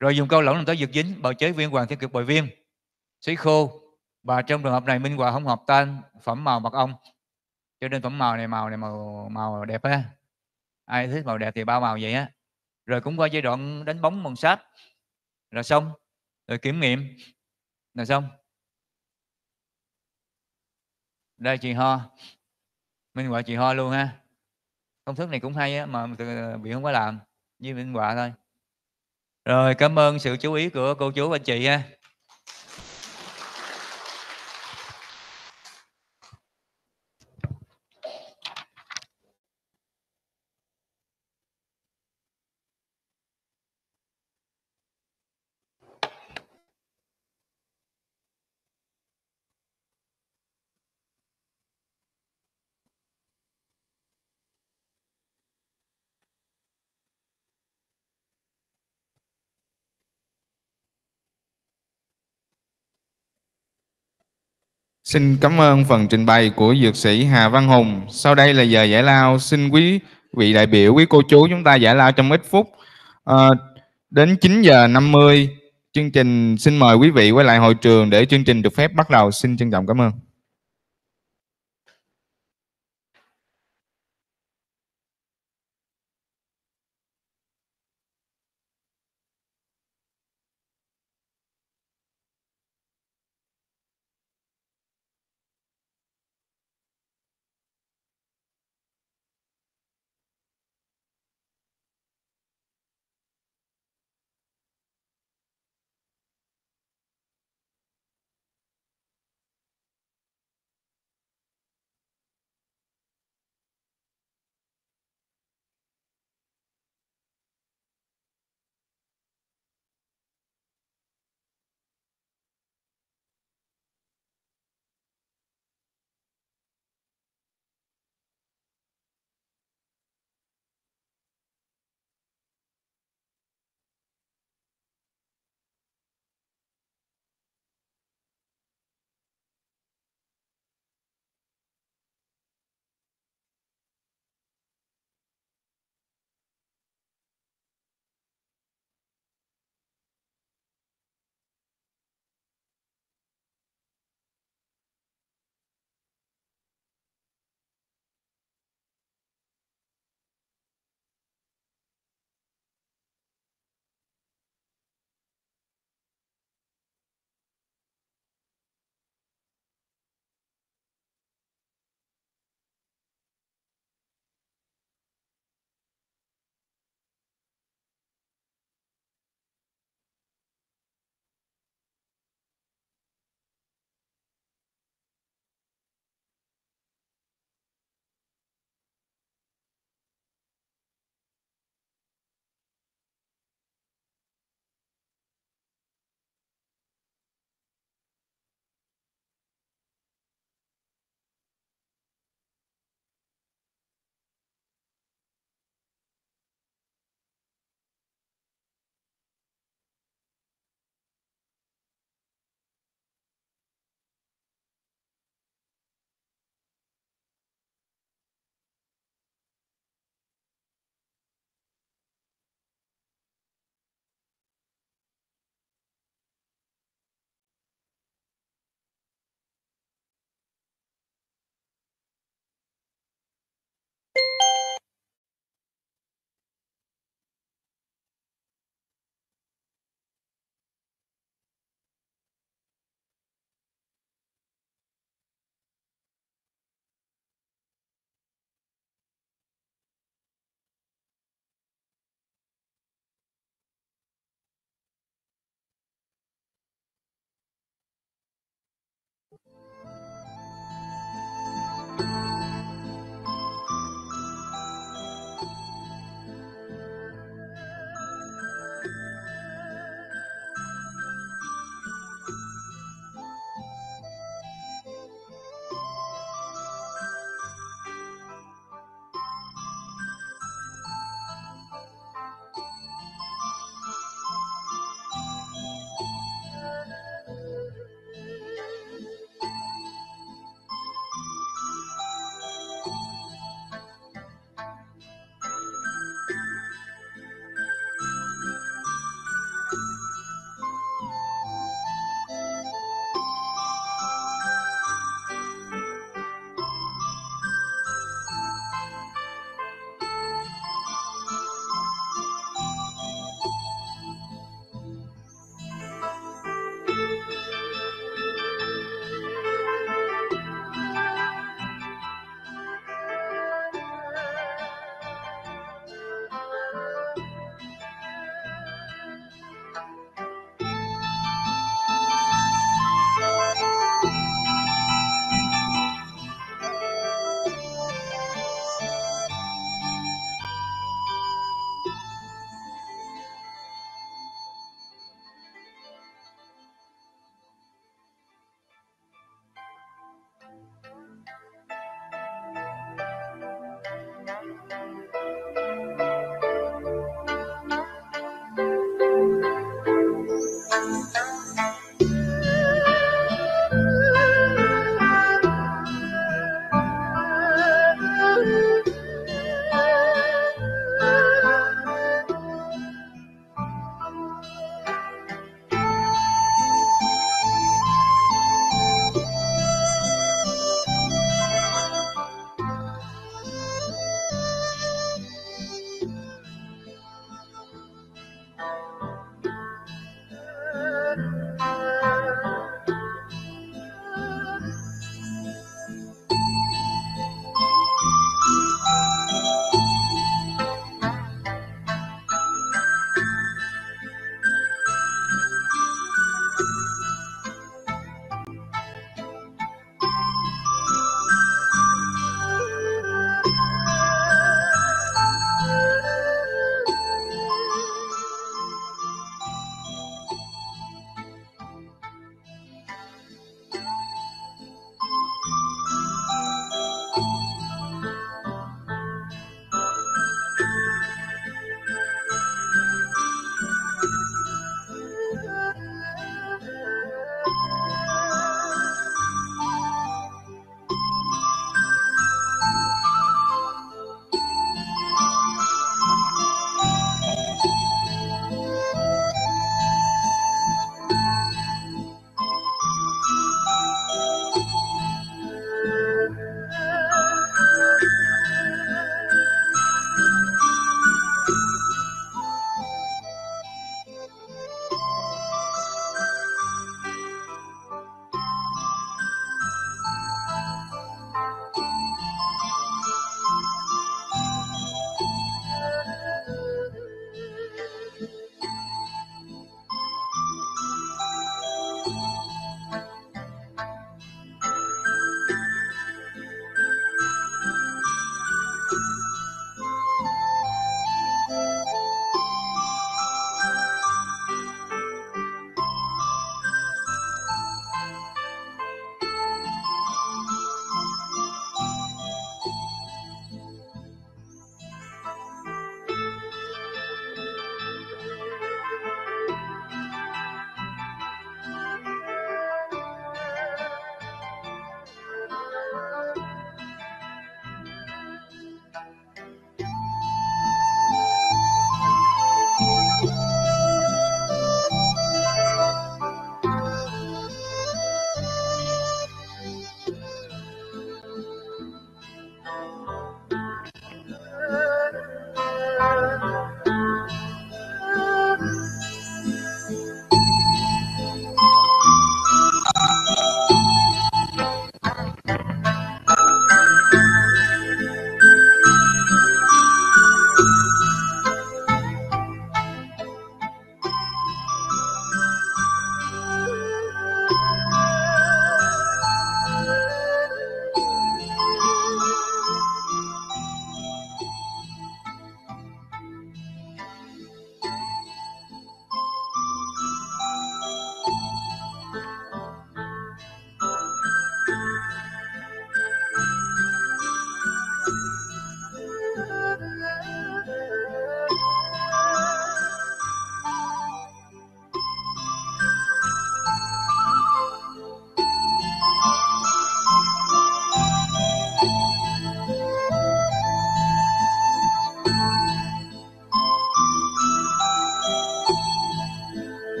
[SPEAKER 3] rồi dùng câu lỏng làm tới dược dính bào chế viên hoàng thiên cực bồi viên sấy khô và trong trường hợp này minh họa không hợp tan phẩm màu mật ong cho nên phẩm màu này màu này màu màu đẹp á ai thích màu đẹp thì bao màu vậy á rồi cũng qua giai đoạn đánh bóng mòn sáp là xong rồi kiểm nghiệm là xong đây chị ho minh họa chị ho luôn ha công thức này cũng hay á, mà ờ, bị không có làm như minh họa thôi rồi cảm ơn sự chú ý của cô chú và anh chị ha
[SPEAKER 1] Xin cảm ơn phần trình bày của Dược sĩ Hà Văn Hùng. Sau đây là giờ giải lao. Xin quý vị đại biểu, quý cô chú chúng ta giải lao trong ít phút. À, đến 9 giờ 50, chương trình xin mời quý vị quay lại hội trường để chương trình được phép bắt đầu. Xin trân trọng cảm ơn.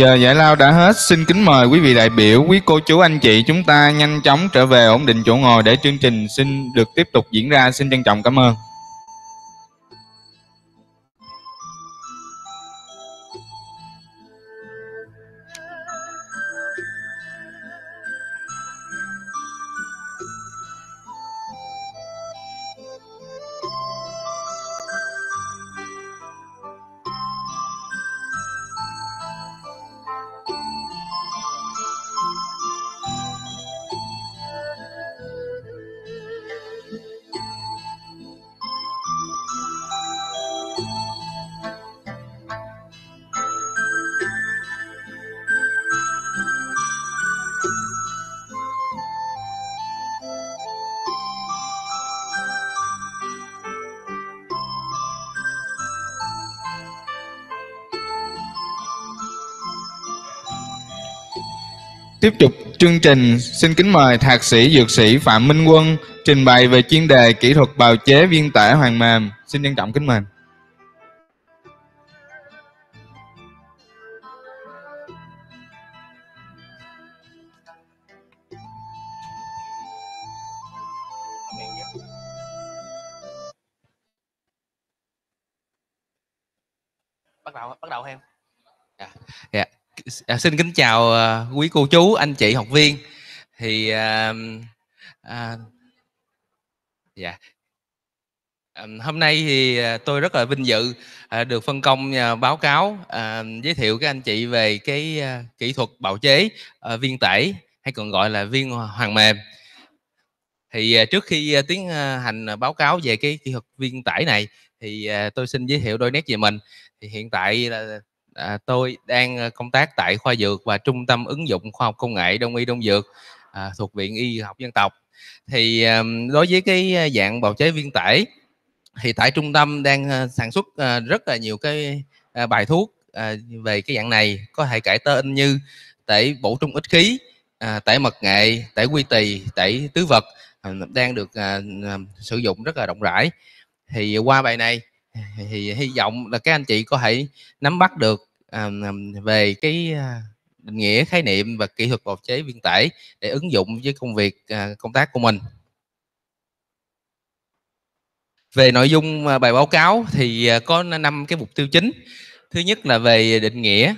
[SPEAKER 1] Giờ giải lao đã hết, xin kính mời quý vị đại biểu, quý cô chú anh chị chúng ta nhanh chóng trở về ổn định chỗ ngồi để chương trình xin được tiếp tục diễn ra. Xin trân trọng cảm ơn. Chương trình xin kính mời Thạc sĩ Dược sĩ Phạm Minh Quân trình bày về chuyên đề kỹ thuật bào chế viên tả hoàng mềm. Xin trân trọng kính mời.
[SPEAKER 4] bắt đầu bắt đầu em dạ yeah. Dạ. yeah à, xin kính chào à, quý cô chú anh chị học viên thì à, à, dạ à, hôm nay thì à, tôi rất là vinh dự à, được phân công à, báo cáo à, giới thiệu các anh chị về cái à, kỹ thuật bào chế à, viên tẩy hay còn gọi là viên hoàng mềm thì à, trước khi à, tiến à, hành báo cáo về cái kỹ thuật viên tẩy này thì à, tôi xin giới thiệu đôi nét về mình thì hiện tại là À, tôi đang ờ, công tác tại khoa dược và trung tâm ứng dụng khoa học công nghệ đông y đông dược à, thuộc viện y học dân tộc thì à, đối với cái ờ, dạng bào chế viên tể thì tại trung tâm đang ờ, sản xuất à, rất là nhiều cái à, bài thuốc à, về cái dạng này có thể cải tên như tẩy bổ trung ích khí à, tể mật nghệ tẩy quy tỳ tẩy tứ vật à, đang được à, sử dụng rất là rộng rãi thì qua bài này thì hy vọng là các anh chị có thể nắm bắt được À, về cái định à, nghĩa khái niệm và kỹ thuật bào chế viên tải để ứng dụng với công việc à, công tác của mình về nội dung bài báo cáo thì có năm cái mục tiêu chính thứ nhất là về định nghĩa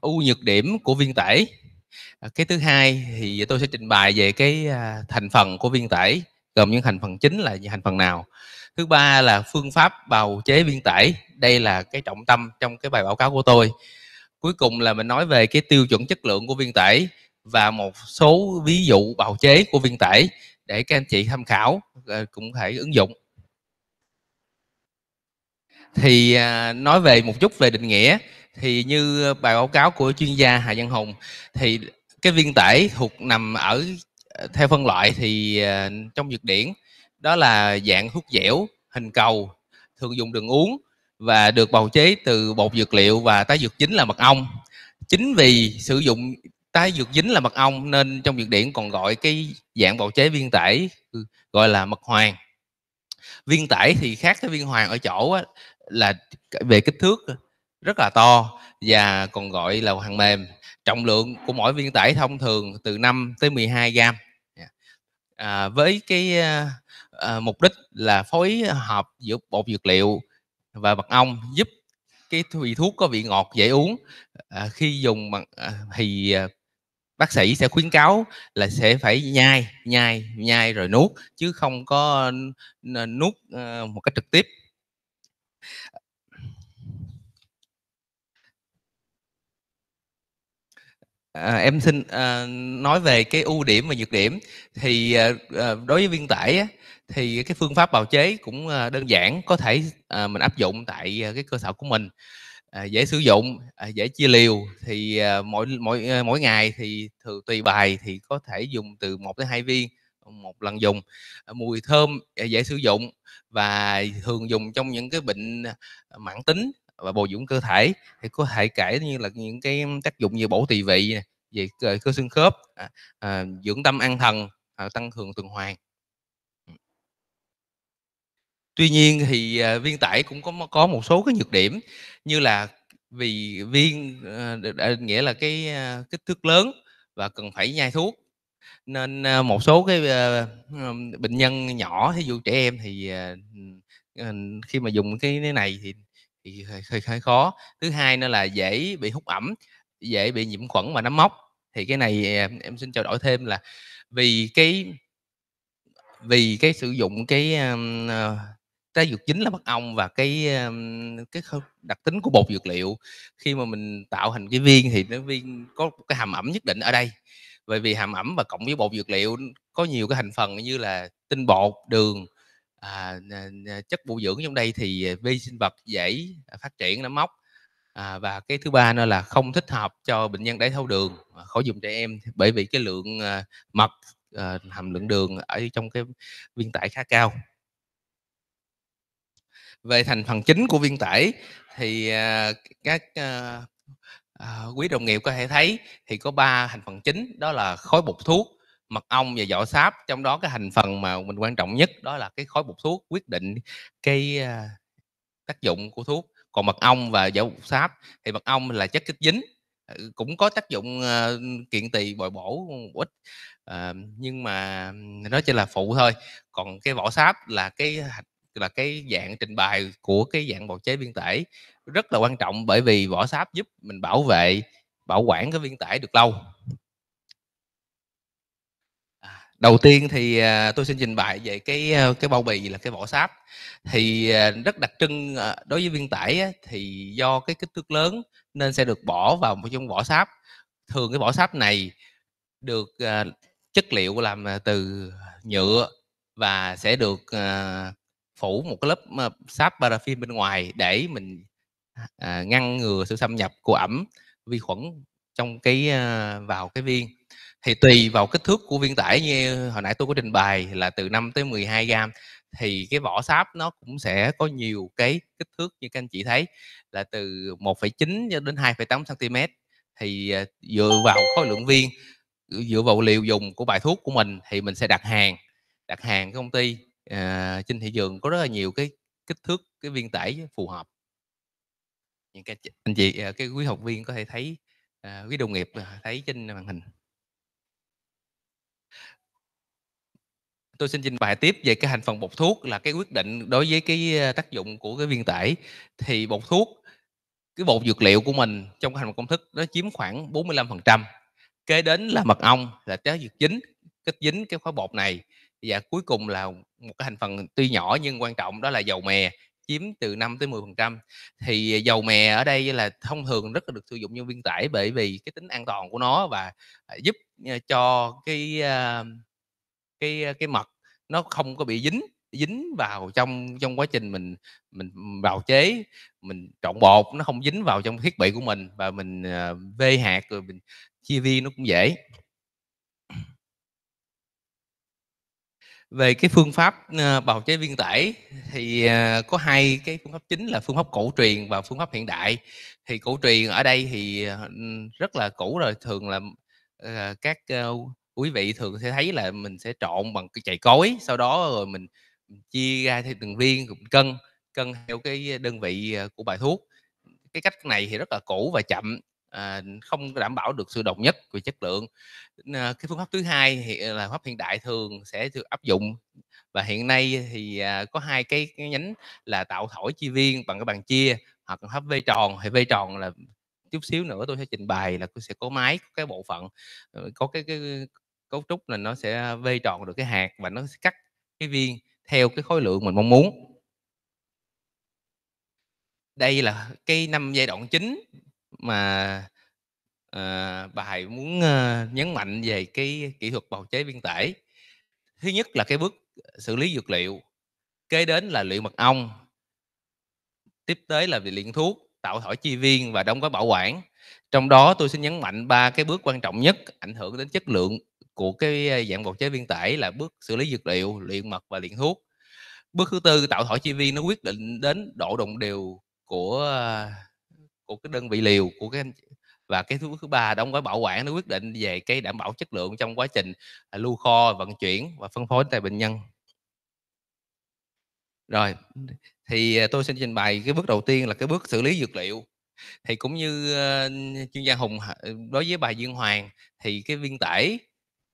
[SPEAKER 4] ưu nhược điểm của viên tải cái thứ hai thì tôi sẽ trình bày về cái thành phần của viên tải gồm những thành phần chính là những thành phần nào thứ ba là phương pháp bào chế viên tải đây là cái trọng tâm trong cái bài báo cáo của tôi cuối cùng là mình nói về cái tiêu chuẩn chất lượng của viên tải và một số ví dụ bào chế của viên tải để các anh chị tham khảo ờ, cũng thể ứng dụng thì à, nói về một chút về định nghĩa thì như bài báo cáo của chuyên gia Hà Văn Hùng thì cái viên tải thuộc nằm ở ờ, theo phân loại thì ờ, trong dược điển đó là dạng thuốc dẻo hình cầu thường dùng đường uống và được bào chế từ bột dược liệu và tái dược chính là mật ong chính vì sử dụng tái dược dính là mật ong nên trong dược điển còn gọi cái dạng bào chế viên tải ừ, gọi là mật hoàng viên tải thì khác với viên hoàng ở chỗ là về kích thước rất là to và còn gọi là hoàng mềm trọng lượng của mỗi viên tải thông thường từ 5 tới 12 gram à, với cái à, à, mục đích là phối hợp giữa bột dược liệu và mật ong giúp cái vị thuốc có vị ngọt dễ uống à, khi dùng bằng à, thì à, bác sĩ sẽ khuyến cáo là sẽ phải nhai nhai nhai rồi nuốt chứ không có nuốt à, một cách trực tiếp À, em xin à, nói về cái ưu điểm và nhược điểm thì à, đối với viên tải á, thì cái phương pháp bào chế cũng ờ, đơn giản có thể ờ, mình áp dụng tại ờ, cái cơ sở của mình dễ sử dụng dễ chia liều thì mỗi mỗi mỗi ngày thì thường tùy bài thì có thể dùng từ 1 tới 2 viên một lần dùng mùi thơm dễ sử dụng và thường dùng trong những cái bệnh mãn tính và bồi dưỡng cơ thể thì có thể kể như là những cái tác dụng như bổ tỳ vị về cơ xương khớp dưỡng tâm an thần tăng cường tuần hoàn tuy nhiên thì à, viên tải cũng có có một số cái nhược điểm như là vì viên à, nghĩa là cái uh, kích thước lớn và cần phải nhai thuốc nên một số cái bệnh nhân nhỏ thí dụ trẻ em thì khi mà dùng cái này thì thì hơi, hơi khó thứ hai nữa là dễ bị hút ẩm dễ bị nhiễm khuẩn và nấm mốc thì cái này em em xin trao đổi thêm là vì cái vì cái sử dụng cái trái dược chính là mật ong và cái cái đặc tính của bột dược liệu khi mà mình tạo thành cái viên thì nó viên có cái hàm ẩm nhất định ở đây bởi vì hàm ẩm và cộng với bột dược liệu có nhiều cái thành phần như là tinh bột đường à, à, à chất bổ dưỡng trong đây thì vi sinh vật dễ à, phát triển nó mốc à, và cái thứ ba nữa là không thích hợp cho bệnh nhân đái tháo đường khó dùng trẻ em bởi vì cái lượng mật hàm lượng đường ở trong cái viên tải khá cao về thành phần chính của viên tẩy thì à, các à, à, quý đồng nghiệp có thể thấy thì có ba thành phần chính đó là khối bột thuốc mật ong và vỏ sáp trong đó cái thành phần mà mình quan trọng nhất đó là cái khối bột thuốc quyết định cái tác dụng của thuốc còn mật ong và vỏ bột sáp thì mật ong là chất kích dính ờ, cũng có tác dụng ờ, kiện tỳ bồi bổ ích à, ờ, nhưng mà nó chỉ là phụ thôi còn cái vỏ sáp là cái là cái dạng trình bày của cái dạng bào chế viên tải rất là quan trọng bởi vì vỏ sáp giúp mình bảo vệ bảo quản cái viên tải được lâu à, đầu tiên thì à, tôi xin trình bày về cái à, cái bao bì là cái vỏ sáp thì rất đặc trưng đối với viên tải thì do cái kích thước lớn nên sẽ được bỏ vào một trong vỏ sáp thường cái vỏ sáp này được chất liệu làm từ nhựa và sẽ được phủ một cái lớp sáp paraffin bên ngoài để mình à, ngăn ngừa sự xâm nhập của ẩm vi khuẩn trong cái à, vào cái viên thì tùy vào kích thước của viên tải như hồi nãy tôi có trình bày là từ 5 tới 12 gram thì cái vỏ sáp nó cũng sẽ có nhiều cái kích thước như các anh chị thấy là từ 1,9 cho đến 2,8 cm thì ờ, dựa vào khối lượng viên dựa vào liều dùng của bài thuốc của mình thì mình sẽ đặt hàng đặt hàng cái công ty à, trên thị trường có rất là nhiều cái kích thước cái viên tải phù hợp những cái anh chị à, cái quý học viên có thể thấy à, quý đồng nghiệp à, thấy trên màn hình tôi xin trình bày tiếp về cái thành phần bột thuốc là cái quyết định đối với cái à, tác dụng của cái viên tải thì bột thuốc cái bột dược liệu của mình trong cái thành phần công thức nó chiếm khoảng 45% kế đến là mật ong là trái dược dính kết dính cái khóa bột này và dạ, cuối cùng là một cái thành phần tuy nhỏ nhưng quan trọng đó là dầu mè chiếm từ 5 tới 10% thì à, dầu mè ở đây là thông thường rất là được sử dụng như viên tải bởi vì cái tính an toàn của nó và à, giúp à, cho cái cái cái mật nó không có bị dính dính vào trong trong quá trình mình mình bào chế mình trộn bột nó không dính vào trong thiết bị của mình và mình vê hạt rồi mình chia vi nó cũng dễ về cái phương pháp ờ, bào chế viên tẩy thì ờ, có hai cái phương pháp chính là phương pháp cổ truyền và phương pháp hiện đại thì cổ truyền ở đây thì ờ, rất là cũ rồi thường là các quý vị thường sẽ thấy là mình sẽ trộn bằng cái chày cối sau đó rồi mình chia ra theo từng viên cân cân theo cái đơn vị của bài thuốc cái cách này thì rất là cũ và chậm À, không đảm bảo được sự đồng nhất về chất lượng à, cái phương pháp thứ hai hiện à, là pháp hiện đại thường sẽ được áp dụng và hiện nay thì à, có hai cái, nhánh là tạo thổi chi viên bằng cái bàn chia hoặc pháp vây tròn thì vây tròn là chút xíu nữa tôi sẽ trình bày là tôi sẽ có máy có cái bộ phận ờ, có cái, cái cấu trúc là nó sẽ vây tròn được cái hạt và nó sẽ cắt cái viên theo cái khối lượng mình mong muốn đây là cái năm giai đoạn chính mà à, ờ, bà muốn à, nhấn mạnh về cái kỹ thuật bào chế viên tải thứ nhất là cái bước xử lý dược liệu kế đến là luyện mật ong tiếp tới là luyện thuốc tạo thỏi chi viên và đóng gói bảo quản trong đó tôi xin nhấn mạnh ba cái bước quan trọng nhất ảnh hưởng đến chất lượng của cái ờ, dạng bào chế viên tải là bước xử lý dược liệu luyện mật và luyện thuốc bước thứ tư tạo thỏi chi viên nó quyết định đến độ đồng đều của của cái đơn vị liều của cái và cái thứ thứ ba đóng gói bảo quản nó quyết định về cái đảm bảo chất lượng trong quá trình à, lưu kho vận chuyển và phân phối tại bệnh nhân rồi thì à, tôi xin trình bày cái bước đầu tiên là cái bước xử lý dược liệu thì cũng như uh, chuyên gia hùng à, đối với bài dương hoàng thì cái viên tẩy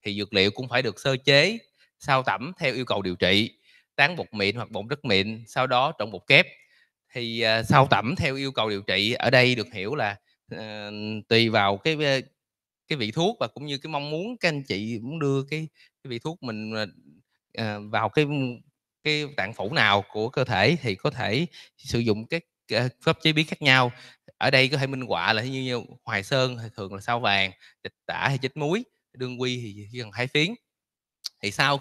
[SPEAKER 4] thì dược liệu cũng phải được sơ chế sao tẩm theo yêu cầu điều trị tán bột mịn hoặc bột đất mịn sau đó trộn bột kép thì uh, à, sau tẩm theo yêu cầu điều trị ở đây được hiểu là uh, tùy vào cái cái vị thuốc và cũng như cái mong muốn các anh chị muốn đưa cái, cái vị thuốc mình uh, vào cái cái tạng phủ nào của cơ thể thì có thể sử dụng các pháp chế biến khác nhau ở đây có thể minh họa là như, như hoài sơn thì thường là sao vàng trịch tả hay chích muối đương quy thì chỉ cần hai phiến thì sau